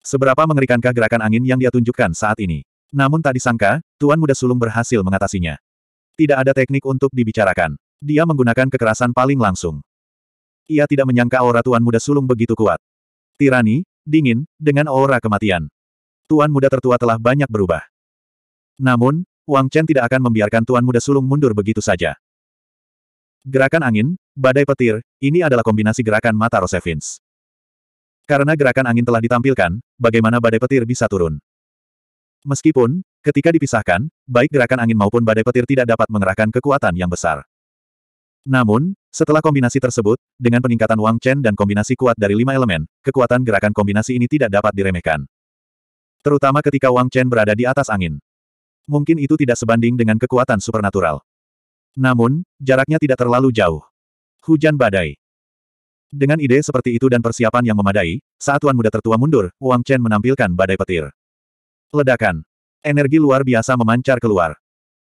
Seberapa mengerikankah gerakan angin yang dia tunjukkan saat ini? Namun tak disangka, Tuan Muda Sulung berhasil mengatasinya. Tidak ada teknik untuk dibicarakan. Dia menggunakan kekerasan paling langsung. Ia tidak menyangka aura Tuan Muda Sulung begitu kuat. Tirani, dingin, dengan aura kematian. Tuan Muda tertua telah banyak berubah. Namun, Wang Chen tidak akan membiarkan Tuan Muda Sulung mundur begitu saja. Gerakan angin, badai petir, ini adalah kombinasi gerakan mata Rosevins. Karena gerakan angin telah ditampilkan, bagaimana badai petir bisa turun. Meskipun, ketika dipisahkan, baik gerakan angin maupun badai petir tidak dapat mengerahkan kekuatan yang besar. Namun, setelah kombinasi tersebut, dengan peningkatan Wang Chen dan kombinasi kuat dari lima elemen, kekuatan gerakan kombinasi ini tidak dapat diremehkan. Terutama ketika Wang Chen berada di atas angin. Mungkin itu tidak sebanding dengan kekuatan supernatural. Namun, jaraknya tidak terlalu jauh. Hujan badai. Dengan ide seperti itu dan persiapan yang memadai, saat Tuan Muda Tertua mundur, Wang Chen menampilkan badai petir. Ledakan. Energi luar biasa memancar keluar.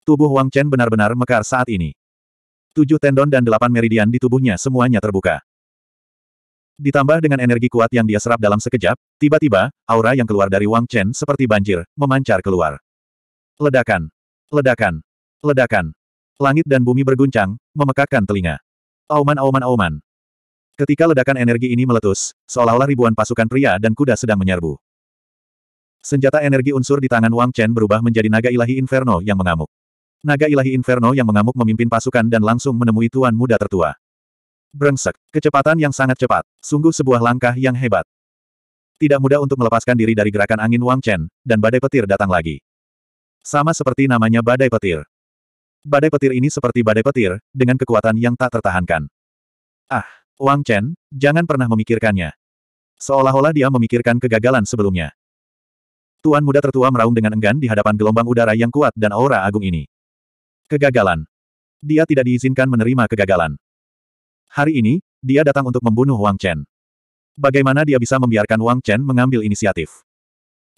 Tubuh Wang Chen benar-benar mekar saat ini. Tujuh tendon dan delapan meridian di tubuhnya semuanya terbuka. Ditambah dengan energi kuat yang dia serap dalam sekejap, tiba-tiba, aura yang keluar dari Wang Chen seperti banjir, memancar keluar. Ledakan! Ledakan! Ledakan! Langit dan bumi berguncang, memekakkan telinga. Auman auman auman. Ketika ledakan energi ini meletus, seolah-olah ribuan pasukan pria dan kuda sedang menyerbu. Senjata energi unsur di tangan Wang Chen berubah menjadi naga ilahi inferno yang mengamuk. Naga ilahi Inferno yang mengamuk memimpin pasukan dan langsung menemui tuan muda tertua. Brengsek, kecepatan yang sangat cepat, sungguh sebuah langkah yang hebat. Tidak mudah untuk melepaskan diri dari gerakan angin Wang Chen, dan badai petir datang lagi. Sama seperti namanya badai petir. Badai petir ini seperti badai petir, dengan kekuatan yang tak tertahankan. Ah, Wang Chen, jangan pernah memikirkannya. Seolah-olah dia memikirkan kegagalan sebelumnya. Tuan muda tertua meraung dengan enggan di hadapan gelombang udara yang kuat dan aura agung ini. Kegagalan. Dia tidak diizinkan menerima kegagalan. Hari ini, dia datang untuk membunuh Wang Chen. Bagaimana dia bisa membiarkan Wang Chen mengambil inisiatif?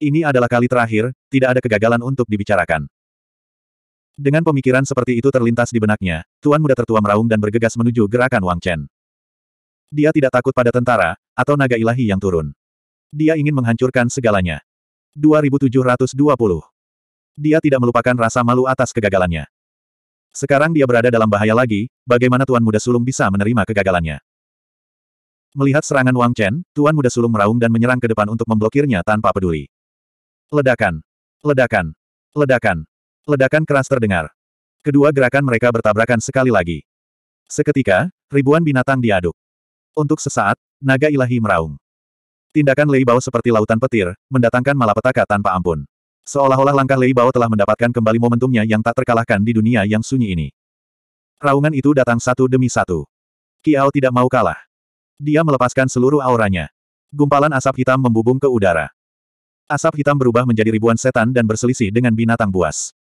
Ini adalah kali terakhir, tidak ada kegagalan untuk dibicarakan. Dengan pemikiran seperti itu terlintas di benaknya, Tuan Muda Tertua meraung dan bergegas menuju gerakan Wang Chen. Dia tidak takut pada tentara, atau naga ilahi yang turun. Dia ingin menghancurkan segalanya. 2720 Dia tidak melupakan rasa malu atas kegagalannya. Sekarang dia berada dalam bahaya lagi, bagaimana Tuan Muda Sulung bisa menerima kegagalannya? Melihat serangan Wang Chen, Tuan Muda Sulung meraung dan menyerang ke depan untuk memblokirnya tanpa peduli. Ledakan! Ledakan! Ledakan! Ledakan keras terdengar. Kedua gerakan mereka bertabrakan sekali lagi. Seketika, ribuan binatang diaduk. Untuk sesaat, naga ilahi meraung. Tindakan Lei Bao seperti lautan petir, mendatangkan malapetaka tanpa ampun. Seolah-olah langkah Lei Bao telah mendapatkan kembali momentumnya yang tak terkalahkan di dunia yang sunyi ini. Raungan itu datang satu demi satu. Kiao tidak mau kalah. Dia melepaskan seluruh auranya. Gumpalan asap hitam membubung ke udara. Asap hitam berubah menjadi ribuan setan dan berselisih dengan binatang buas.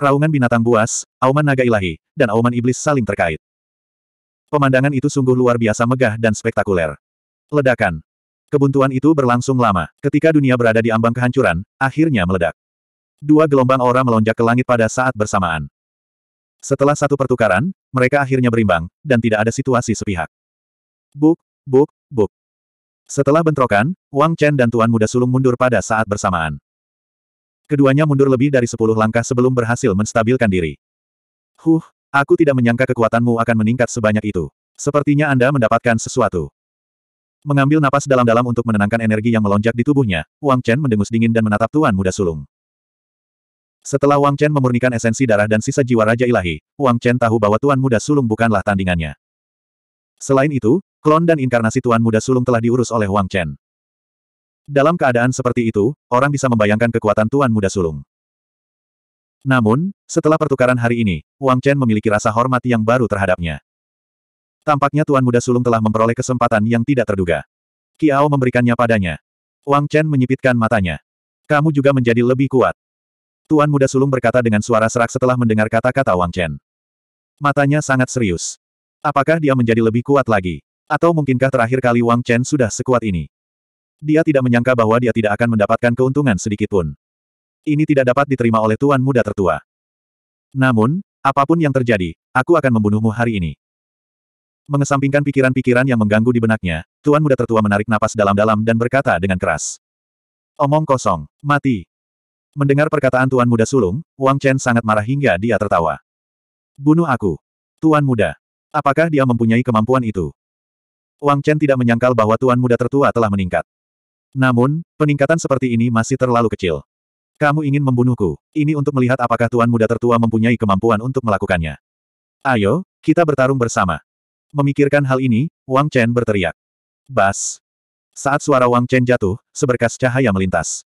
Raungan binatang buas, auman naga ilahi, dan auman iblis saling terkait. Pemandangan itu sungguh luar biasa megah dan spektakuler. Ledakan. Kebuntuan itu berlangsung lama. Ketika dunia berada di ambang kehancuran, akhirnya meledak. Dua gelombang aura melonjak ke langit pada saat bersamaan. Setelah satu pertukaran, mereka akhirnya berimbang, dan tidak ada situasi sepihak. Buk, buk, buk. Setelah bentrokan, Wang Chen dan Tuan Muda Sulung mundur pada saat bersamaan. Keduanya mundur lebih dari sepuluh langkah sebelum berhasil menstabilkan diri. Huh, aku tidak menyangka kekuatanmu akan meningkat sebanyak itu. Sepertinya Anda mendapatkan sesuatu. Mengambil napas dalam-dalam untuk menenangkan energi yang melonjak di tubuhnya, Wang Chen mendengus dingin dan menatap Tuan Muda Sulung. Setelah Wang Chen memurnikan esensi darah dan sisa jiwa Raja Ilahi, Wang Chen tahu bahwa Tuan Muda Sulung bukanlah tandingannya. Selain itu, klon dan inkarnasi Tuan Muda Sulung telah diurus oleh Wang Chen. Dalam keadaan seperti itu, orang bisa membayangkan kekuatan Tuan Muda Sulung. Namun, setelah pertukaran hari ini, Wang Chen memiliki rasa hormat yang baru terhadapnya. Tampaknya Tuan Muda Sulung telah memperoleh kesempatan yang tidak terduga. Kiao memberikannya padanya. Wang Chen menyipitkan matanya. Kamu juga menjadi lebih kuat. Tuan Muda Sulung berkata dengan suara serak setelah mendengar kata-kata Wang Chen. Matanya sangat serius. Apakah dia menjadi lebih kuat lagi? Atau mungkinkah terakhir kali Wang Chen sudah sekuat ini? Dia tidak menyangka bahwa dia tidak akan mendapatkan keuntungan sedikitpun. Ini tidak dapat diterima oleh Tuan Muda Tertua. Namun, apapun yang terjadi, aku akan membunuhmu hari ini. Mengesampingkan pikiran-pikiran yang mengganggu di benaknya, Tuan Muda Tertua menarik napas dalam-dalam dan berkata dengan keras. Omong kosong, mati. Mendengar perkataan Tuan Muda Sulung, Wang Chen sangat marah hingga dia tertawa. Bunuh aku. Tuan Muda. Apakah dia mempunyai kemampuan itu? Wang Chen tidak menyangkal bahwa Tuan Muda Tertua telah meningkat. Namun, peningkatan seperti ini masih terlalu kecil. Kamu ingin membunuhku. Ini untuk melihat apakah Tuan Muda Tertua mempunyai kemampuan untuk melakukannya. Ayo, kita bertarung bersama. Memikirkan hal ini, Wang Chen berteriak. Bas! Saat suara Wang Chen jatuh, seberkas cahaya melintas.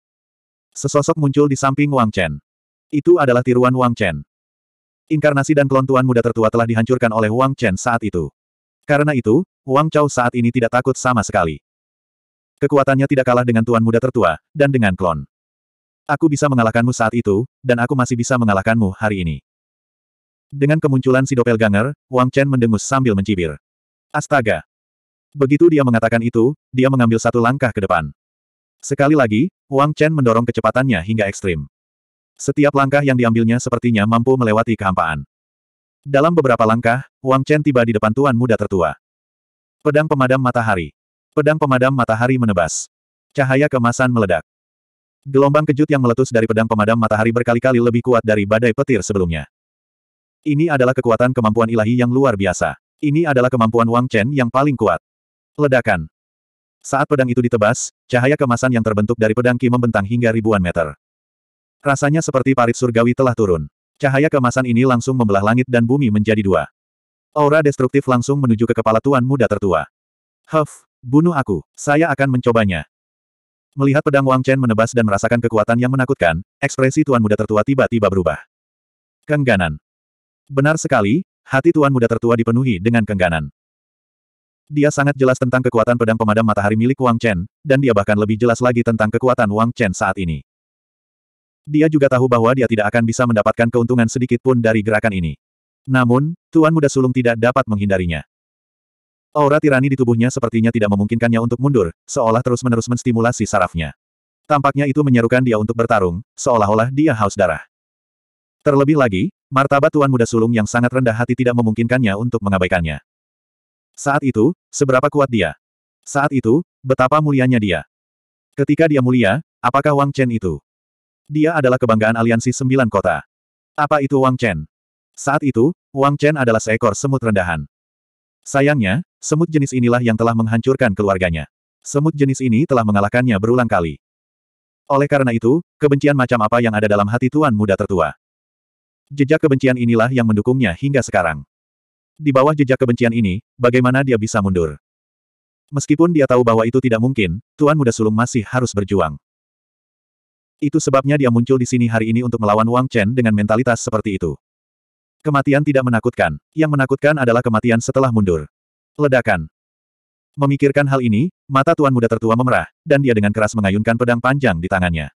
Sesosok muncul di samping Wang Chen. Itu adalah tiruan Wang Chen. Inkarnasi dan klon muda tertua telah dihancurkan oleh Wang Chen saat itu. Karena itu, Wang Chao saat ini tidak takut sama sekali. Kekuatannya tidak kalah dengan tuan muda tertua, dan dengan klon. Aku bisa mengalahkanmu saat itu, dan aku masih bisa mengalahkanmu hari ini. Dengan kemunculan si doppelganger, Wang Chen mendengus sambil mencibir. Astaga! Begitu dia mengatakan itu, dia mengambil satu langkah ke depan. Sekali lagi, Wang Chen mendorong kecepatannya hingga ekstrim. Setiap langkah yang diambilnya sepertinya mampu melewati kehampaan. Dalam beberapa langkah, Wang Chen tiba di depan tuan muda tertua. Pedang pemadam matahari. Pedang pemadam matahari menebas. Cahaya kemasan meledak. Gelombang kejut yang meletus dari pedang pemadam matahari berkali-kali lebih kuat dari badai petir sebelumnya. Ini adalah kekuatan kemampuan ilahi yang luar biasa. Ini adalah kemampuan Wang Chen yang paling kuat. Ledakan. Saat pedang itu ditebas, cahaya kemasan yang terbentuk dari pedang Qi membentang hingga ribuan meter. Rasanya seperti parit surgawi telah turun. Cahaya kemasan ini langsung membelah langit dan bumi menjadi dua. Aura destruktif langsung menuju ke kepala tuan muda tertua. Huff, bunuh aku, saya akan mencobanya. Melihat pedang Wang Chen menebas dan merasakan kekuatan yang menakutkan, ekspresi tuan muda tertua tiba-tiba berubah. Kengganan. Benar sekali, hati tuan muda tertua dipenuhi dengan kengganan. Dia sangat jelas tentang kekuatan pedang pemadam matahari milik Wang Chen, dan dia bahkan lebih jelas lagi tentang kekuatan Wang Chen saat ini. Dia juga tahu bahwa dia tidak akan bisa mendapatkan keuntungan sedikit pun dari gerakan ini. Namun, Tuan Muda Sulung tidak dapat menghindarinya. Aura tirani di tubuhnya sepertinya tidak memungkinkannya untuk mundur, seolah terus-menerus menstimulasi sarafnya. Tampaknya itu menyerukan dia untuk bertarung, seolah-olah dia haus darah. Terlebih lagi, Martabat Tuan Muda Sulung yang sangat rendah hati tidak memungkinkannya untuk mengabaikannya. Saat itu, seberapa kuat dia? Saat itu, betapa mulianya dia. Ketika dia mulia, apakah Wang Chen itu? Dia adalah kebanggaan aliansi sembilan kota. Apa itu Wang Chen? Saat itu, Wang Chen adalah seekor semut rendahan. Sayangnya, semut jenis inilah yang telah menghancurkan keluarganya. Semut jenis ini telah mengalahkannya berulang kali. Oleh karena itu, kebencian macam apa yang ada dalam hati Tuan Muda Tertua? Jejak kebencian inilah yang mendukungnya hingga sekarang. Di bawah jejak kebencian ini, bagaimana dia bisa mundur? Meskipun dia tahu bahwa itu tidak mungkin, Tuan Muda Sulung masih harus berjuang. Itu sebabnya dia muncul di sini hari ini untuk melawan Wang Chen dengan mentalitas seperti itu. Kematian tidak menakutkan. Yang menakutkan adalah kematian setelah mundur. Ledakan. Memikirkan hal ini, mata Tuan Muda Tertua memerah, dan dia dengan keras mengayunkan pedang panjang di tangannya.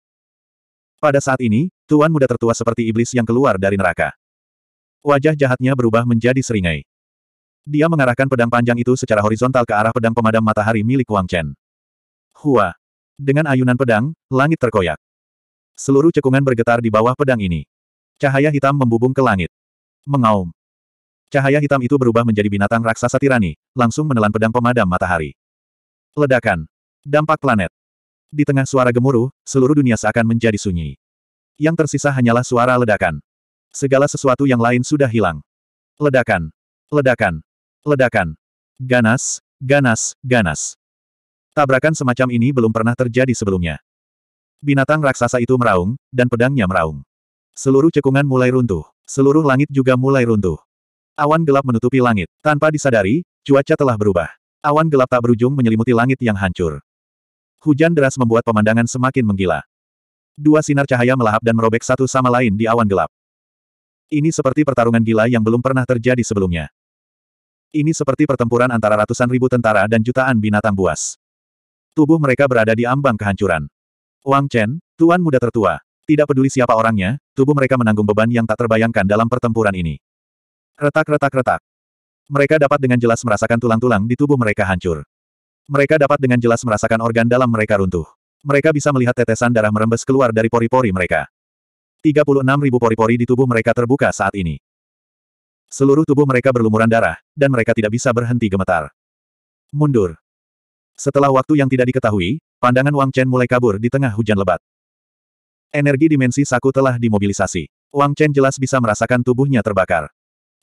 Pada saat ini, tuan muda tertua seperti iblis yang keluar dari neraka. Wajah jahatnya berubah menjadi seringai. Dia mengarahkan pedang panjang itu secara horizontal ke arah pedang pemadam matahari milik Wang Chen. Hua! Dengan ayunan pedang, langit terkoyak. Seluruh cekungan bergetar di bawah pedang ini. Cahaya hitam membubung ke langit. Mengaum. Cahaya hitam itu berubah menjadi binatang raksasa tirani, langsung menelan pedang pemadam matahari. Ledakan. Dampak planet. Di tengah suara gemuruh, seluruh dunia seakan menjadi sunyi. Yang tersisa hanyalah suara ledakan. Segala sesuatu yang lain sudah hilang. Ledakan. Ledakan. Ledakan. Ganas, ganas, ganas. Tabrakan semacam ini belum pernah terjadi sebelumnya. Binatang raksasa itu meraung, dan pedangnya meraung. Seluruh cekungan mulai runtuh. Seluruh langit juga mulai runtuh. Awan gelap menutupi langit. Tanpa disadari, cuaca telah berubah. Awan gelap tak berujung menyelimuti langit yang hancur. Hujan deras membuat pemandangan semakin menggila. Dua sinar cahaya melahap dan merobek satu sama lain di awan gelap. Ini seperti pertarungan gila yang belum pernah terjadi sebelumnya. Ini seperti pertempuran antara ratusan ribu tentara dan jutaan binatang buas. Tubuh mereka berada di ambang kehancuran. Wang Chen, tuan muda tertua. Tidak peduli siapa orangnya, tubuh mereka menanggung beban yang tak terbayangkan dalam pertempuran ini. Retak-retak-retak. Mereka dapat dengan jelas merasakan tulang-tulang di tubuh mereka hancur. Mereka dapat dengan jelas merasakan organ dalam mereka runtuh. Mereka bisa melihat tetesan darah merembes keluar dari pori-pori mereka. ribu pori-pori di tubuh mereka terbuka saat ini. Seluruh tubuh mereka berlumuran darah, dan mereka tidak bisa berhenti gemetar. Mundur. Setelah waktu yang tidak diketahui, pandangan Wang Chen mulai kabur di tengah hujan lebat. Energi dimensi saku telah dimobilisasi. Wang Chen jelas bisa merasakan tubuhnya terbakar.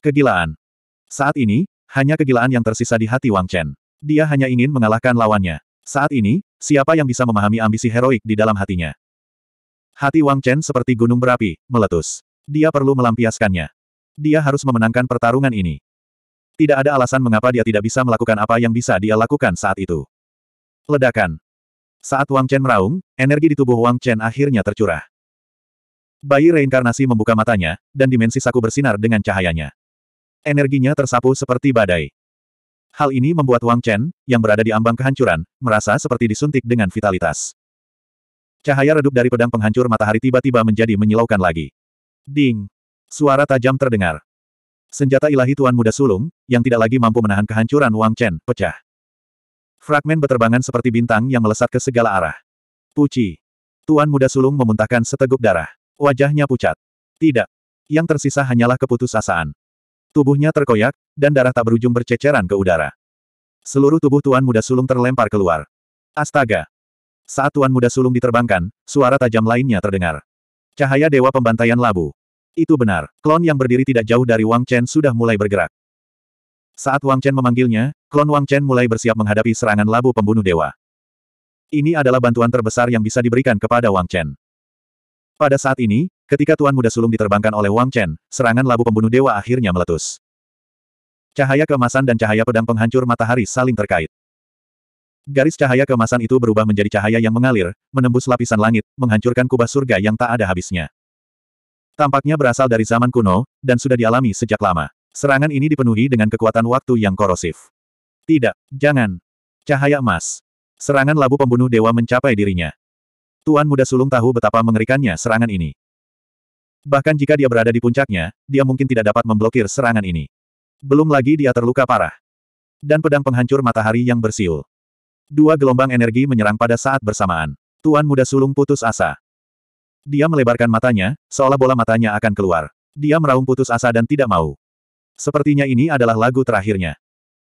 Kegilaan. Saat ini, hanya kegilaan yang tersisa di hati Wang Chen. Dia hanya ingin mengalahkan lawannya. Saat ini, siapa yang bisa memahami ambisi heroik di dalam hatinya? Hati Wang Chen seperti gunung berapi, meletus. Dia perlu melampiaskannya. Dia harus memenangkan pertarungan ini. Tidak ada alasan mengapa dia tidak bisa melakukan apa yang bisa dia lakukan saat itu. Ledakan. Saat Wang Chen meraung, energi di tubuh Wang Chen akhirnya tercurah. Bayi reinkarnasi membuka matanya, dan dimensi saku bersinar dengan cahayanya. Energinya tersapu seperti badai. Hal ini membuat Wang Chen, yang berada di ambang kehancuran, merasa seperti disuntik dengan vitalitas. Cahaya redup dari pedang penghancur matahari tiba-tiba menjadi menyilaukan lagi. Ding! Suara tajam terdengar. Senjata ilahi Tuan Muda Sulung, yang tidak lagi mampu menahan kehancuran Wang Chen, pecah. Fragmen berterbangan seperti bintang yang melesat ke segala arah. Puci! Tuan Muda Sulung memuntahkan seteguk darah. Wajahnya pucat. Tidak. Yang tersisa hanyalah keputusasaan. Tubuhnya terkoyak, dan darah tak berujung berceceran ke udara. Seluruh tubuh Tuan Muda Sulung terlempar keluar. Astaga! Saat Tuan Muda Sulung diterbangkan, suara tajam lainnya terdengar. Cahaya Dewa Pembantaian Labu. Itu benar, klon yang berdiri tidak jauh dari Wang Chen sudah mulai bergerak. Saat Wang Chen memanggilnya, klon Wang Chen mulai bersiap menghadapi serangan labu pembunuh dewa. Ini adalah bantuan terbesar yang bisa diberikan kepada Wang Chen. Pada saat ini, ketika Tuan Muda Sulung diterbangkan oleh Wang Chen, serangan labu pembunuh dewa akhirnya meletus. Cahaya kemasan dan cahaya pedang penghancur matahari saling terkait. Garis cahaya kemasan itu berubah menjadi cahaya yang mengalir, menembus lapisan langit, menghancurkan kubah surga yang tak ada habisnya. Tampaknya berasal dari zaman kuno, dan sudah dialami sejak lama. Serangan ini dipenuhi dengan kekuatan waktu yang korosif. Tidak, jangan. Cahaya emas. Serangan labu pembunuh dewa mencapai dirinya. Tuan muda sulung tahu betapa mengerikannya serangan ini. Bahkan jika dia berada di puncaknya, dia mungkin tidak dapat memblokir serangan ini. Belum lagi dia terluka parah. Dan pedang penghancur matahari yang bersiul. Dua gelombang energi menyerang pada saat bersamaan. Tuan muda sulung putus asa. Dia melebarkan matanya, seolah bola matanya akan keluar. Dia meraung putus asa dan tidak mau. Sepertinya ini adalah lagu terakhirnya.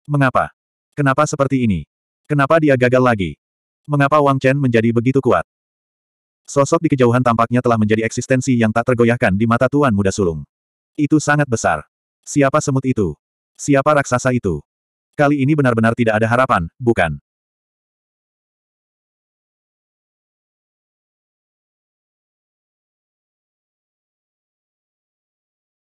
Mengapa? Kenapa seperti ini? Kenapa dia gagal lagi? Mengapa Wang Chen menjadi begitu kuat? Sosok di kejauhan tampaknya telah menjadi eksistensi yang tak tergoyahkan di mata Tuan Muda Sulung. Itu sangat besar. Siapa semut itu? Siapa raksasa itu? Kali ini benar-benar tidak ada harapan, bukan?